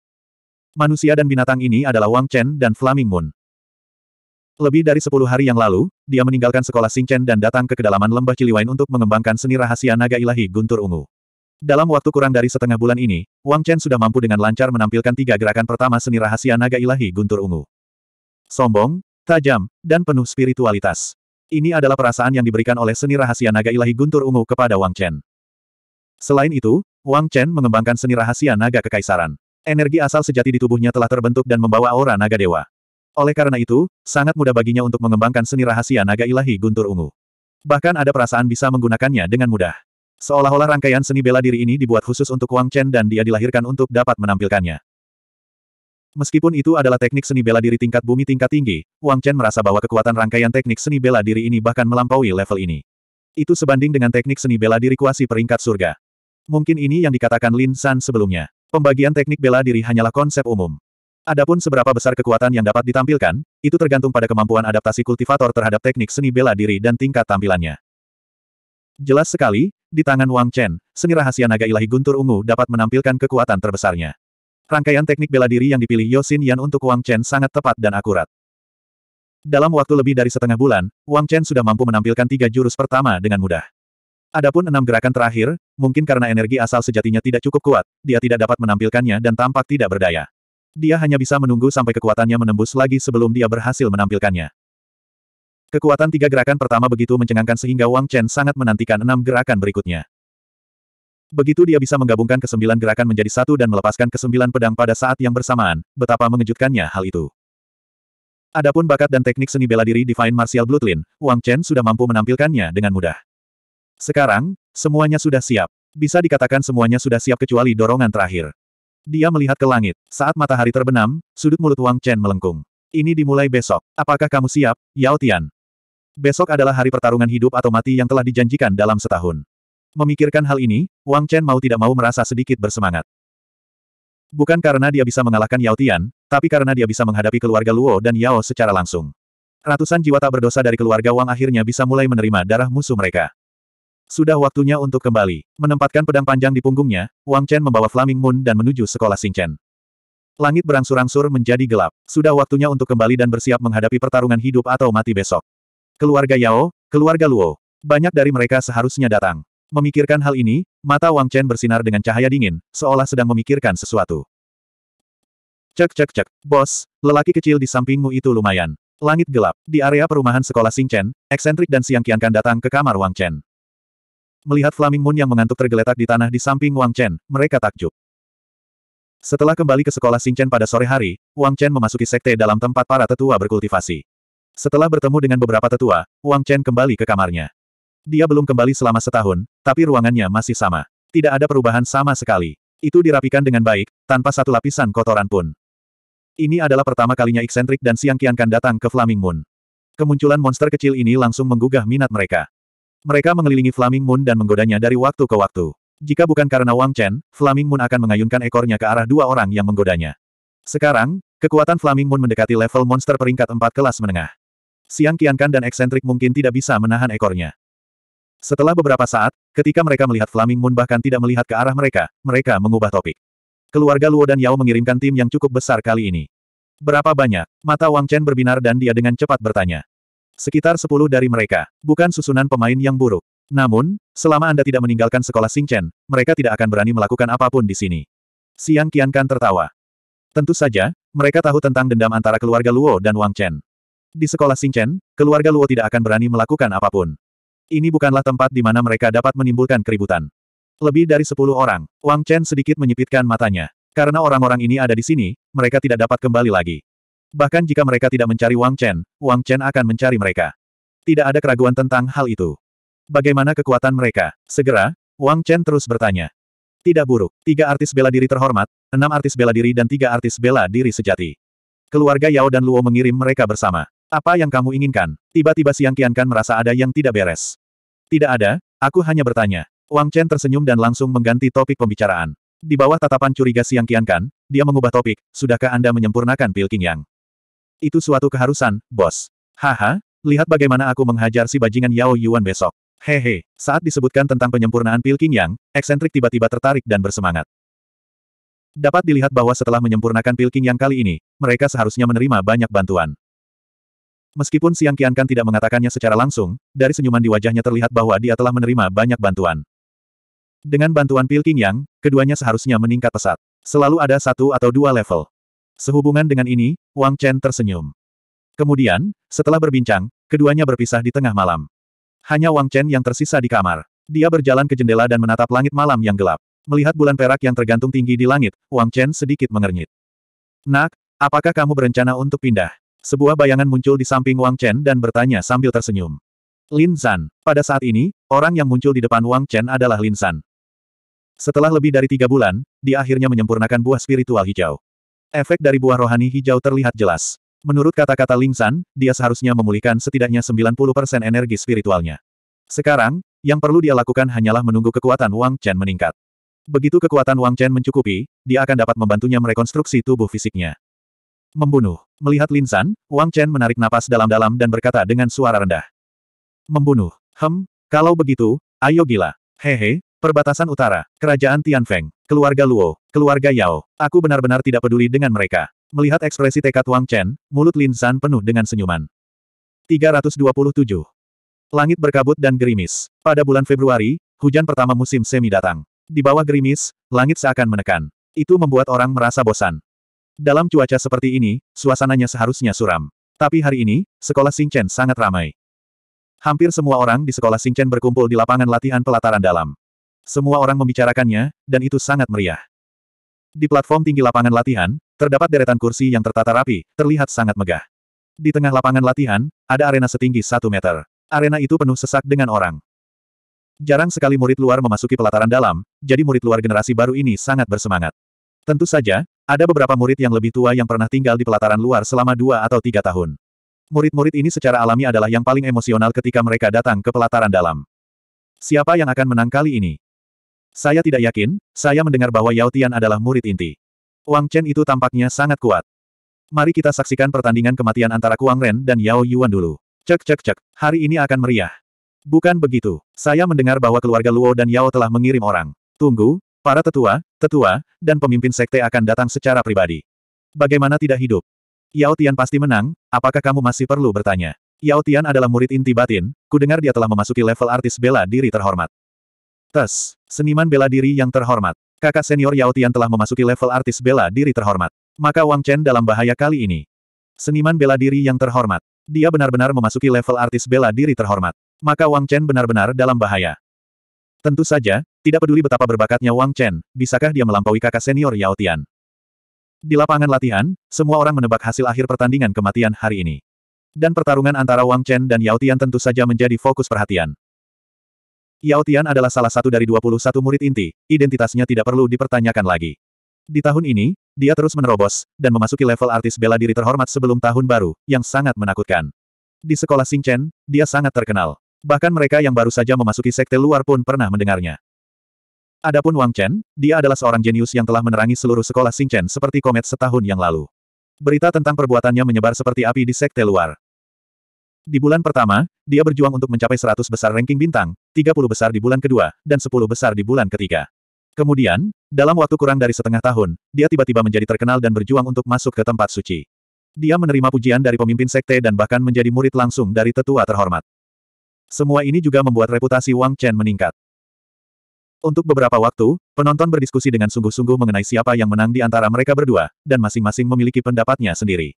Manusia dan binatang ini adalah Wang Chen dan Flaming Moon. Lebih dari sepuluh hari yang lalu, dia meninggalkan sekolah Chen dan datang ke kedalaman lembah Ciliwain untuk mengembangkan seni rahasia naga ilahi Guntur Ungu. Dalam waktu kurang dari setengah bulan ini, Wang Chen sudah mampu dengan lancar menampilkan tiga gerakan pertama seni rahasia naga ilahi Guntur Ungu. Sombong, tajam, dan penuh spiritualitas. Ini adalah perasaan yang diberikan oleh seni rahasia naga ilahi Guntur Ungu kepada Wang Chen. Selain itu, Wang Chen mengembangkan seni rahasia naga kekaisaran. Energi asal sejati di tubuhnya telah terbentuk dan membawa aura naga dewa. Oleh karena itu, sangat mudah baginya untuk mengembangkan seni rahasia naga ilahi guntur ungu. Bahkan ada perasaan bisa menggunakannya dengan mudah. Seolah-olah rangkaian seni bela diri ini dibuat khusus untuk Wang Chen dan dia dilahirkan untuk dapat menampilkannya. Meskipun itu adalah teknik seni bela diri tingkat bumi tingkat tinggi, Wang Chen merasa bahwa kekuatan rangkaian teknik seni bela diri ini bahkan melampaui level ini. Itu sebanding dengan teknik seni bela diri kuasi peringkat surga. Mungkin ini yang dikatakan Lin San sebelumnya. Pembagian teknik bela diri hanyalah konsep umum. Adapun seberapa besar kekuatan yang dapat ditampilkan, itu tergantung pada kemampuan adaptasi kultivator terhadap teknik seni bela diri dan tingkat tampilannya. Jelas sekali, di tangan Wang Chen, seni rahasia naga ilahi guntur ungu dapat menampilkan kekuatan terbesarnya. Rangkaian teknik bela diri yang dipilih Yosin Yan untuk Wang Chen sangat tepat dan akurat. Dalam waktu lebih dari setengah bulan, Wang Chen sudah mampu menampilkan tiga jurus pertama dengan mudah. Adapun enam gerakan terakhir, mungkin karena energi asal sejatinya tidak cukup kuat, dia tidak dapat menampilkannya dan tampak tidak berdaya. Dia hanya bisa menunggu sampai kekuatannya menembus lagi sebelum dia berhasil menampilkannya. Kekuatan tiga gerakan pertama begitu mencengangkan sehingga Wang Chen sangat menantikan enam gerakan berikutnya. Begitu dia bisa menggabungkan kesembilan gerakan menjadi satu dan melepaskan kesembilan pedang pada saat yang bersamaan, betapa mengejutkannya hal itu. Adapun bakat dan teknik seni bela diri Divine Martial Bloodline, Wang Chen sudah mampu menampilkannya dengan mudah. Sekarang, semuanya sudah siap. Bisa dikatakan semuanya sudah siap kecuali dorongan terakhir. Dia melihat ke langit. Saat matahari terbenam, sudut mulut Wang Chen melengkung. Ini dimulai besok. Apakah kamu siap, Yao Tian? Besok adalah hari pertarungan hidup atau mati yang telah dijanjikan dalam setahun. Memikirkan hal ini, Wang Chen mau tidak mau merasa sedikit bersemangat. Bukan karena dia bisa mengalahkan Yao Tian, tapi karena dia bisa menghadapi keluarga Luo dan Yao secara langsung. Ratusan jiwa tak berdosa dari keluarga Wang akhirnya bisa mulai menerima darah musuh mereka. Sudah waktunya untuk kembali. Menempatkan pedang panjang di punggungnya, Wang Chen membawa Flaming Moon dan menuju sekolah Chen. Langit berangsur-angsur menjadi gelap. Sudah waktunya untuk kembali dan bersiap menghadapi pertarungan hidup atau mati besok. Keluarga Yao, keluarga Luo. Banyak dari mereka seharusnya datang. Memikirkan hal ini, mata Wang Chen bersinar dengan cahaya dingin, seolah sedang memikirkan sesuatu. Cek cek cek, bos, lelaki kecil di sampingmu itu lumayan. Langit gelap, di area perumahan sekolah Chen, eksentrik dan Siang kiankan datang ke kamar Wang Chen. Melihat Flaming Moon yang mengantuk tergeletak di tanah di samping Wang Chen, mereka takjub. Setelah kembali ke sekolah Chen pada sore hari, Wang Chen memasuki sekte dalam tempat para tetua berkultivasi. Setelah bertemu dengan beberapa tetua, Wang Chen kembali ke kamarnya. Dia belum kembali selama setahun, tapi ruangannya masih sama. Tidak ada perubahan sama sekali. Itu dirapikan dengan baik, tanpa satu lapisan kotoran pun. Ini adalah pertama kalinya eksentrik dan Siang Kiankan datang ke Flaming Moon. Kemunculan monster kecil ini langsung menggugah minat mereka. Mereka mengelilingi Flaming Moon dan menggodanya dari waktu ke waktu. Jika bukan karena Wang Chen, Flaming Moon akan mengayunkan ekornya ke arah dua orang yang menggodanya. Sekarang, kekuatan Flaming Moon mendekati level monster peringkat 4 kelas menengah. Siang Kan dan eksentrik mungkin tidak bisa menahan ekornya. Setelah beberapa saat, ketika mereka melihat Flaming Moon bahkan tidak melihat ke arah mereka, mereka mengubah topik. Keluarga Luo dan Yao mengirimkan tim yang cukup besar kali ini. Berapa banyak? Mata Wang Chen berbinar dan dia dengan cepat bertanya. Sekitar sepuluh dari mereka, bukan susunan pemain yang buruk. Namun, selama Anda tidak meninggalkan sekolah Singchen, mereka tidak akan berani melakukan apapun di sini. Siang Kian Kan tertawa. Tentu saja, mereka tahu tentang dendam antara keluarga Luo dan Wang Chen. Di sekolah Singchen, keluarga Luo tidak akan berani melakukan apapun. Ini bukanlah tempat di mana mereka dapat menimbulkan keributan. Lebih dari sepuluh orang, Wang Chen sedikit menyipitkan matanya. Karena orang-orang ini ada di sini, mereka tidak dapat kembali lagi. Bahkan jika mereka tidak mencari Wang Chen, Wang Chen akan mencari mereka. Tidak ada keraguan tentang hal itu. Bagaimana kekuatan mereka? Segera, Wang Chen terus bertanya. Tidak buruk, tiga artis bela diri terhormat, enam artis bela diri dan tiga artis bela diri sejati. Keluarga Yao dan Luo mengirim mereka bersama. Apa yang kamu inginkan? Tiba-tiba Siang Kan merasa ada yang tidak beres. Tidak ada, aku hanya bertanya. Wang Chen tersenyum dan langsung mengganti topik pembicaraan. Di bawah tatapan curiga Siang Kan, dia mengubah topik, sudahkah Anda menyempurnakan Pil King Yang? Itu suatu keharusan, bos. Haha, lihat bagaimana aku menghajar si bajingan Yao Yuan besok. Hehe, saat disebutkan tentang penyempurnaan Pil King Yang, eksentrik tiba-tiba tertarik dan bersemangat. Dapat dilihat bahwa setelah menyempurnakan Pil King Yang kali ini, mereka seharusnya menerima banyak bantuan. Meskipun Siang Qiankan tidak mengatakannya secara langsung, dari senyuman di wajahnya terlihat bahwa dia telah menerima banyak bantuan. Dengan bantuan Pil King Yang, keduanya seharusnya meningkat pesat. Selalu ada satu atau dua level. Sehubungan dengan ini, Wang Chen tersenyum. Kemudian, setelah berbincang, keduanya berpisah di tengah malam. Hanya Wang Chen yang tersisa di kamar. Dia berjalan ke jendela dan menatap langit malam yang gelap. Melihat bulan perak yang tergantung tinggi di langit, Wang Chen sedikit mengernyit. Nak, apakah kamu berencana untuk pindah? Sebuah bayangan muncul di samping Wang Chen dan bertanya sambil tersenyum. Lin San. Pada saat ini, orang yang muncul di depan Wang Chen adalah Lin San. Setelah lebih dari tiga bulan, dia akhirnya menyempurnakan buah spiritual hijau. Efek dari buah rohani hijau terlihat jelas. Menurut kata-kata Ling San, dia seharusnya memulihkan setidaknya 90% energi spiritualnya. Sekarang, yang perlu dia lakukan hanyalah menunggu kekuatan Wang Chen meningkat. Begitu kekuatan Wang Chen mencukupi, dia akan dapat membantunya merekonstruksi tubuh fisiknya. Membunuh. Melihat Lin San, Wang Chen menarik napas dalam-dalam dan berkata dengan suara rendah. Membunuh. Hem, kalau begitu, ayo gila. Hehe, Perbatasan utara, kerajaan Tianfeng, keluarga Luo, keluarga Yao, aku benar-benar tidak peduli dengan mereka. Melihat ekspresi tekad Wang Chen, mulut Lin San penuh dengan senyuman. 327. Langit berkabut dan gerimis. Pada bulan Februari, hujan pertama musim semi datang. Di bawah gerimis, langit seakan menekan. Itu membuat orang merasa bosan. Dalam cuaca seperti ini, suasananya seharusnya suram. Tapi hari ini, sekolah Xingchen sangat ramai. Hampir semua orang di sekolah Xingchen berkumpul di lapangan latihan pelataran dalam. Semua orang membicarakannya, dan itu sangat meriah. Di platform tinggi lapangan latihan, terdapat deretan kursi yang tertata rapi, terlihat sangat megah. Di tengah lapangan latihan, ada arena setinggi satu meter. Arena itu penuh sesak dengan orang. Jarang sekali murid luar memasuki pelataran dalam, jadi murid luar generasi baru ini sangat bersemangat. Tentu saja, ada beberapa murid yang lebih tua yang pernah tinggal di pelataran luar selama dua atau tiga tahun. Murid-murid ini secara alami adalah yang paling emosional ketika mereka datang ke pelataran dalam. Siapa yang akan menang kali ini? Saya tidak yakin, saya mendengar bahwa Yao Tian adalah murid inti. Wang Chen itu tampaknya sangat kuat. Mari kita saksikan pertandingan kematian antara Kuang Ren dan Yao Yuan dulu. Cek cek cek, hari ini akan meriah. Bukan begitu, saya mendengar bahwa keluarga Luo dan Yao telah mengirim orang. Tunggu, para tetua, tetua, dan pemimpin sekte akan datang secara pribadi. Bagaimana tidak hidup? Yao Tian pasti menang, apakah kamu masih perlu bertanya? Yao Tian adalah murid inti batin, kudengar dia telah memasuki level artis bela diri terhormat. Tes, seniman bela diri yang terhormat. Kakak senior Yao Tian telah memasuki level artis bela diri terhormat. Maka Wang Chen dalam bahaya kali ini. Seniman bela diri yang terhormat. Dia benar-benar memasuki level artis bela diri terhormat. Maka Wang Chen benar-benar dalam bahaya. Tentu saja, tidak peduli betapa berbakatnya Wang Chen, bisakah dia melampaui kakak senior Yao Tian. Di lapangan latihan, semua orang menebak hasil akhir pertandingan kematian hari ini. Dan pertarungan antara Wang Chen dan Yao Tian tentu saja menjadi fokus perhatian. Yao Tian adalah salah satu dari 21 murid inti, identitasnya tidak perlu dipertanyakan lagi. Di tahun ini, dia terus menerobos, dan memasuki level artis bela diri terhormat sebelum tahun baru, yang sangat menakutkan. Di sekolah Chen, dia sangat terkenal. Bahkan mereka yang baru saja memasuki sekte luar pun pernah mendengarnya. Adapun Wang Chen, dia adalah seorang jenius yang telah menerangi seluruh sekolah Chen seperti komet setahun yang lalu. Berita tentang perbuatannya menyebar seperti api di sekte luar. Di bulan pertama, dia berjuang untuk mencapai 100 besar ranking bintang, 30 besar di bulan kedua, dan 10 besar di bulan ketiga. Kemudian, dalam waktu kurang dari setengah tahun, dia tiba-tiba menjadi terkenal dan berjuang untuk masuk ke tempat suci. Dia menerima pujian dari pemimpin sekte dan bahkan menjadi murid langsung dari tetua terhormat. Semua ini juga membuat reputasi Wang Chen meningkat. Untuk beberapa waktu, penonton berdiskusi dengan sungguh-sungguh mengenai siapa yang menang di antara mereka berdua, dan masing-masing memiliki pendapatnya sendiri.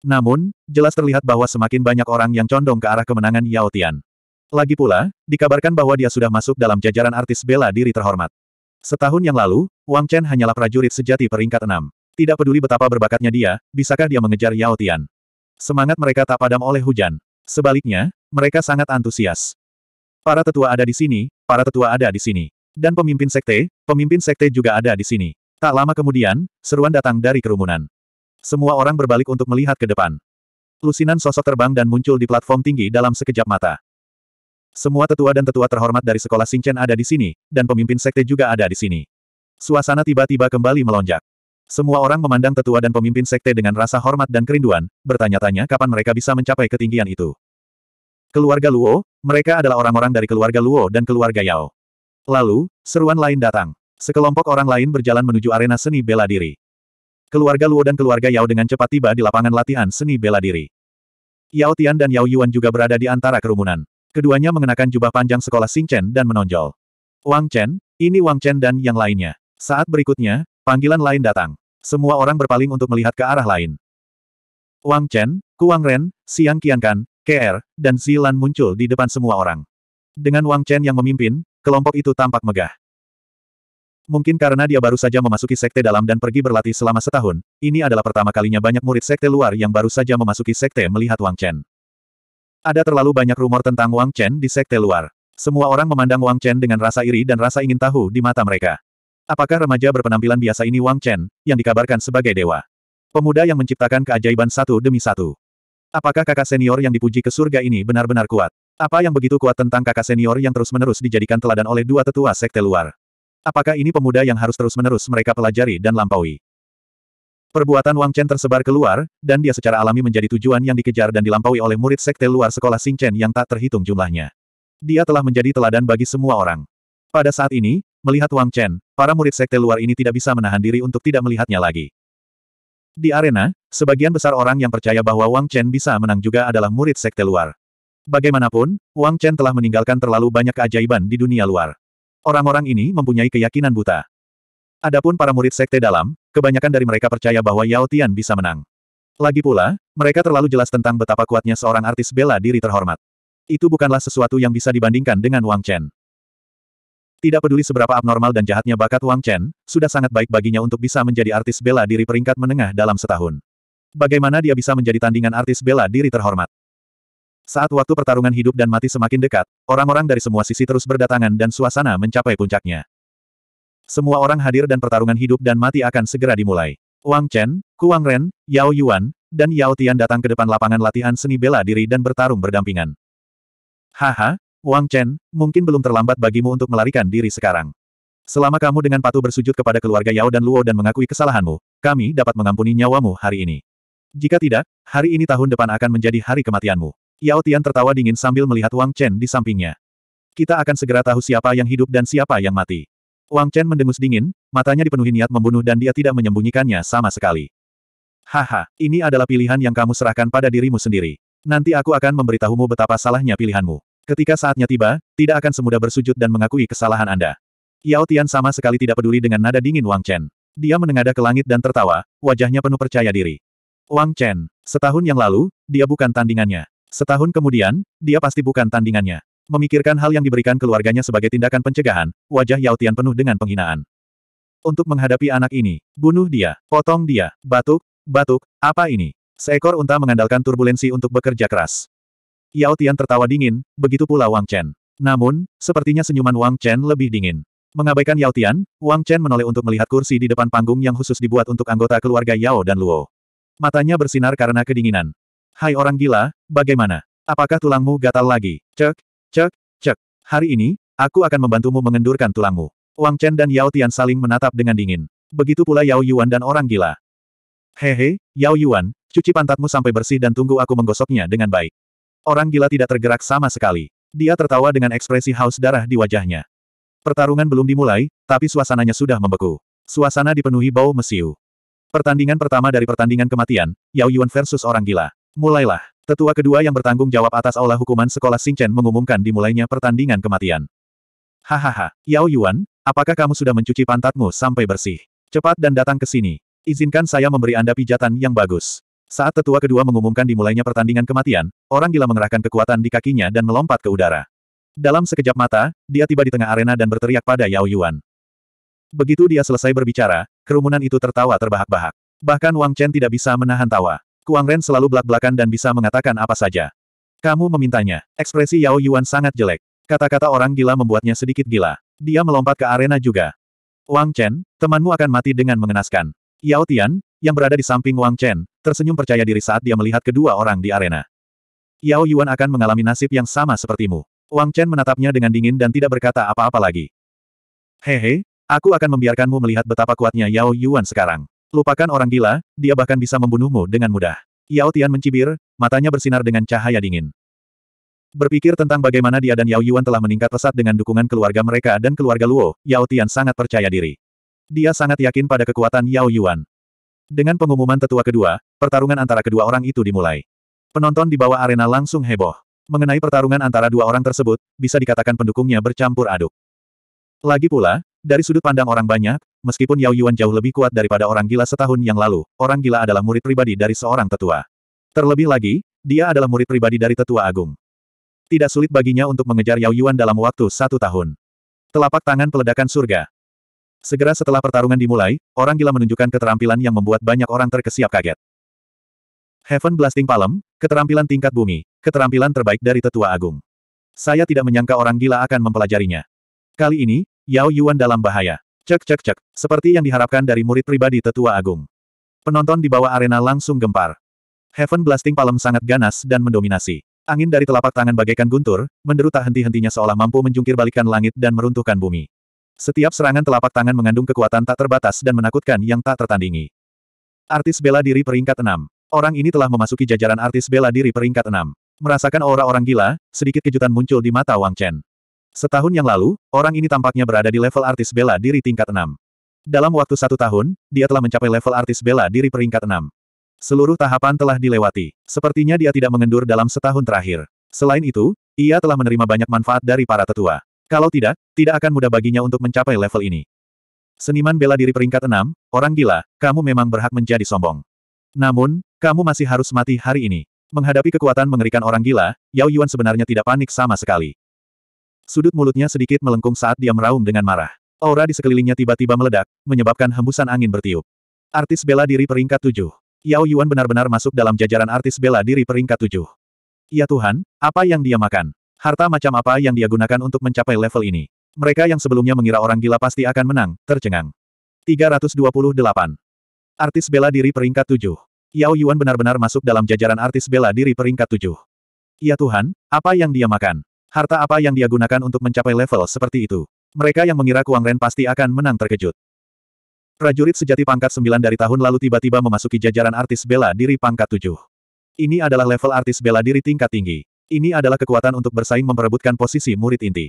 Namun, jelas terlihat bahwa semakin banyak orang yang condong ke arah kemenangan Yao Tian. Lagi pula, dikabarkan bahwa dia sudah masuk dalam jajaran artis bela diri terhormat. Setahun yang lalu, Wang Chen hanyalah prajurit sejati peringkat enam. Tidak peduli betapa berbakatnya dia, bisakah dia mengejar Yao Tian. Semangat mereka tak padam oleh hujan. Sebaliknya, mereka sangat antusias. Para tetua ada di sini, para tetua ada di sini. Dan pemimpin sekte, pemimpin sekte juga ada di sini. Tak lama kemudian, seruan datang dari kerumunan. Semua orang berbalik untuk melihat ke depan. Lusinan sosok terbang dan muncul di platform tinggi dalam sekejap mata. Semua tetua dan tetua terhormat dari sekolah Singchen ada di sini, dan pemimpin sekte juga ada di sini. Suasana tiba-tiba kembali melonjak. Semua orang memandang tetua dan pemimpin sekte dengan rasa hormat dan kerinduan, bertanya-tanya kapan mereka bisa mencapai ketinggian itu. Keluarga Luo, mereka adalah orang-orang dari keluarga Luo dan keluarga Yao. Lalu, seruan lain datang. Sekelompok orang lain berjalan menuju arena seni bela diri. Keluarga Luo dan keluarga Yao dengan cepat tiba di lapangan latihan seni bela diri. Yao Tian dan Yao Yuan juga berada di antara kerumunan. Keduanya mengenakan jubah panjang sekolah Xing Chen dan menonjol. Wang Chen, ini Wang Chen dan yang lainnya. Saat berikutnya, panggilan lain datang. Semua orang berpaling untuk melihat ke arah lain. Wang Chen, Kuang Ren, Xiang Qiankan, KR, dan Zilan muncul di depan semua orang. Dengan Wang Chen yang memimpin, kelompok itu tampak megah. Mungkin karena dia baru saja memasuki sekte dalam dan pergi berlatih selama setahun, ini adalah pertama kalinya banyak murid sekte luar yang baru saja memasuki sekte melihat Wang Chen. Ada terlalu banyak rumor tentang Wang Chen di sekte luar. Semua orang memandang Wang Chen dengan rasa iri dan rasa ingin tahu di mata mereka. Apakah remaja berpenampilan biasa ini Wang Chen, yang dikabarkan sebagai dewa? Pemuda yang menciptakan keajaiban satu demi satu. Apakah kakak senior yang dipuji ke surga ini benar-benar kuat? Apa yang begitu kuat tentang kakak senior yang terus-menerus dijadikan teladan oleh dua tetua sekte luar? Apakah ini pemuda yang harus terus-menerus mereka pelajari dan lampaui? Perbuatan Wang Chen tersebar keluar, dan dia secara alami menjadi tujuan yang dikejar dan dilampaui oleh murid sekte luar sekolah Xing Chen yang tak terhitung jumlahnya. Dia telah menjadi teladan bagi semua orang. Pada saat ini, melihat Wang Chen, para murid sekte luar ini tidak bisa menahan diri untuk tidak melihatnya lagi. Di arena, sebagian besar orang yang percaya bahwa Wang Chen bisa menang juga adalah murid sekte luar. Bagaimanapun, Wang Chen telah meninggalkan terlalu banyak keajaiban di dunia luar. Orang-orang ini mempunyai keyakinan buta. Adapun para murid sekte dalam, kebanyakan dari mereka percaya bahwa Yao Tian bisa menang. Lagi pula, mereka terlalu jelas tentang betapa kuatnya seorang artis bela diri terhormat. Itu bukanlah sesuatu yang bisa dibandingkan dengan Wang Chen. Tidak peduli seberapa abnormal dan jahatnya bakat Wang Chen, sudah sangat baik baginya untuk bisa menjadi artis bela diri peringkat menengah dalam setahun. Bagaimana dia bisa menjadi tandingan artis bela diri terhormat? Saat waktu pertarungan hidup dan mati semakin dekat, orang-orang dari semua sisi terus berdatangan dan suasana mencapai puncaknya. Semua orang hadir dan pertarungan hidup dan mati akan segera dimulai. Wang Chen, Kuang Ren, Yao Yuan, dan Yao Tian datang ke depan lapangan latihan seni bela diri dan bertarung berdampingan. Haha, Wang Chen, mungkin belum terlambat bagimu untuk melarikan diri sekarang. Selama kamu dengan patuh bersujud kepada keluarga Yao dan Luo dan mengakui kesalahanmu, kami dapat mengampuni nyawamu hari ini. Jika tidak, hari ini tahun depan akan menjadi hari kematianmu. Yao Tian tertawa dingin sambil melihat Wang Chen di sampingnya. Kita akan segera tahu siapa yang hidup dan siapa yang mati. Wang Chen mendengus dingin, matanya dipenuhi niat membunuh dan dia tidak menyembunyikannya sama sekali. Haha, ini adalah pilihan yang kamu serahkan pada dirimu sendiri. Nanti aku akan memberitahumu betapa salahnya pilihanmu. Ketika saatnya tiba, tidak akan semudah bersujud dan mengakui kesalahan Anda. Yao Tian sama sekali tidak peduli dengan nada dingin Wang Chen. Dia menengadah ke langit dan tertawa, wajahnya penuh percaya diri. Wang Chen, setahun yang lalu, dia bukan tandingannya. Setahun kemudian, dia pasti bukan tandingannya. Memikirkan hal yang diberikan keluarganya sebagai tindakan pencegahan, wajah Yao Tian penuh dengan penghinaan. Untuk menghadapi anak ini, bunuh dia, potong dia, batuk, batuk, apa ini? Seekor unta mengandalkan turbulensi untuk bekerja keras. Yao Tian tertawa dingin, begitu pula Wang Chen. Namun, sepertinya senyuman Wang Chen lebih dingin. Mengabaikan Yao Tian, Wang Chen menoleh untuk melihat kursi di depan panggung yang khusus dibuat untuk anggota keluarga Yao dan Luo. Matanya bersinar karena kedinginan. Hai orang gila, bagaimana? Apakah tulangmu gatal lagi? Cek, cek, cek. Hari ini, aku akan membantumu mengendurkan tulangmu. Wang Chen dan Yao Tian saling menatap dengan dingin. Begitu pula Yao Yuan dan orang gila. Hehe, Yao Yuan, cuci pantatmu sampai bersih dan tunggu aku menggosoknya dengan baik. Orang gila tidak tergerak sama sekali. Dia tertawa dengan ekspresi haus darah di wajahnya. Pertarungan belum dimulai, tapi suasananya sudah membeku. Suasana dipenuhi bau mesiu. Pertandingan pertama dari pertandingan kematian, Yao Yuan versus orang gila. Mulailah. Tetua kedua yang bertanggung jawab atas aula hukuman sekolah Singchen mengumumkan dimulainya pertandingan kematian. Hahaha, Yao Yuan, apakah kamu sudah mencuci pantatmu sampai bersih? Cepat dan datang ke sini. Izinkan saya memberi Anda pijatan yang bagus. Saat tetua kedua mengumumkan dimulainya pertandingan kematian, orang gila mengerahkan kekuatan di kakinya dan melompat ke udara. Dalam sekejap mata, dia tiba di tengah arena dan berteriak pada Yao Yuan. Begitu dia selesai berbicara, kerumunan itu tertawa terbahak-bahak. Bahkan Wang Chen tidak bisa menahan tawa. Kuang Ren selalu belak-belakan dan bisa mengatakan apa saja. Kamu memintanya. Ekspresi Yao Yuan sangat jelek. Kata-kata orang gila membuatnya sedikit gila. Dia melompat ke arena juga. Wang Chen, temanmu akan mati dengan mengenaskan. Yao Tian, yang berada di samping Wang Chen, tersenyum percaya diri saat dia melihat kedua orang di arena. Yao Yuan akan mengalami nasib yang sama sepertimu. Wang Chen menatapnya dengan dingin dan tidak berkata apa-apa lagi. Hehe, aku akan membiarkanmu melihat betapa kuatnya Yao Yuan sekarang. Lupakan orang gila, dia bahkan bisa membunuhmu dengan mudah. Yao Tian mencibir, matanya bersinar dengan cahaya dingin. Berpikir tentang bagaimana dia dan Yao Yuan telah meningkat pesat dengan dukungan keluarga mereka dan keluarga Luo, Yao Tian sangat percaya diri. Dia sangat yakin pada kekuatan Yao Yuan. Dengan pengumuman tetua kedua, pertarungan antara kedua orang itu dimulai. Penonton di bawah arena langsung heboh. Mengenai pertarungan antara dua orang tersebut, bisa dikatakan pendukungnya bercampur aduk. Lagi pula, dari sudut pandang orang banyak, meskipun Yao Yuan jauh lebih kuat daripada orang gila setahun yang lalu, orang gila adalah murid pribadi dari seorang tetua. Terlebih lagi, dia adalah murid pribadi dari tetua agung. Tidak sulit baginya untuk mengejar Yao Yuan dalam waktu satu tahun. Telapak tangan peledakan surga. Segera setelah pertarungan dimulai, orang gila menunjukkan keterampilan yang membuat banyak orang terkesiap kaget. Heaven Blasting Palem, keterampilan tingkat bumi, keterampilan terbaik dari tetua agung. Saya tidak menyangka orang gila akan mempelajarinya. Kali ini, Yao Yuan dalam bahaya. Cek cek cek, seperti yang diharapkan dari murid pribadi tetua agung. Penonton di bawah arena langsung gempar. Heaven Blasting Palem sangat ganas dan mendominasi. Angin dari telapak tangan bagaikan guntur, menderu tak henti-hentinya seolah mampu menjungkir balikan langit dan meruntuhkan bumi. Setiap serangan telapak tangan mengandung kekuatan tak terbatas dan menakutkan yang tak tertandingi. Artis bela diri peringkat 6. Orang ini telah memasuki jajaran artis bela diri peringkat 6. Merasakan aura orang gila, sedikit kejutan muncul di mata Wang Chen. Setahun yang lalu, orang ini tampaknya berada di level artis bela diri tingkat 6. Dalam waktu satu tahun, dia telah mencapai level artis bela diri peringkat 6. Seluruh tahapan telah dilewati. Sepertinya dia tidak mengendur dalam setahun terakhir. Selain itu, ia telah menerima banyak manfaat dari para tetua. Kalau tidak, tidak akan mudah baginya untuk mencapai level ini. Seniman bela diri peringkat 6, orang gila, kamu memang berhak menjadi sombong. Namun, kamu masih harus mati hari ini. Menghadapi kekuatan mengerikan orang gila, Yao Yuan sebenarnya tidak panik sama sekali. Sudut mulutnya sedikit melengkung saat dia meraung dengan marah. Aura di sekelilingnya tiba-tiba meledak, menyebabkan hembusan angin bertiup. Artis bela diri peringkat tujuh. Yao Yuan benar-benar masuk dalam jajaran artis bela diri peringkat tujuh. Ya Tuhan, apa yang dia makan? Harta macam apa yang dia gunakan untuk mencapai level ini? Mereka yang sebelumnya mengira orang gila pasti akan menang, tercengang. 328. Artis bela diri peringkat tujuh. Yao Yuan benar-benar masuk dalam jajaran artis bela diri peringkat tujuh. Ya Tuhan, apa yang dia makan? Harta apa yang dia gunakan untuk mencapai level seperti itu? Mereka yang mengira Kuang Ren pasti akan menang terkejut. Prajurit sejati pangkat 9 dari tahun lalu tiba-tiba memasuki jajaran artis bela diri pangkat 7. Ini adalah level artis bela diri tingkat tinggi. Ini adalah kekuatan untuk bersaing memperebutkan posisi murid inti.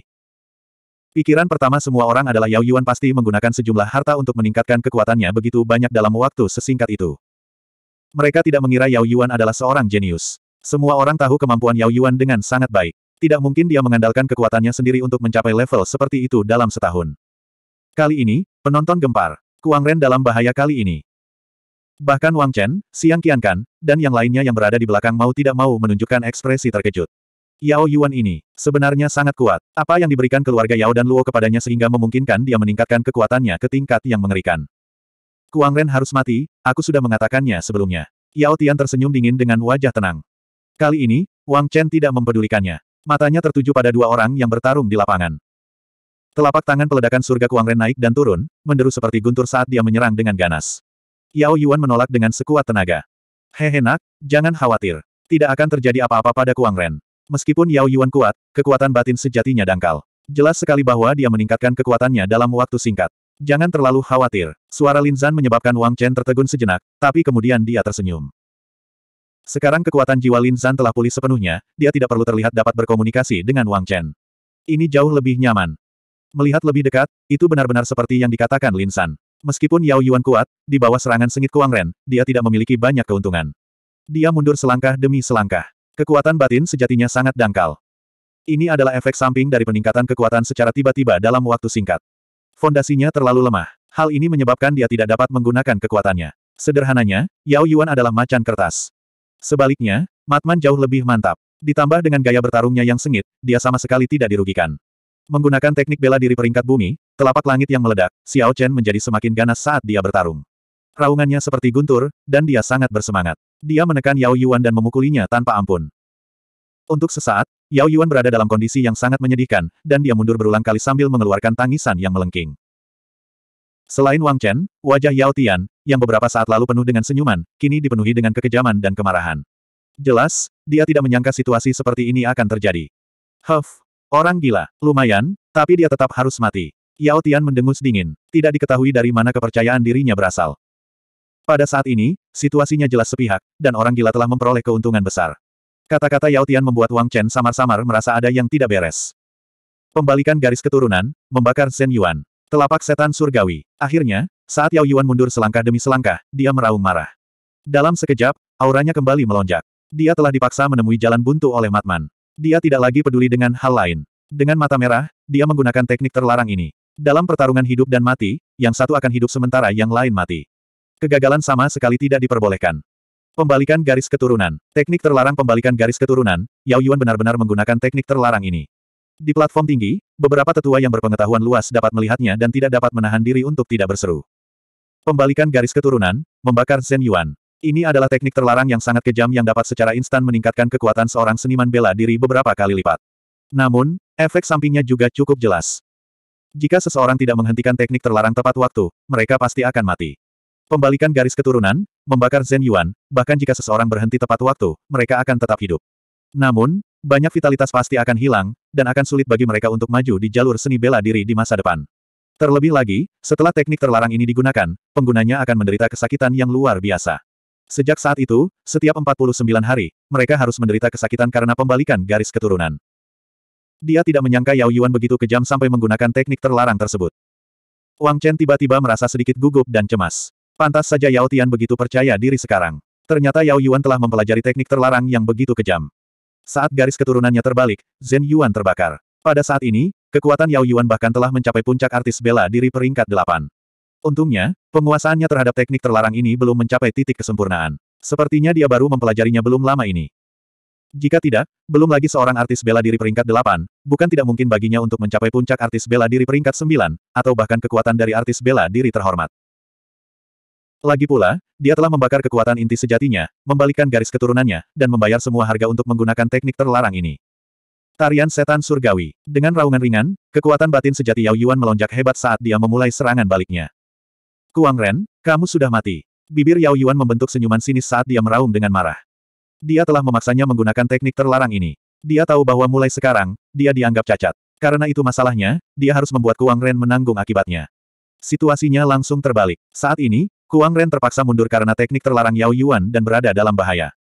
Pikiran pertama semua orang adalah Yao Yuan pasti menggunakan sejumlah harta untuk meningkatkan kekuatannya begitu banyak dalam waktu sesingkat itu. Mereka tidak mengira Yao Yuan adalah seorang jenius. Semua orang tahu kemampuan Yao Yuan dengan sangat baik. Tidak mungkin dia mengandalkan kekuatannya sendiri untuk mencapai level seperti itu dalam setahun. Kali ini, penonton gempar. Kuang Ren dalam bahaya kali ini. Bahkan Wang Chen, Siang Qiankan, dan yang lainnya yang berada di belakang mau tidak mau menunjukkan ekspresi terkejut. Yao Yuan ini, sebenarnya sangat kuat. Apa yang diberikan keluarga Yao dan Luo kepadanya sehingga memungkinkan dia meningkatkan kekuatannya ke tingkat yang mengerikan. Kuang Ren harus mati, aku sudah mengatakannya sebelumnya. Yao Tian tersenyum dingin dengan wajah tenang. Kali ini, Wang Chen tidak mempedulikannya. Matanya tertuju pada dua orang yang bertarung di lapangan. Telapak tangan peledakan surga Kuang Ren naik dan turun, menderu seperti guntur saat dia menyerang dengan ganas. Yao Yuan menolak dengan sekuat tenaga. nak, jangan khawatir. Tidak akan terjadi apa-apa pada Kuang Ren. Meskipun Yao Yuan kuat, kekuatan batin sejatinya dangkal. Jelas sekali bahwa dia meningkatkan kekuatannya dalam waktu singkat. Jangan terlalu khawatir. Suara Lin Linzan menyebabkan Wang Chen tertegun sejenak, tapi kemudian dia tersenyum. Sekarang kekuatan jiwa Lin Zan telah pulih sepenuhnya, dia tidak perlu terlihat dapat berkomunikasi dengan Wang Chen. Ini jauh lebih nyaman. Melihat lebih dekat, itu benar-benar seperti yang dikatakan Lin San. Meskipun Yao Yuan kuat, di bawah serangan sengit Kuang Ren, dia tidak memiliki banyak keuntungan. Dia mundur selangkah demi selangkah. Kekuatan batin sejatinya sangat dangkal. Ini adalah efek samping dari peningkatan kekuatan secara tiba-tiba dalam waktu singkat. Fondasinya terlalu lemah. Hal ini menyebabkan dia tidak dapat menggunakan kekuatannya. Sederhananya, Yao Yuan adalah macan kertas. Sebaliknya, Matman jauh lebih mantap. Ditambah dengan gaya bertarungnya yang sengit, dia sama sekali tidak dirugikan. Menggunakan teknik bela diri peringkat bumi, telapak langit yang meledak, Xiao Chen menjadi semakin ganas saat dia bertarung. Raungannya seperti guntur, dan dia sangat bersemangat. Dia menekan Yao Yuan dan memukulinya tanpa ampun. Untuk sesaat, Yao Yuan berada dalam kondisi yang sangat menyedihkan, dan dia mundur berulang kali sambil mengeluarkan tangisan yang melengking. Selain Wang Chen, wajah Yao Tian, yang beberapa saat lalu penuh dengan senyuman, kini dipenuhi dengan kekejaman dan kemarahan. Jelas, dia tidak menyangka situasi seperti ini akan terjadi. Huff, orang gila, lumayan, tapi dia tetap harus mati. Yao Tian mendengus dingin, tidak diketahui dari mana kepercayaan dirinya berasal. Pada saat ini, situasinya jelas sepihak, dan orang gila telah memperoleh keuntungan besar. Kata-kata Yao Tian membuat Wang Chen samar-samar merasa ada yang tidak beres. Pembalikan garis keturunan, membakar Zhen Yuan. Telapak setan surgawi. Akhirnya, saat Yao Yuan mundur selangkah demi selangkah, dia meraung marah. Dalam sekejap, auranya kembali melonjak. Dia telah dipaksa menemui jalan buntu oleh Matman. Dia tidak lagi peduli dengan hal lain. Dengan mata merah, dia menggunakan teknik terlarang ini. Dalam pertarungan hidup dan mati, yang satu akan hidup sementara yang lain mati. Kegagalan sama sekali tidak diperbolehkan. Pembalikan garis keturunan. Teknik terlarang pembalikan garis keturunan, Yao Yuan benar-benar menggunakan teknik terlarang ini. Di platform tinggi, beberapa tetua yang berpengetahuan luas dapat melihatnya dan tidak dapat menahan diri untuk tidak berseru. Pembalikan garis keturunan, membakar Zen Yuan. Ini adalah teknik terlarang yang sangat kejam yang dapat secara instan meningkatkan kekuatan seorang seniman bela diri beberapa kali lipat. Namun, efek sampingnya juga cukup jelas. Jika seseorang tidak menghentikan teknik terlarang tepat waktu, mereka pasti akan mati. Pembalikan garis keturunan, membakar Zen Yuan, bahkan jika seseorang berhenti tepat waktu, mereka akan tetap hidup. Namun, banyak vitalitas pasti akan hilang, dan akan sulit bagi mereka untuk maju di jalur seni bela diri di masa depan. Terlebih lagi, setelah teknik terlarang ini digunakan, penggunanya akan menderita kesakitan yang luar biasa. Sejak saat itu, setiap 49 hari, mereka harus menderita kesakitan karena pembalikan garis keturunan. Dia tidak menyangka Yao Yuan begitu kejam sampai menggunakan teknik terlarang tersebut. Wang Chen tiba-tiba merasa sedikit gugup dan cemas. Pantas saja Yao Tian begitu percaya diri sekarang. Ternyata Yao Yuan telah mempelajari teknik terlarang yang begitu kejam. Saat garis keturunannya terbalik, Zen Yuan terbakar. Pada saat ini, kekuatan Yao Yuan bahkan telah mencapai puncak artis bela diri peringkat delapan. Untungnya, penguasaannya terhadap teknik terlarang ini belum mencapai titik kesempurnaan. Sepertinya dia baru mempelajarinya belum lama ini. Jika tidak, belum lagi seorang artis bela diri peringkat delapan, bukan tidak mungkin baginya untuk mencapai puncak artis bela diri peringkat sembilan, atau bahkan kekuatan dari artis bela diri terhormat. Lagi pula, dia telah membakar kekuatan inti sejatinya, membalikkan garis keturunannya, dan membayar semua harga untuk menggunakan teknik terlarang ini. Tarian Setan Surgawi. Dengan raungan ringan, kekuatan batin sejati Yao Yuan melonjak hebat saat dia memulai serangan baliknya. Kuang Ren, kamu sudah mati. Bibir Yao Yuan membentuk senyuman sinis saat dia meraung dengan marah. Dia telah memaksanya menggunakan teknik terlarang ini. Dia tahu bahwa mulai sekarang, dia dianggap cacat. Karena itu masalahnya, dia harus membuat Kuang Ren menanggung akibatnya. Situasinya langsung terbalik. Saat ini, Kuang Ren terpaksa mundur karena teknik terlarang Yao Yuan dan berada dalam bahaya.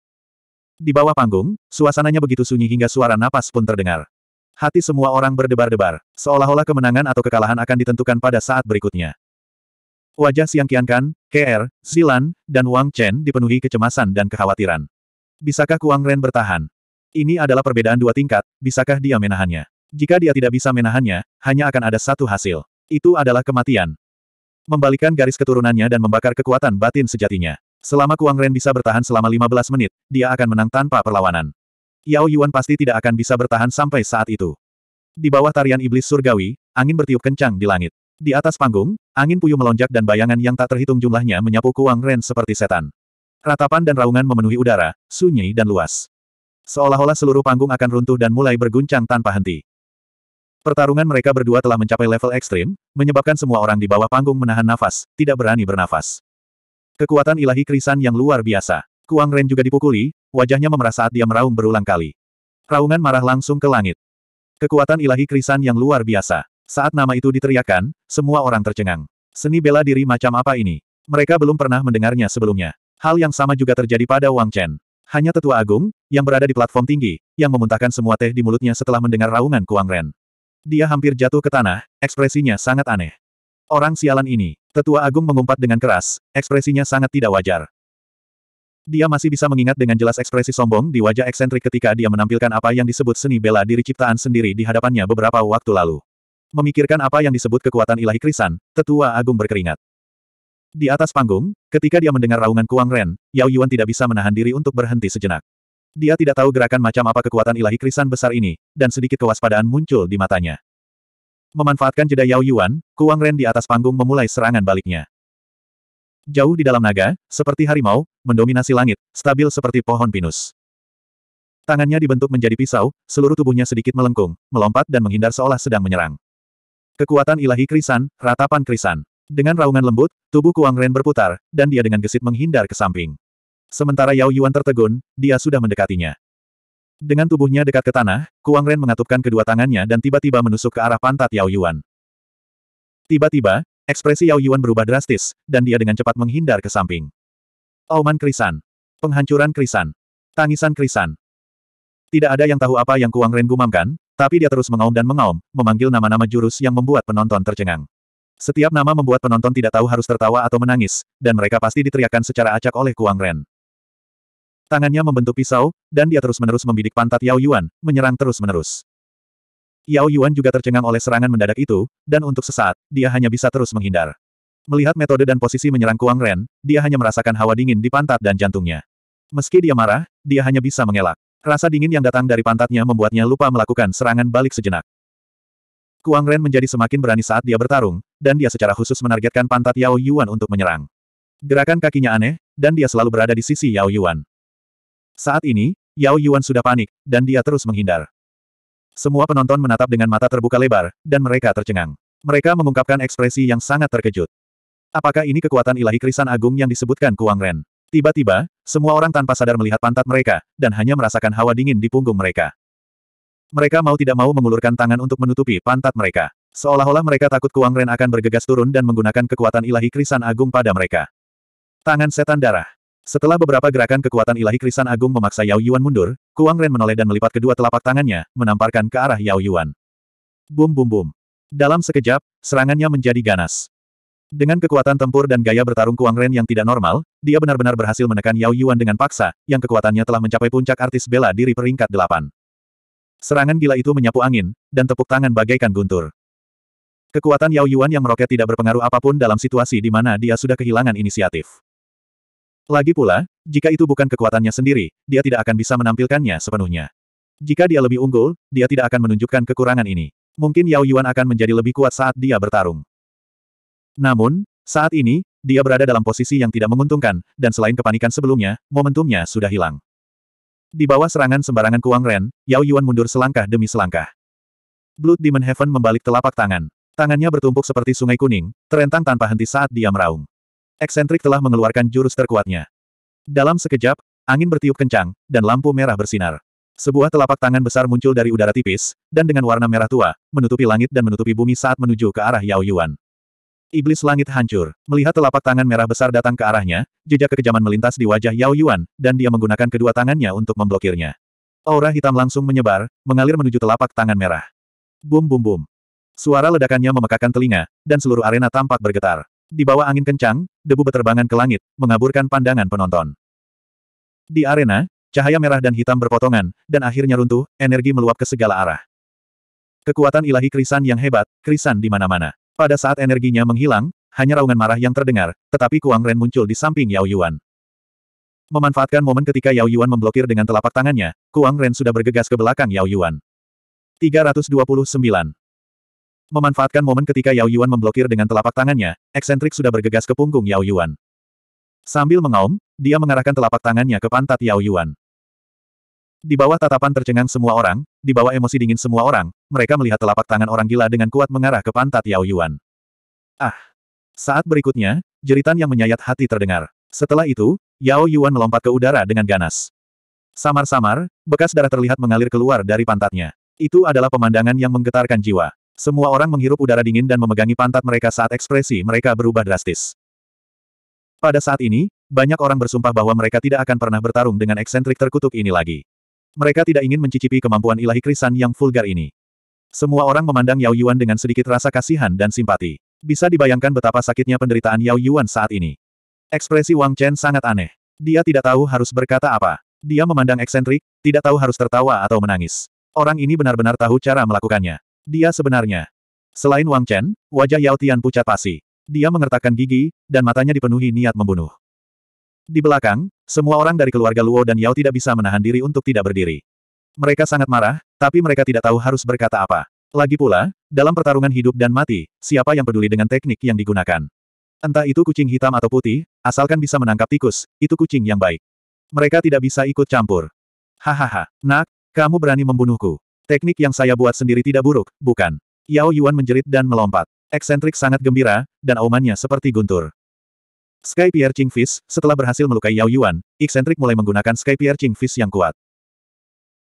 Di bawah panggung, suasananya begitu sunyi hingga suara napas pun terdengar. Hati semua orang berdebar-debar, seolah-olah kemenangan atau kekalahan akan ditentukan pada saat berikutnya. Wajah Siang Qiankan, KR, Zilan, dan Wang Chen dipenuhi kecemasan dan kekhawatiran. Bisakah Kuang Ren bertahan? Ini adalah perbedaan dua tingkat, bisakah dia menahannya? Jika dia tidak bisa menahannya, hanya akan ada satu hasil. Itu adalah kematian membalikan garis keturunannya dan membakar kekuatan batin sejatinya. Selama Kuang Ren bisa bertahan selama 15 menit, dia akan menang tanpa perlawanan. Yao Yuan pasti tidak akan bisa bertahan sampai saat itu. Di bawah tarian iblis surgawi, angin bertiup kencang di langit. Di atas panggung, angin puyuh melonjak dan bayangan yang tak terhitung jumlahnya menyapu Kuang Ren seperti setan. Ratapan dan raungan memenuhi udara, sunyi dan luas. Seolah-olah seluruh panggung akan runtuh dan mulai berguncang tanpa henti. Pertarungan mereka berdua telah mencapai level ekstrim, menyebabkan semua orang di bawah panggung menahan nafas, tidak berani bernafas. Kekuatan ilahi krisan yang luar biasa. Kuang Ren juga dipukuli, wajahnya memerah saat dia meraung berulang kali. Raungan marah langsung ke langit. Kekuatan ilahi krisan yang luar biasa. Saat nama itu diteriakkan, semua orang tercengang. Seni bela diri macam apa ini? Mereka belum pernah mendengarnya sebelumnya. Hal yang sama juga terjadi pada Wang Chen. Hanya tetua agung, yang berada di platform tinggi, yang memuntahkan semua teh di mulutnya setelah mendengar raungan Kuang Ren. Dia hampir jatuh ke tanah, ekspresinya sangat aneh. Orang sialan ini, tetua agung mengumpat dengan keras, ekspresinya sangat tidak wajar. Dia masih bisa mengingat dengan jelas ekspresi sombong di wajah eksentrik ketika dia menampilkan apa yang disebut seni bela diri ciptaan sendiri di hadapannya beberapa waktu lalu. Memikirkan apa yang disebut kekuatan ilahi krisan, tetua agung berkeringat. Di atas panggung, ketika dia mendengar raungan Kuang Ren, Yao Yuan tidak bisa menahan diri untuk berhenti sejenak. Dia tidak tahu gerakan macam apa kekuatan ilahi krisan besar ini, dan sedikit kewaspadaan muncul di matanya. Memanfaatkan jeda Yao Yuan, Kuang Ren di atas panggung memulai serangan baliknya. Jauh di dalam naga, seperti harimau, mendominasi langit, stabil seperti pohon pinus. Tangannya dibentuk menjadi pisau, seluruh tubuhnya sedikit melengkung, melompat dan menghindar seolah sedang menyerang. Kekuatan ilahi krisan, ratapan krisan. Dengan raungan lembut, tubuh Kuang Ren berputar, dan dia dengan gesit menghindar ke samping. Sementara Yao Yuan tertegun, dia sudah mendekatinya. Dengan tubuhnya dekat ke tanah, Kuang Ren mengatupkan kedua tangannya dan tiba-tiba menusuk ke arah pantat Yao Yuan. Tiba-tiba, ekspresi Yao Yuan berubah drastis, dan dia dengan cepat menghindar ke samping. Auman Krisan. Penghancuran Krisan. Tangisan Krisan. Tidak ada yang tahu apa yang Kuang Ren gumamkan, tapi dia terus mengaum dan mengaum, memanggil nama-nama jurus yang membuat penonton tercengang. Setiap nama membuat penonton tidak tahu harus tertawa atau menangis, dan mereka pasti diteriakkan secara acak oleh Kuang Ren. Tangannya membentuk pisau, dan dia terus-menerus membidik pantat Yao Yuan, menyerang terus-menerus. Yao Yuan juga tercengang oleh serangan mendadak itu, dan untuk sesaat, dia hanya bisa terus menghindar. Melihat metode dan posisi menyerang Kuang Ren, dia hanya merasakan hawa dingin di pantat dan jantungnya. Meski dia marah, dia hanya bisa mengelak. Rasa dingin yang datang dari pantatnya membuatnya lupa melakukan serangan balik sejenak. Kuang Ren menjadi semakin berani saat dia bertarung, dan dia secara khusus menargetkan pantat Yao Yuan untuk menyerang. Gerakan kakinya aneh, dan dia selalu berada di sisi Yao Yuan. Saat ini, Yao Yuan sudah panik, dan dia terus menghindar. Semua penonton menatap dengan mata terbuka lebar, dan mereka tercengang. Mereka mengungkapkan ekspresi yang sangat terkejut. Apakah ini kekuatan ilahi krisan agung yang disebutkan Kuang Ren? Tiba-tiba, semua orang tanpa sadar melihat pantat mereka, dan hanya merasakan hawa dingin di punggung mereka. Mereka mau tidak mau mengulurkan tangan untuk menutupi pantat mereka. Seolah-olah mereka takut Kuang Ren akan bergegas turun dan menggunakan kekuatan ilahi krisan agung pada mereka. Tangan setan darah. Setelah beberapa gerakan kekuatan ilahi Krisan Agung memaksa Yao Yuan mundur, Kuang Ren menoleh dan melipat kedua telapak tangannya, menamparkan ke arah Yao Yuan. Bum bum bum. Dalam sekejap, serangannya menjadi ganas. Dengan kekuatan tempur dan gaya bertarung Kuang Ren yang tidak normal, dia benar-benar berhasil menekan Yao Yuan dengan paksa, yang kekuatannya telah mencapai puncak artis bela diri peringkat delapan. Serangan gila itu menyapu angin, dan tepuk tangan bagaikan guntur. Kekuatan Yao Yuan yang meroket tidak berpengaruh apapun dalam situasi di mana dia sudah kehilangan inisiatif. Lagi pula, jika itu bukan kekuatannya sendiri, dia tidak akan bisa menampilkannya sepenuhnya. Jika dia lebih unggul, dia tidak akan menunjukkan kekurangan ini. Mungkin Yao Yuan akan menjadi lebih kuat saat dia bertarung. Namun, saat ini, dia berada dalam posisi yang tidak menguntungkan, dan selain kepanikan sebelumnya, momentumnya sudah hilang. Di bawah serangan sembarangan Kuang Ren, Yao Yuan mundur selangkah demi selangkah. Blood Demon Heaven membalik telapak tangan. Tangannya bertumpuk seperti sungai kuning, terentang tanpa henti saat dia meraung. Eksentrik telah mengeluarkan jurus terkuatnya. Dalam sekejap, angin bertiup kencang, dan lampu merah bersinar. Sebuah telapak tangan besar muncul dari udara tipis, dan dengan warna merah tua, menutupi langit dan menutupi bumi saat menuju ke arah Yao Yuan. Iblis langit hancur. Melihat telapak tangan merah besar datang ke arahnya, jejak kekejaman melintas di wajah Yao Yuan, dan dia menggunakan kedua tangannya untuk memblokirnya. Aura hitam langsung menyebar, mengalir menuju telapak tangan merah. Bum bum bum. Suara ledakannya memekakan telinga, dan seluruh arena tampak bergetar. Di bawah angin kencang, debu beterbangan ke langit, mengaburkan pandangan penonton. Di arena, cahaya merah dan hitam berpotongan, dan akhirnya runtuh, energi meluap ke segala arah. Kekuatan ilahi krisan yang hebat, krisan di mana-mana. Pada saat energinya menghilang, hanya raungan marah yang terdengar, tetapi Kuang Ren muncul di samping Yao Yuan. Memanfaatkan momen ketika Yao Yuan memblokir dengan telapak tangannya, Kuang Ren sudah bergegas ke belakang Yao Yuan. 329. Memanfaatkan momen ketika Yao Yuan memblokir dengan telapak tangannya, eksentrik sudah bergegas ke punggung Yao Yuan. Sambil mengaum, dia mengarahkan telapak tangannya ke pantat Yao Yuan. Di bawah tatapan tercengang semua orang, di bawah emosi dingin semua orang, mereka melihat telapak tangan orang gila dengan kuat mengarah ke pantat Yao Yuan. Ah! Saat berikutnya, jeritan yang menyayat hati terdengar. Setelah itu, Yao Yuan melompat ke udara dengan ganas. Samar-samar, bekas darah terlihat mengalir keluar dari pantatnya. Itu adalah pemandangan yang menggetarkan jiwa. Semua orang menghirup udara dingin dan memegangi pantat mereka saat ekspresi mereka berubah drastis. Pada saat ini, banyak orang bersumpah bahwa mereka tidak akan pernah bertarung dengan eksentrik terkutuk ini lagi. Mereka tidak ingin mencicipi kemampuan ilahi krisan yang vulgar ini. Semua orang memandang Yao Yuan dengan sedikit rasa kasihan dan simpati. Bisa dibayangkan betapa sakitnya penderitaan Yao Yuan saat ini. Ekspresi Wang Chen sangat aneh. Dia tidak tahu harus berkata apa. Dia memandang eksentrik, tidak tahu harus tertawa atau menangis. Orang ini benar-benar tahu cara melakukannya. Dia sebenarnya. Selain Wang Chen, wajah Yao Tian pucat pasi. Dia mengertakkan gigi, dan matanya dipenuhi niat membunuh. Di belakang, semua orang dari keluarga Luo dan Yao tidak bisa menahan diri untuk tidak berdiri. Mereka sangat marah, tapi mereka tidak tahu harus berkata apa. Lagi pula, dalam pertarungan hidup dan mati, siapa yang peduli dengan teknik yang digunakan? Entah itu kucing hitam atau putih, asalkan bisa menangkap tikus, itu kucing yang baik. Mereka tidak bisa ikut campur. Hahaha, nak, kamu berani membunuhku. Teknik yang saya buat sendiri tidak buruk, bukan? Yao Yuan menjerit dan melompat. Eksentrik sangat gembira, dan aumannya seperti guntur. Sky Pierre Ching Fist, setelah berhasil melukai Yao Yuan, eksentrik mulai menggunakan Sky Pierre Ching Fist yang kuat.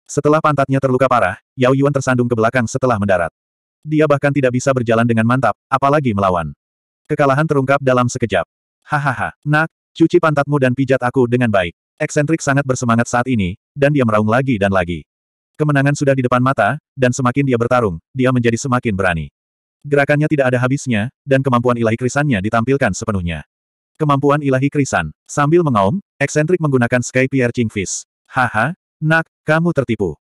Setelah pantatnya terluka parah, Yao Yuan tersandung ke belakang setelah mendarat. Dia bahkan tidak bisa berjalan dengan mantap, apalagi melawan. Kekalahan terungkap dalam sekejap. Hahaha, nak, cuci pantatmu dan pijat aku dengan baik. Eksentrik sangat bersemangat saat ini, dan dia meraung lagi dan lagi. Kemenangan sudah di depan mata, dan semakin dia bertarung, dia menjadi semakin berani. Gerakannya tidak ada habisnya, dan kemampuan ilahi krisannya ditampilkan sepenuhnya. Kemampuan ilahi krisan. Sambil mengaum, eksentrik menggunakan Sky Pierre Chingfis. Haha, nak, kamu tertipu.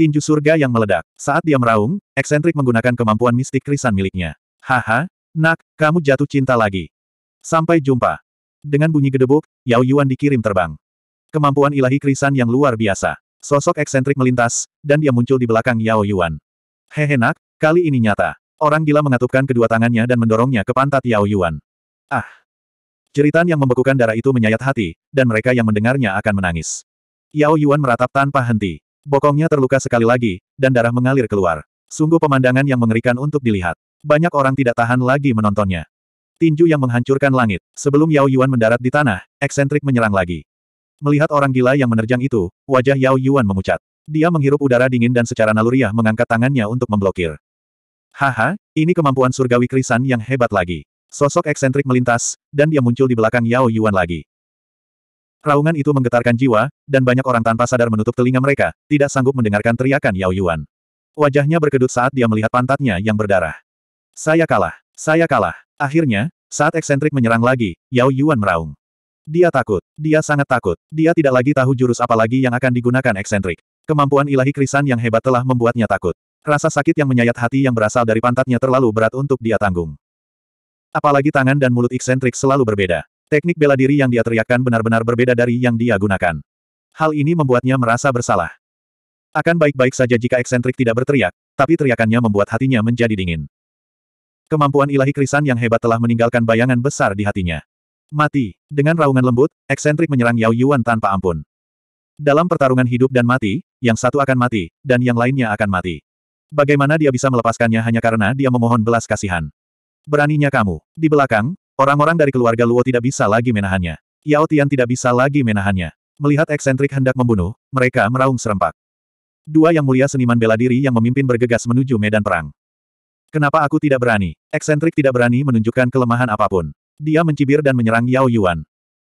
Tinju surga yang meledak. Saat dia meraung, eksentrik menggunakan kemampuan mistik krisan miliknya. Haha, nak, kamu jatuh cinta lagi. Sampai jumpa. Dengan bunyi gedebuk, Yao Yuan dikirim terbang. Kemampuan ilahi krisan yang luar biasa. Sosok eksentrik melintas, dan dia muncul di belakang Yao Yuan. nak, kali ini nyata. Orang gila mengatupkan kedua tangannya dan mendorongnya ke pantat Yao Yuan. Ah! Jeritan yang membekukan darah itu menyayat hati, dan mereka yang mendengarnya akan menangis. Yao Yuan meratap tanpa henti. Bokongnya terluka sekali lagi, dan darah mengalir keluar. Sungguh pemandangan yang mengerikan untuk dilihat. Banyak orang tidak tahan lagi menontonnya tinju yang menghancurkan langit. Sebelum Yao Yuan mendarat di tanah, eksentrik menyerang lagi. Melihat orang gila yang menerjang itu, wajah Yao Yuan memucat. Dia menghirup udara dingin dan secara naluriah mengangkat tangannya untuk memblokir. Haha, ini kemampuan surgawi krisan yang hebat lagi. Sosok eksentrik melintas, dan dia muncul di belakang Yao Yuan lagi. Raungan itu menggetarkan jiwa, dan banyak orang tanpa sadar menutup telinga mereka, tidak sanggup mendengarkan teriakan Yao Yuan. Wajahnya berkedut saat dia melihat pantatnya yang berdarah. Saya kalah, saya kalah. Akhirnya, saat eksentrik menyerang lagi, Yao Yuan meraung. Dia takut. Dia sangat takut. Dia tidak lagi tahu jurus apa lagi yang akan digunakan eksentrik. Kemampuan ilahi krisan yang hebat telah membuatnya takut. Rasa sakit yang menyayat hati yang berasal dari pantatnya terlalu berat untuk dia tanggung. Apalagi tangan dan mulut eksentrik selalu berbeda. Teknik bela diri yang dia teriakkan benar-benar berbeda dari yang dia gunakan. Hal ini membuatnya merasa bersalah. Akan baik-baik saja jika eksentrik tidak berteriak, tapi teriakannya membuat hatinya menjadi dingin. Kemampuan ilahi krisan yang hebat telah meninggalkan bayangan besar di hatinya. Mati. Dengan raungan lembut, eksentrik menyerang Yao Yuan tanpa ampun. Dalam pertarungan hidup dan mati, yang satu akan mati, dan yang lainnya akan mati. Bagaimana dia bisa melepaskannya hanya karena dia memohon belas kasihan. Beraninya kamu. Di belakang, orang-orang dari keluarga Luo tidak bisa lagi menahannya. Yao Tian tidak bisa lagi menahannya. Melihat eksentrik hendak membunuh, mereka meraung serempak. Dua yang mulia seniman bela diri yang memimpin bergegas menuju medan perang. Kenapa aku tidak berani? Eksentrik tidak berani menunjukkan kelemahan apapun. Dia mencibir dan menyerang Yao Yuan.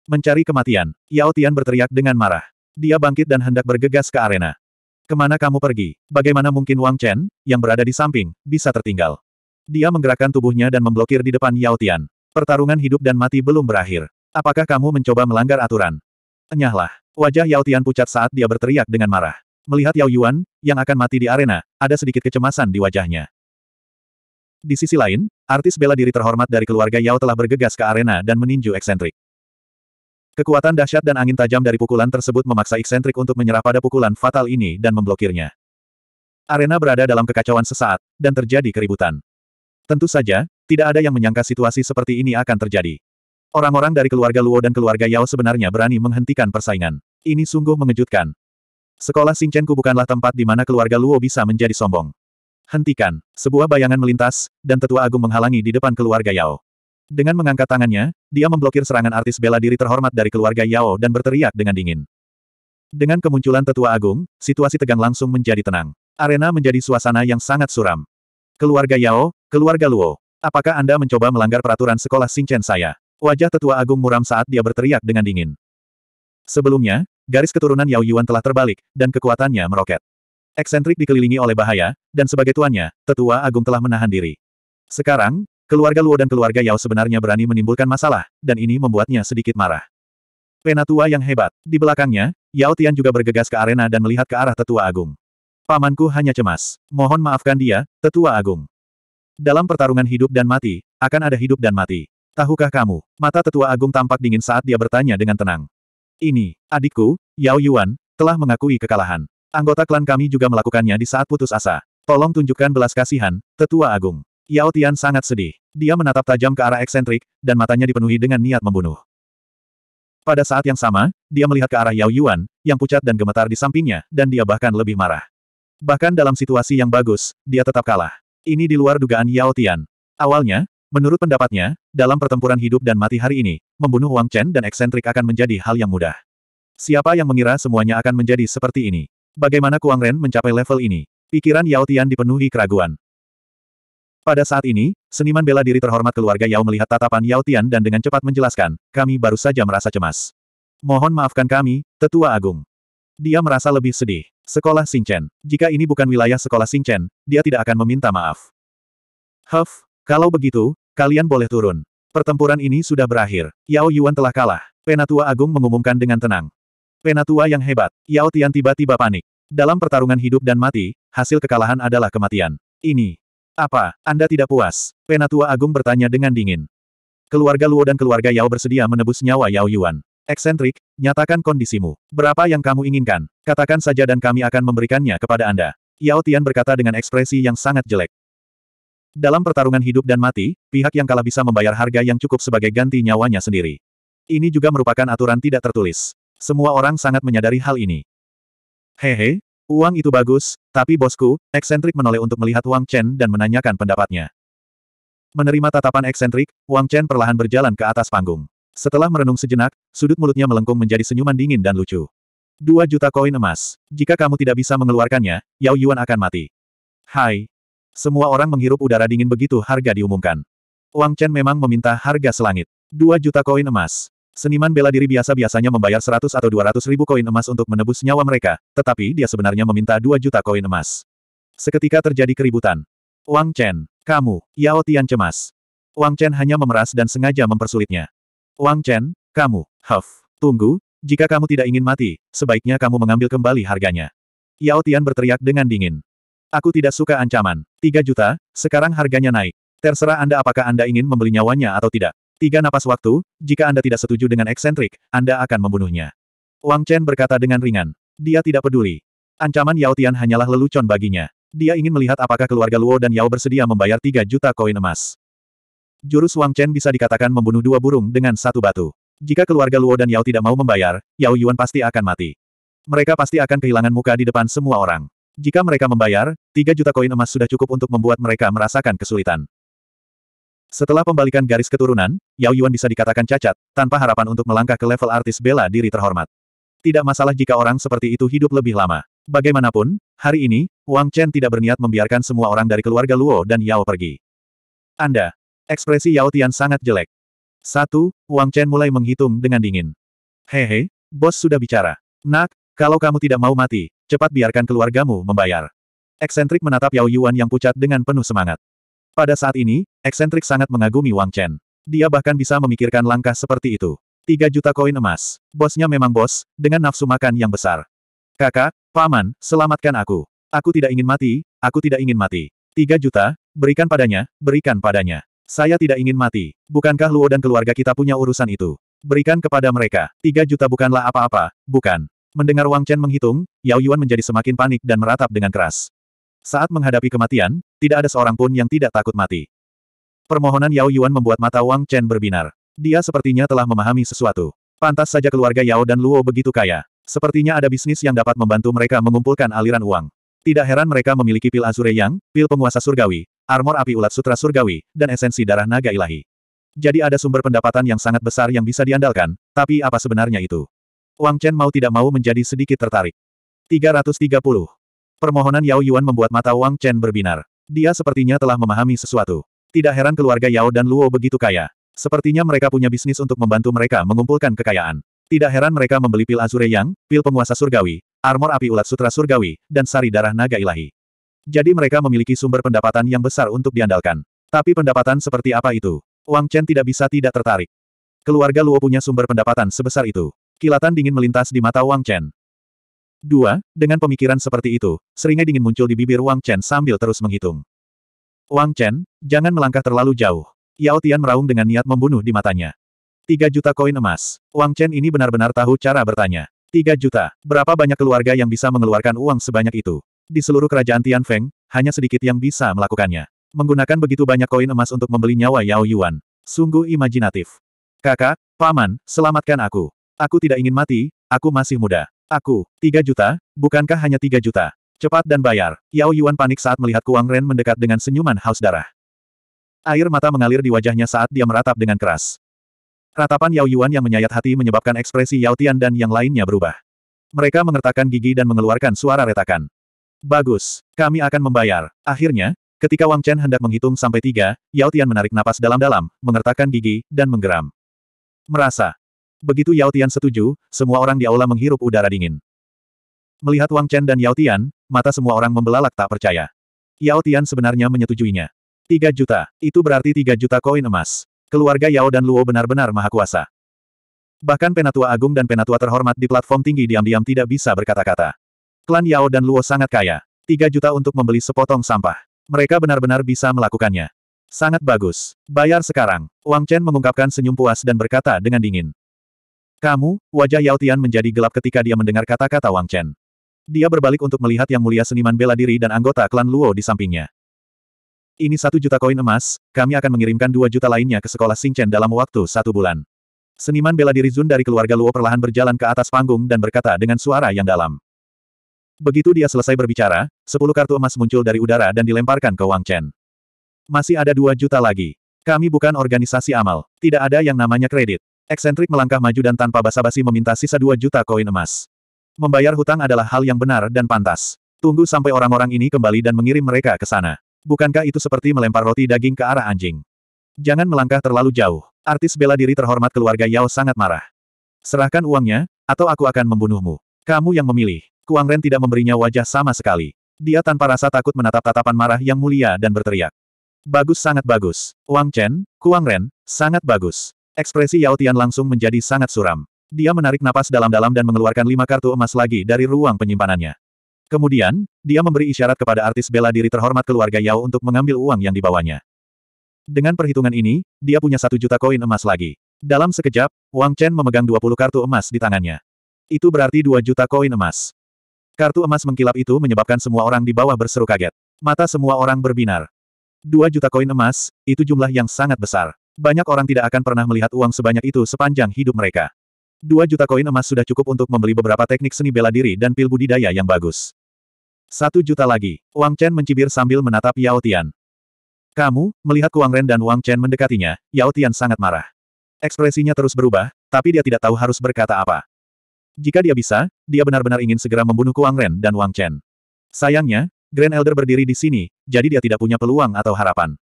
Mencari kematian, Yao Tian berteriak dengan marah. Dia bangkit dan hendak bergegas ke arena. Kemana kamu pergi? Bagaimana mungkin Wang Chen, yang berada di samping, bisa tertinggal? Dia menggerakkan tubuhnya dan memblokir di depan Yao Tian. Pertarungan hidup dan mati belum berakhir. Apakah kamu mencoba melanggar aturan? Enyahlah. Wajah Yao Tian pucat saat dia berteriak dengan marah. Melihat Yao Yuan, yang akan mati di arena, ada sedikit kecemasan di wajahnya. Di sisi lain, artis bela diri terhormat dari keluarga Yao telah bergegas ke arena dan meninju eksentrik. Kekuatan dahsyat dan angin tajam dari pukulan tersebut memaksa eksentrik untuk menyerah pada pukulan fatal ini dan memblokirnya. Arena berada dalam kekacauan sesaat, dan terjadi keributan. Tentu saja, tidak ada yang menyangka situasi seperti ini akan terjadi. Orang-orang dari keluarga Luo dan keluarga Yao sebenarnya berani menghentikan persaingan. Ini sungguh mengejutkan. Sekolah Xingchenku bukanlah tempat di mana keluarga Luo bisa menjadi sombong. Hentikan. Sebuah bayangan melintas, dan tetua agung menghalangi di depan keluarga Yao. Dengan mengangkat tangannya, dia memblokir serangan artis bela diri terhormat dari keluarga Yao dan berteriak dengan dingin. Dengan kemunculan tetua agung, situasi tegang langsung menjadi tenang. Arena menjadi suasana yang sangat suram. Keluarga Yao, keluarga Luo. Apakah Anda mencoba melanggar peraturan sekolah Singchen saya? Wajah tetua agung muram saat dia berteriak dengan dingin. Sebelumnya, garis keturunan Yao Yuan telah terbalik, dan kekuatannya meroket. Eksentrik dikelilingi oleh bahaya, dan sebagai tuannya, tetua agung telah menahan diri. Sekarang, keluarga Luo dan keluarga Yao sebenarnya berani menimbulkan masalah, dan ini membuatnya sedikit marah. Penatua yang hebat. Di belakangnya, Yao Tian juga bergegas ke arena dan melihat ke arah tetua agung. Pamanku hanya cemas. Mohon maafkan dia, tetua agung. Dalam pertarungan hidup dan mati, akan ada hidup dan mati. Tahukah kamu? Mata tetua agung tampak dingin saat dia bertanya dengan tenang. Ini, adikku, Yao Yuan, telah mengakui kekalahan. Anggota klan kami juga melakukannya di saat putus asa. Tolong tunjukkan belas kasihan, tetua agung. Yao Tian sangat sedih. Dia menatap tajam ke arah eksentrik, dan matanya dipenuhi dengan niat membunuh. Pada saat yang sama, dia melihat ke arah Yao Yuan, yang pucat dan gemetar di sampingnya, dan dia bahkan lebih marah. Bahkan dalam situasi yang bagus, dia tetap kalah. Ini di luar dugaan Yao Tian. Awalnya, menurut pendapatnya, dalam pertempuran hidup dan mati hari ini, membunuh Wang Chen dan eksentrik akan menjadi hal yang mudah. Siapa yang mengira semuanya akan menjadi seperti ini? Bagaimana Kuang Ren mencapai level ini? Pikiran Yao Tian dipenuhi keraguan. Pada saat ini, seniman bela diri terhormat keluarga Yao melihat tatapan Yao Tian dan dengan cepat menjelaskan, kami baru saja merasa cemas. Mohon maafkan kami, Tetua Agung. Dia merasa lebih sedih. Sekolah Xingchen. Jika ini bukan wilayah sekolah Xingchen, dia tidak akan meminta maaf. Huff, kalau begitu, kalian boleh turun. Pertempuran ini sudah berakhir. Yao Yuan telah kalah. Penatua Agung mengumumkan dengan tenang. Penatua yang hebat, Yao Tian tiba-tiba panik. Dalam pertarungan hidup dan mati, hasil kekalahan adalah kematian. Ini. Apa, Anda tidak puas? Penatua Agung bertanya dengan dingin. Keluarga Luo dan keluarga Yao bersedia menebus nyawa Yao Yuan. Eksentrik, nyatakan kondisimu. Berapa yang kamu inginkan? Katakan saja dan kami akan memberikannya kepada Anda. Yao Tian berkata dengan ekspresi yang sangat jelek. Dalam pertarungan hidup dan mati, pihak yang kalah bisa membayar harga yang cukup sebagai ganti nyawanya sendiri. Ini juga merupakan aturan tidak tertulis. Semua orang sangat menyadari hal ini. Hehe, uang itu bagus, tapi bosku, eksentrik menoleh untuk melihat Wang Chen dan menanyakan pendapatnya. Menerima tatapan eksentrik, Wang Chen perlahan berjalan ke atas panggung. Setelah merenung sejenak, sudut mulutnya melengkung menjadi senyuman dingin dan lucu. Dua juta koin emas. Jika kamu tidak bisa mengeluarkannya, Yao Yuan akan mati. Hai. Semua orang menghirup udara dingin begitu harga diumumkan. Wang Chen memang meminta harga selangit. Dua juta koin emas. Seniman bela diri biasa biasanya membayar 100 atau 200 ribu koin emas untuk menebus nyawa mereka, tetapi dia sebenarnya meminta 2 juta koin emas. Seketika terjadi keributan. Wang Chen, kamu, Yao Tian cemas. Wang Chen hanya memeras dan sengaja mempersulitnya. Wang Chen, kamu, Huff, tunggu, jika kamu tidak ingin mati, sebaiknya kamu mengambil kembali harganya. Yao Tian berteriak dengan dingin. Aku tidak suka ancaman. 3 juta, sekarang harganya naik. Terserah Anda apakah Anda ingin membeli nyawanya atau tidak. Tiga napas waktu, jika Anda tidak setuju dengan eksentrik, Anda akan membunuhnya. Wang Chen berkata dengan ringan. Dia tidak peduli. Ancaman Yao Tian hanyalah lelucon baginya. Dia ingin melihat apakah keluarga Luo dan Yao bersedia membayar 3 juta koin emas. Jurus Wang Chen bisa dikatakan membunuh dua burung dengan satu batu. Jika keluarga Luo dan Yao tidak mau membayar, Yao Yuan pasti akan mati. Mereka pasti akan kehilangan muka di depan semua orang. Jika mereka membayar, 3 juta koin emas sudah cukup untuk membuat mereka merasakan kesulitan. Setelah pembalikan garis keturunan, Yao Yuan bisa dikatakan cacat, tanpa harapan untuk melangkah ke level artis bela diri terhormat. Tidak masalah jika orang seperti itu hidup lebih lama. Bagaimanapun, hari ini, Wang Chen tidak berniat membiarkan semua orang dari keluarga Luo dan Yao pergi. Anda. Ekspresi Yao Tian sangat jelek. Satu, Wang Chen mulai menghitung dengan dingin. Hehe, bos sudah bicara. Nak, kalau kamu tidak mau mati, cepat biarkan keluargamu membayar. Eksentrik menatap Yao Yuan yang pucat dengan penuh semangat. Pada saat ini, eksentrik sangat mengagumi Wang Chen. Dia bahkan bisa memikirkan langkah seperti itu. Tiga juta koin emas. Bosnya memang bos, dengan nafsu makan yang besar. Kakak, paman, selamatkan aku. Aku tidak ingin mati, aku tidak ingin mati. Tiga juta, berikan padanya, berikan padanya. Saya tidak ingin mati. Bukankah Luo dan keluarga kita punya urusan itu? Berikan kepada mereka. Tiga juta bukanlah apa-apa, bukan. Mendengar Wang Chen menghitung, Yao Yuan menjadi semakin panik dan meratap dengan keras. Saat menghadapi kematian, tidak ada seorang pun yang tidak takut mati. Permohonan Yao Yuan membuat mata Wang Chen berbinar. Dia sepertinya telah memahami sesuatu. Pantas saja keluarga Yao dan Luo begitu kaya. Sepertinya ada bisnis yang dapat membantu mereka mengumpulkan aliran uang. Tidak heran mereka memiliki pil Azure Yang, pil penguasa surgawi, armor api ulat sutra surgawi, dan esensi darah naga ilahi. Jadi ada sumber pendapatan yang sangat besar yang bisa diandalkan, tapi apa sebenarnya itu? Wang Chen mau tidak mau menjadi sedikit tertarik. 330. Permohonan Yao Yuan membuat mata Wang Chen berbinar. Dia sepertinya telah memahami sesuatu. Tidak heran keluarga Yao dan Luo begitu kaya. Sepertinya mereka punya bisnis untuk membantu mereka mengumpulkan kekayaan. Tidak heran mereka membeli pil Azure Yang, pil penguasa surgawi, armor api ulat sutra surgawi, dan sari darah naga ilahi. Jadi mereka memiliki sumber pendapatan yang besar untuk diandalkan. Tapi pendapatan seperti apa itu? Wang Chen tidak bisa tidak tertarik. Keluarga Luo punya sumber pendapatan sebesar itu. Kilatan dingin melintas di mata Wang Chen. Dua, dengan pemikiran seperti itu, seringai dingin muncul di bibir Wang Chen sambil terus menghitung. Wang Chen, jangan melangkah terlalu jauh. Yao Tian meraung dengan niat membunuh di matanya. Tiga juta koin emas. Wang Chen ini benar-benar tahu cara bertanya. Tiga juta. Berapa banyak keluarga yang bisa mengeluarkan uang sebanyak itu? Di seluruh kerajaan Tian Feng, hanya sedikit yang bisa melakukannya. Menggunakan begitu banyak koin emas untuk membeli nyawa Yao Yuan. Sungguh imajinatif. Kakak, paman, selamatkan aku. Aku tidak ingin mati, aku masih muda. Aku, tiga juta, bukankah hanya tiga juta? Cepat dan bayar. Yao Yuan panik saat melihat Kuang Ren mendekat dengan senyuman haus darah. Air mata mengalir di wajahnya saat dia meratap dengan keras. Ratapan Yao Yuan yang menyayat hati menyebabkan ekspresi Yao Tian dan yang lainnya berubah. Mereka mengertakkan gigi dan mengeluarkan suara retakan. Bagus, kami akan membayar. Akhirnya, ketika Wang Chen hendak menghitung sampai tiga, Yao Tian menarik napas dalam-dalam, mengertakkan gigi, dan menggeram. Merasa, Begitu Yao Tian setuju, semua orang di aula menghirup udara dingin. Melihat Wang Chen dan Yao Tian, mata semua orang membelalak tak percaya. Yao Tian sebenarnya menyetujuinya. Tiga juta, itu berarti tiga juta koin emas. Keluarga Yao dan Luo benar-benar maha kuasa. Bahkan penatua agung dan penatua terhormat di platform tinggi diam-diam tidak bisa berkata-kata. Klan Yao dan Luo sangat kaya. Tiga juta untuk membeli sepotong sampah. Mereka benar-benar bisa melakukannya. Sangat bagus. Bayar sekarang. Wang Chen mengungkapkan senyum puas dan berkata dengan dingin. Kamu, wajah Yao Tian menjadi gelap ketika dia mendengar kata-kata Wang Chen. Dia berbalik untuk melihat yang mulia seniman bela diri dan anggota klan Luo di sampingnya. Ini satu juta koin emas, kami akan mengirimkan dua juta lainnya ke sekolah Xing Chen dalam waktu satu bulan. Seniman bela diri Zun dari keluarga Luo perlahan berjalan ke atas panggung dan berkata dengan suara yang dalam. Begitu dia selesai berbicara, sepuluh kartu emas muncul dari udara dan dilemparkan ke Wang Chen. Masih ada dua juta lagi. Kami bukan organisasi amal. Tidak ada yang namanya kredit. Eksentrik melangkah maju dan tanpa basa-basi meminta sisa 2 juta koin emas. Membayar hutang adalah hal yang benar dan pantas. Tunggu sampai orang-orang ini kembali dan mengirim mereka ke sana. Bukankah itu seperti melempar roti daging ke arah anjing? Jangan melangkah terlalu jauh. Artis bela diri terhormat keluarga Yao sangat marah. Serahkan uangnya, atau aku akan membunuhmu. Kamu yang memilih. Kuang Ren tidak memberinya wajah sama sekali. Dia tanpa rasa takut menatap tatapan marah yang mulia dan berteriak. Bagus sangat bagus. Wang Chen, Kuang Ren, sangat bagus. Ekspresi Yao Tian langsung menjadi sangat suram. Dia menarik napas dalam-dalam dan mengeluarkan lima kartu emas lagi dari ruang penyimpanannya. Kemudian, dia memberi isyarat kepada artis bela diri terhormat keluarga Yao untuk mengambil uang yang dibawanya. Dengan perhitungan ini, dia punya satu juta koin emas lagi. Dalam sekejap, Wang Chen memegang 20 kartu emas di tangannya. Itu berarti dua juta koin emas. Kartu emas mengkilap itu menyebabkan semua orang di bawah berseru kaget. Mata semua orang berbinar. Dua juta koin emas, itu jumlah yang sangat besar. Banyak orang tidak akan pernah melihat uang sebanyak itu sepanjang hidup mereka. Dua juta koin emas sudah cukup untuk membeli beberapa teknik seni bela diri dan pil budidaya yang bagus. Satu juta lagi. Wang Chen mencibir sambil menatap Yao Tian. Kamu, melihat Kuang Ren dan Wang Chen mendekatinya, Yao Tian sangat marah. Ekspresinya terus berubah, tapi dia tidak tahu harus berkata apa. Jika dia bisa, dia benar-benar ingin segera membunuh Kuang Ren dan Wang Chen. Sayangnya, Grand Elder berdiri di sini, jadi dia tidak punya peluang atau harapan.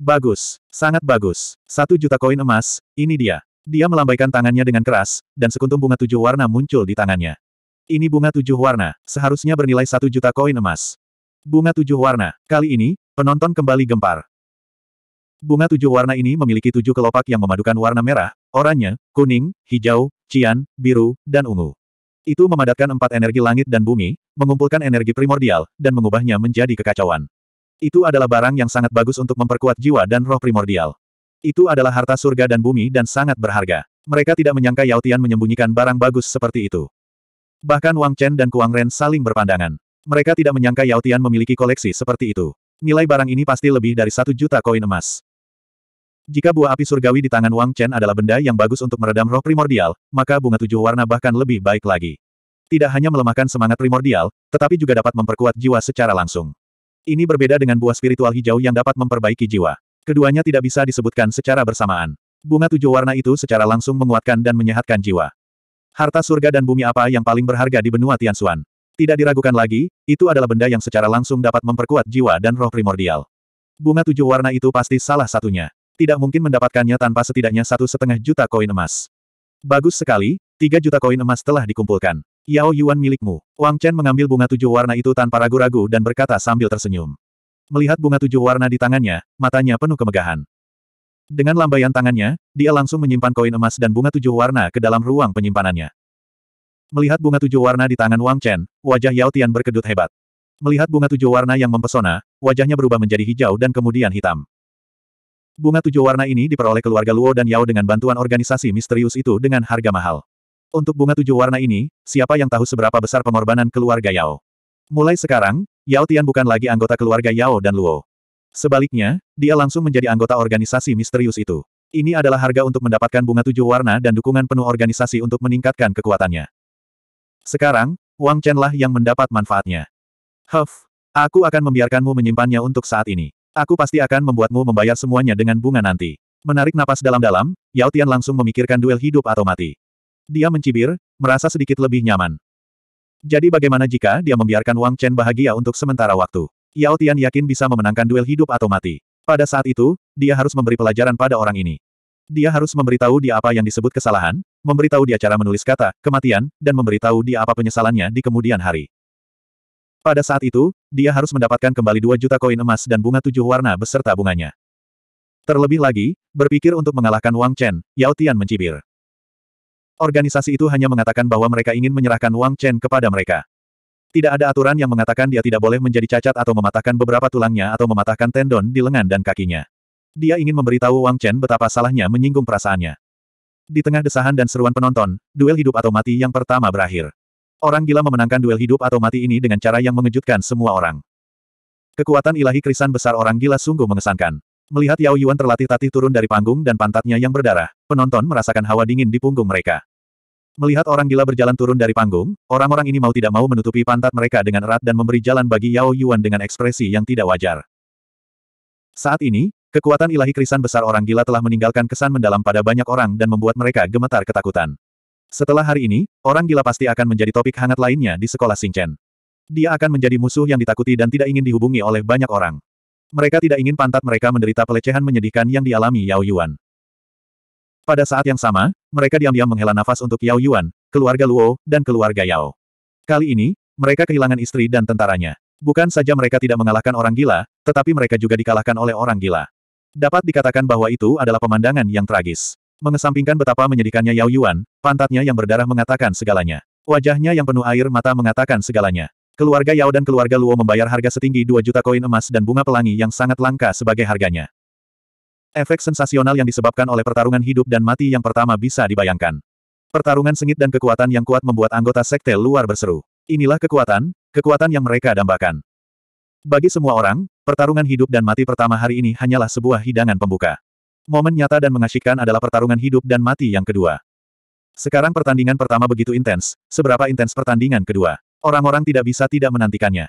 Bagus, sangat bagus. Satu juta koin emas, ini dia. Dia melambaikan tangannya dengan keras, dan sekuntum bunga tujuh warna muncul di tangannya. Ini bunga tujuh warna, seharusnya bernilai satu juta koin emas. Bunga tujuh warna, kali ini, penonton kembali gempar. Bunga tujuh warna ini memiliki tujuh kelopak yang memadukan warna merah, oranye, kuning, hijau, cyan, biru, dan ungu. Itu memadatkan empat energi langit dan bumi, mengumpulkan energi primordial, dan mengubahnya menjadi kekacauan. Itu adalah barang yang sangat bagus untuk memperkuat jiwa dan roh primordial. Itu adalah harta surga dan bumi dan sangat berharga. Mereka tidak menyangka Yao Tian menyembunyikan barang bagus seperti itu. Bahkan Wang Chen dan Kuang Ren saling berpandangan. Mereka tidak menyangka Yao Tian memiliki koleksi seperti itu. Nilai barang ini pasti lebih dari satu juta koin emas. Jika buah api surgawi di tangan Wang Chen adalah benda yang bagus untuk meredam roh primordial, maka bunga tujuh warna bahkan lebih baik lagi. Tidak hanya melemahkan semangat primordial, tetapi juga dapat memperkuat jiwa secara langsung. Ini berbeda dengan buah spiritual hijau yang dapat memperbaiki jiwa. Keduanya tidak bisa disebutkan secara bersamaan. Bunga tujuh warna itu secara langsung menguatkan dan menyehatkan jiwa. Harta surga dan bumi apa yang paling berharga di benua Tianxuan? Tidak diragukan lagi, itu adalah benda yang secara langsung dapat memperkuat jiwa dan roh primordial. Bunga tujuh warna itu pasti salah satunya. Tidak mungkin mendapatkannya tanpa setidaknya satu setengah juta koin emas. Bagus sekali, tiga juta koin emas telah dikumpulkan. Yao Yuan milikmu. Wang Chen mengambil bunga tujuh warna itu tanpa ragu-ragu dan berkata sambil tersenyum. Melihat bunga tujuh warna di tangannya, matanya penuh kemegahan. Dengan lambaian tangannya, dia langsung menyimpan koin emas dan bunga tujuh warna ke dalam ruang penyimpanannya. Melihat bunga tujuh warna di tangan Wang Chen, wajah Yao Tian berkedut hebat. Melihat bunga tujuh warna yang mempesona, wajahnya berubah menjadi hijau dan kemudian hitam. Bunga tujuh warna ini diperoleh keluarga Luo dan Yao dengan bantuan organisasi misterius itu dengan harga mahal. Untuk bunga tujuh warna ini, siapa yang tahu seberapa besar pengorbanan keluarga Yao? Mulai sekarang, Yao Tian bukan lagi anggota keluarga Yao dan Luo. Sebaliknya, dia langsung menjadi anggota organisasi misterius itu. Ini adalah harga untuk mendapatkan bunga tujuh warna dan dukungan penuh organisasi untuk meningkatkan kekuatannya. Sekarang, Wang Chen lah yang mendapat manfaatnya. Huff, aku akan membiarkanmu menyimpannya untuk saat ini. Aku pasti akan membuatmu membayar semuanya dengan bunga nanti. Menarik napas dalam-dalam, Yao Tian langsung memikirkan duel hidup atau mati. Dia mencibir, merasa sedikit lebih nyaman. Jadi bagaimana jika dia membiarkan Wang Chen bahagia untuk sementara waktu? Yao Tian yakin bisa memenangkan duel hidup atau mati. Pada saat itu, dia harus memberi pelajaran pada orang ini. Dia harus memberitahu dia apa yang disebut kesalahan, memberitahu dia cara menulis kata, kematian, dan memberitahu dia apa penyesalannya di kemudian hari. Pada saat itu, dia harus mendapatkan kembali 2 juta koin emas dan bunga tujuh warna beserta bunganya. Terlebih lagi, berpikir untuk mengalahkan Wang Chen, Yao Tian mencibir. Organisasi itu hanya mengatakan bahwa mereka ingin menyerahkan Wang Chen kepada mereka. Tidak ada aturan yang mengatakan dia tidak boleh menjadi cacat atau mematahkan beberapa tulangnya atau mematahkan tendon di lengan dan kakinya. Dia ingin memberitahu Wang Chen betapa salahnya menyinggung perasaannya. Di tengah desahan dan seruan penonton, duel hidup atau mati yang pertama berakhir. Orang gila memenangkan duel hidup atau mati ini dengan cara yang mengejutkan semua orang. Kekuatan ilahi krisan besar orang gila sungguh mengesankan. Melihat Yao Yuan terlatih tatih turun dari panggung dan pantatnya yang berdarah, penonton merasakan hawa dingin di punggung mereka. Melihat orang gila berjalan turun dari panggung, orang-orang ini mau tidak mau menutupi pantat mereka dengan erat dan memberi jalan bagi Yao Yuan dengan ekspresi yang tidak wajar. Saat ini, kekuatan ilahi krisan besar orang gila telah meninggalkan kesan mendalam pada banyak orang dan membuat mereka gemetar ketakutan. Setelah hari ini, orang gila pasti akan menjadi topik hangat lainnya di sekolah Singchen. Dia akan menjadi musuh yang ditakuti dan tidak ingin dihubungi oleh banyak orang. Mereka tidak ingin pantat mereka menderita pelecehan menyedihkan yang dialami Yao Yuan. Pada saat yang sama, mereka diam-diam menghela nafas untuk Yao Yuan, keluarga Luo, dan keluarga Yao. Kali ini, mereka kehilangan istri dan tentaranya. Bukan saja mereka tidak mengalahkan orang gila, tetapi mereka juga dikalahkan oleh orang gila. Dapat dikatakan bahwa itu adalah pemandangan yang tragis. Mengesampingkan betapa menyedihkannya Yao Yuan, pantatnya yang berdarah mengatakan segalanya. Wajahnya yang penuh air mata mengatakan segalanya. Keluarga Yao dan keluarga Luo membayar harga setinggi 2 juta koin emas dan bunga pelangi yang sangat langka sebagai harganya. Efek sensasional yang disebabkan oleh pertarungan hidup dan mati yang pertama bisa dibayangkan. Pertarungan sengit dan kekuatan yang kuat membuat anggota sekte luar berseru. Inilah kekuatan, kekuatan yang mereka dambakan. Bagi semua orang, pertarungan hidup dan mati pertama hari ini hanyalah sebuah hidangan pembuka. Momen nyata dan mengasyikkan adalah pertarungan hidup dan mati yang kedua. Sekarang pertandingan pertama begitu intens, seberapa intens pertandingan kedua. Orang-orang tidak bisa tidak menantikannya.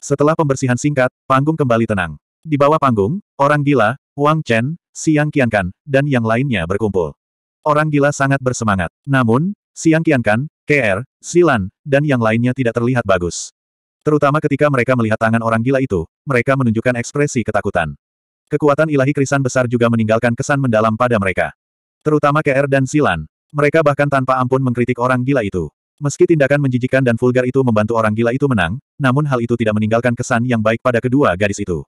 Setelah pembersihan singkat, panggung kembali tenang. Di bawah panggung, orang gila, Wang Chen, Siang Qiankan, dan yang lainnya berkumpul. Orang gila sangat bersemangat. Namun, Siang Qiankan, KR, Silan, dan yang lainnya tidak terlihat bagus. Terutama ketika mereka melihat tangan orang gila itu, mereka menunjukkan ekspresi ketakutan. Kekuatan ilahi krisan besar juga meninggalkan kesan mendalam pada mereka. Terutama KR dan Silan, Mereka bahkan tanpa ampun mengkritik orang gila itu. Meski tindakan menjijikan dan vulgar itu membantu orang gila itu menang, namun hal itu tidak meninggalkan kesan yang baik pada kedua gadis itu.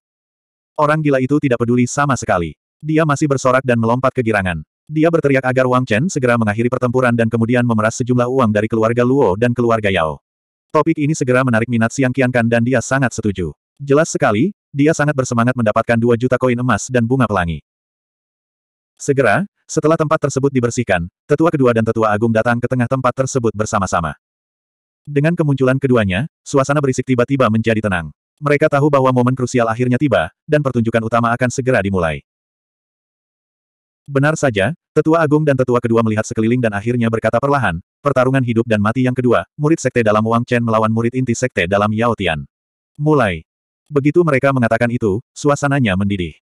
Orang gila itu tidak peduli sama sekali. Dia masih bersorak dan melompat kegirangan. Dia berteriak agar Wang Chen segera mengakhiri pertempuran dan kemudian memeras sejumlah uang dari keluarga Luo dan keluarga Yao. Topik ini segera menarik minat Siang Qiankan dan dia sangat setuju. Jelas sekali, dia sangat bersemangat mendapatkan dua juta koin emas dan bunga pelangi. Segera, setelah tempat tersebut dibersihkan, tetua kedua dan tetua agung datang ke tengah tempat tersebut bersama-sama. Dengan kemunculan keduanya, suasana berisik tiba-tiba menjadi tenang. Mereka tahu bahwa momen krusial akhirnya tiba, dan pertunjukan utama akan segera dimulai. Benar saja, Tetua Agung dan Tetua Kedua melihat sekeliling dan akhirnya berkata perlahan, pertarungan hidup dan mati yang kedua, murid sekte dalam Wang Chen melawan murid inti sekte dalam Yao Tian. Mulai. Begitu mereka mengatakan itu, suasananya mendidih.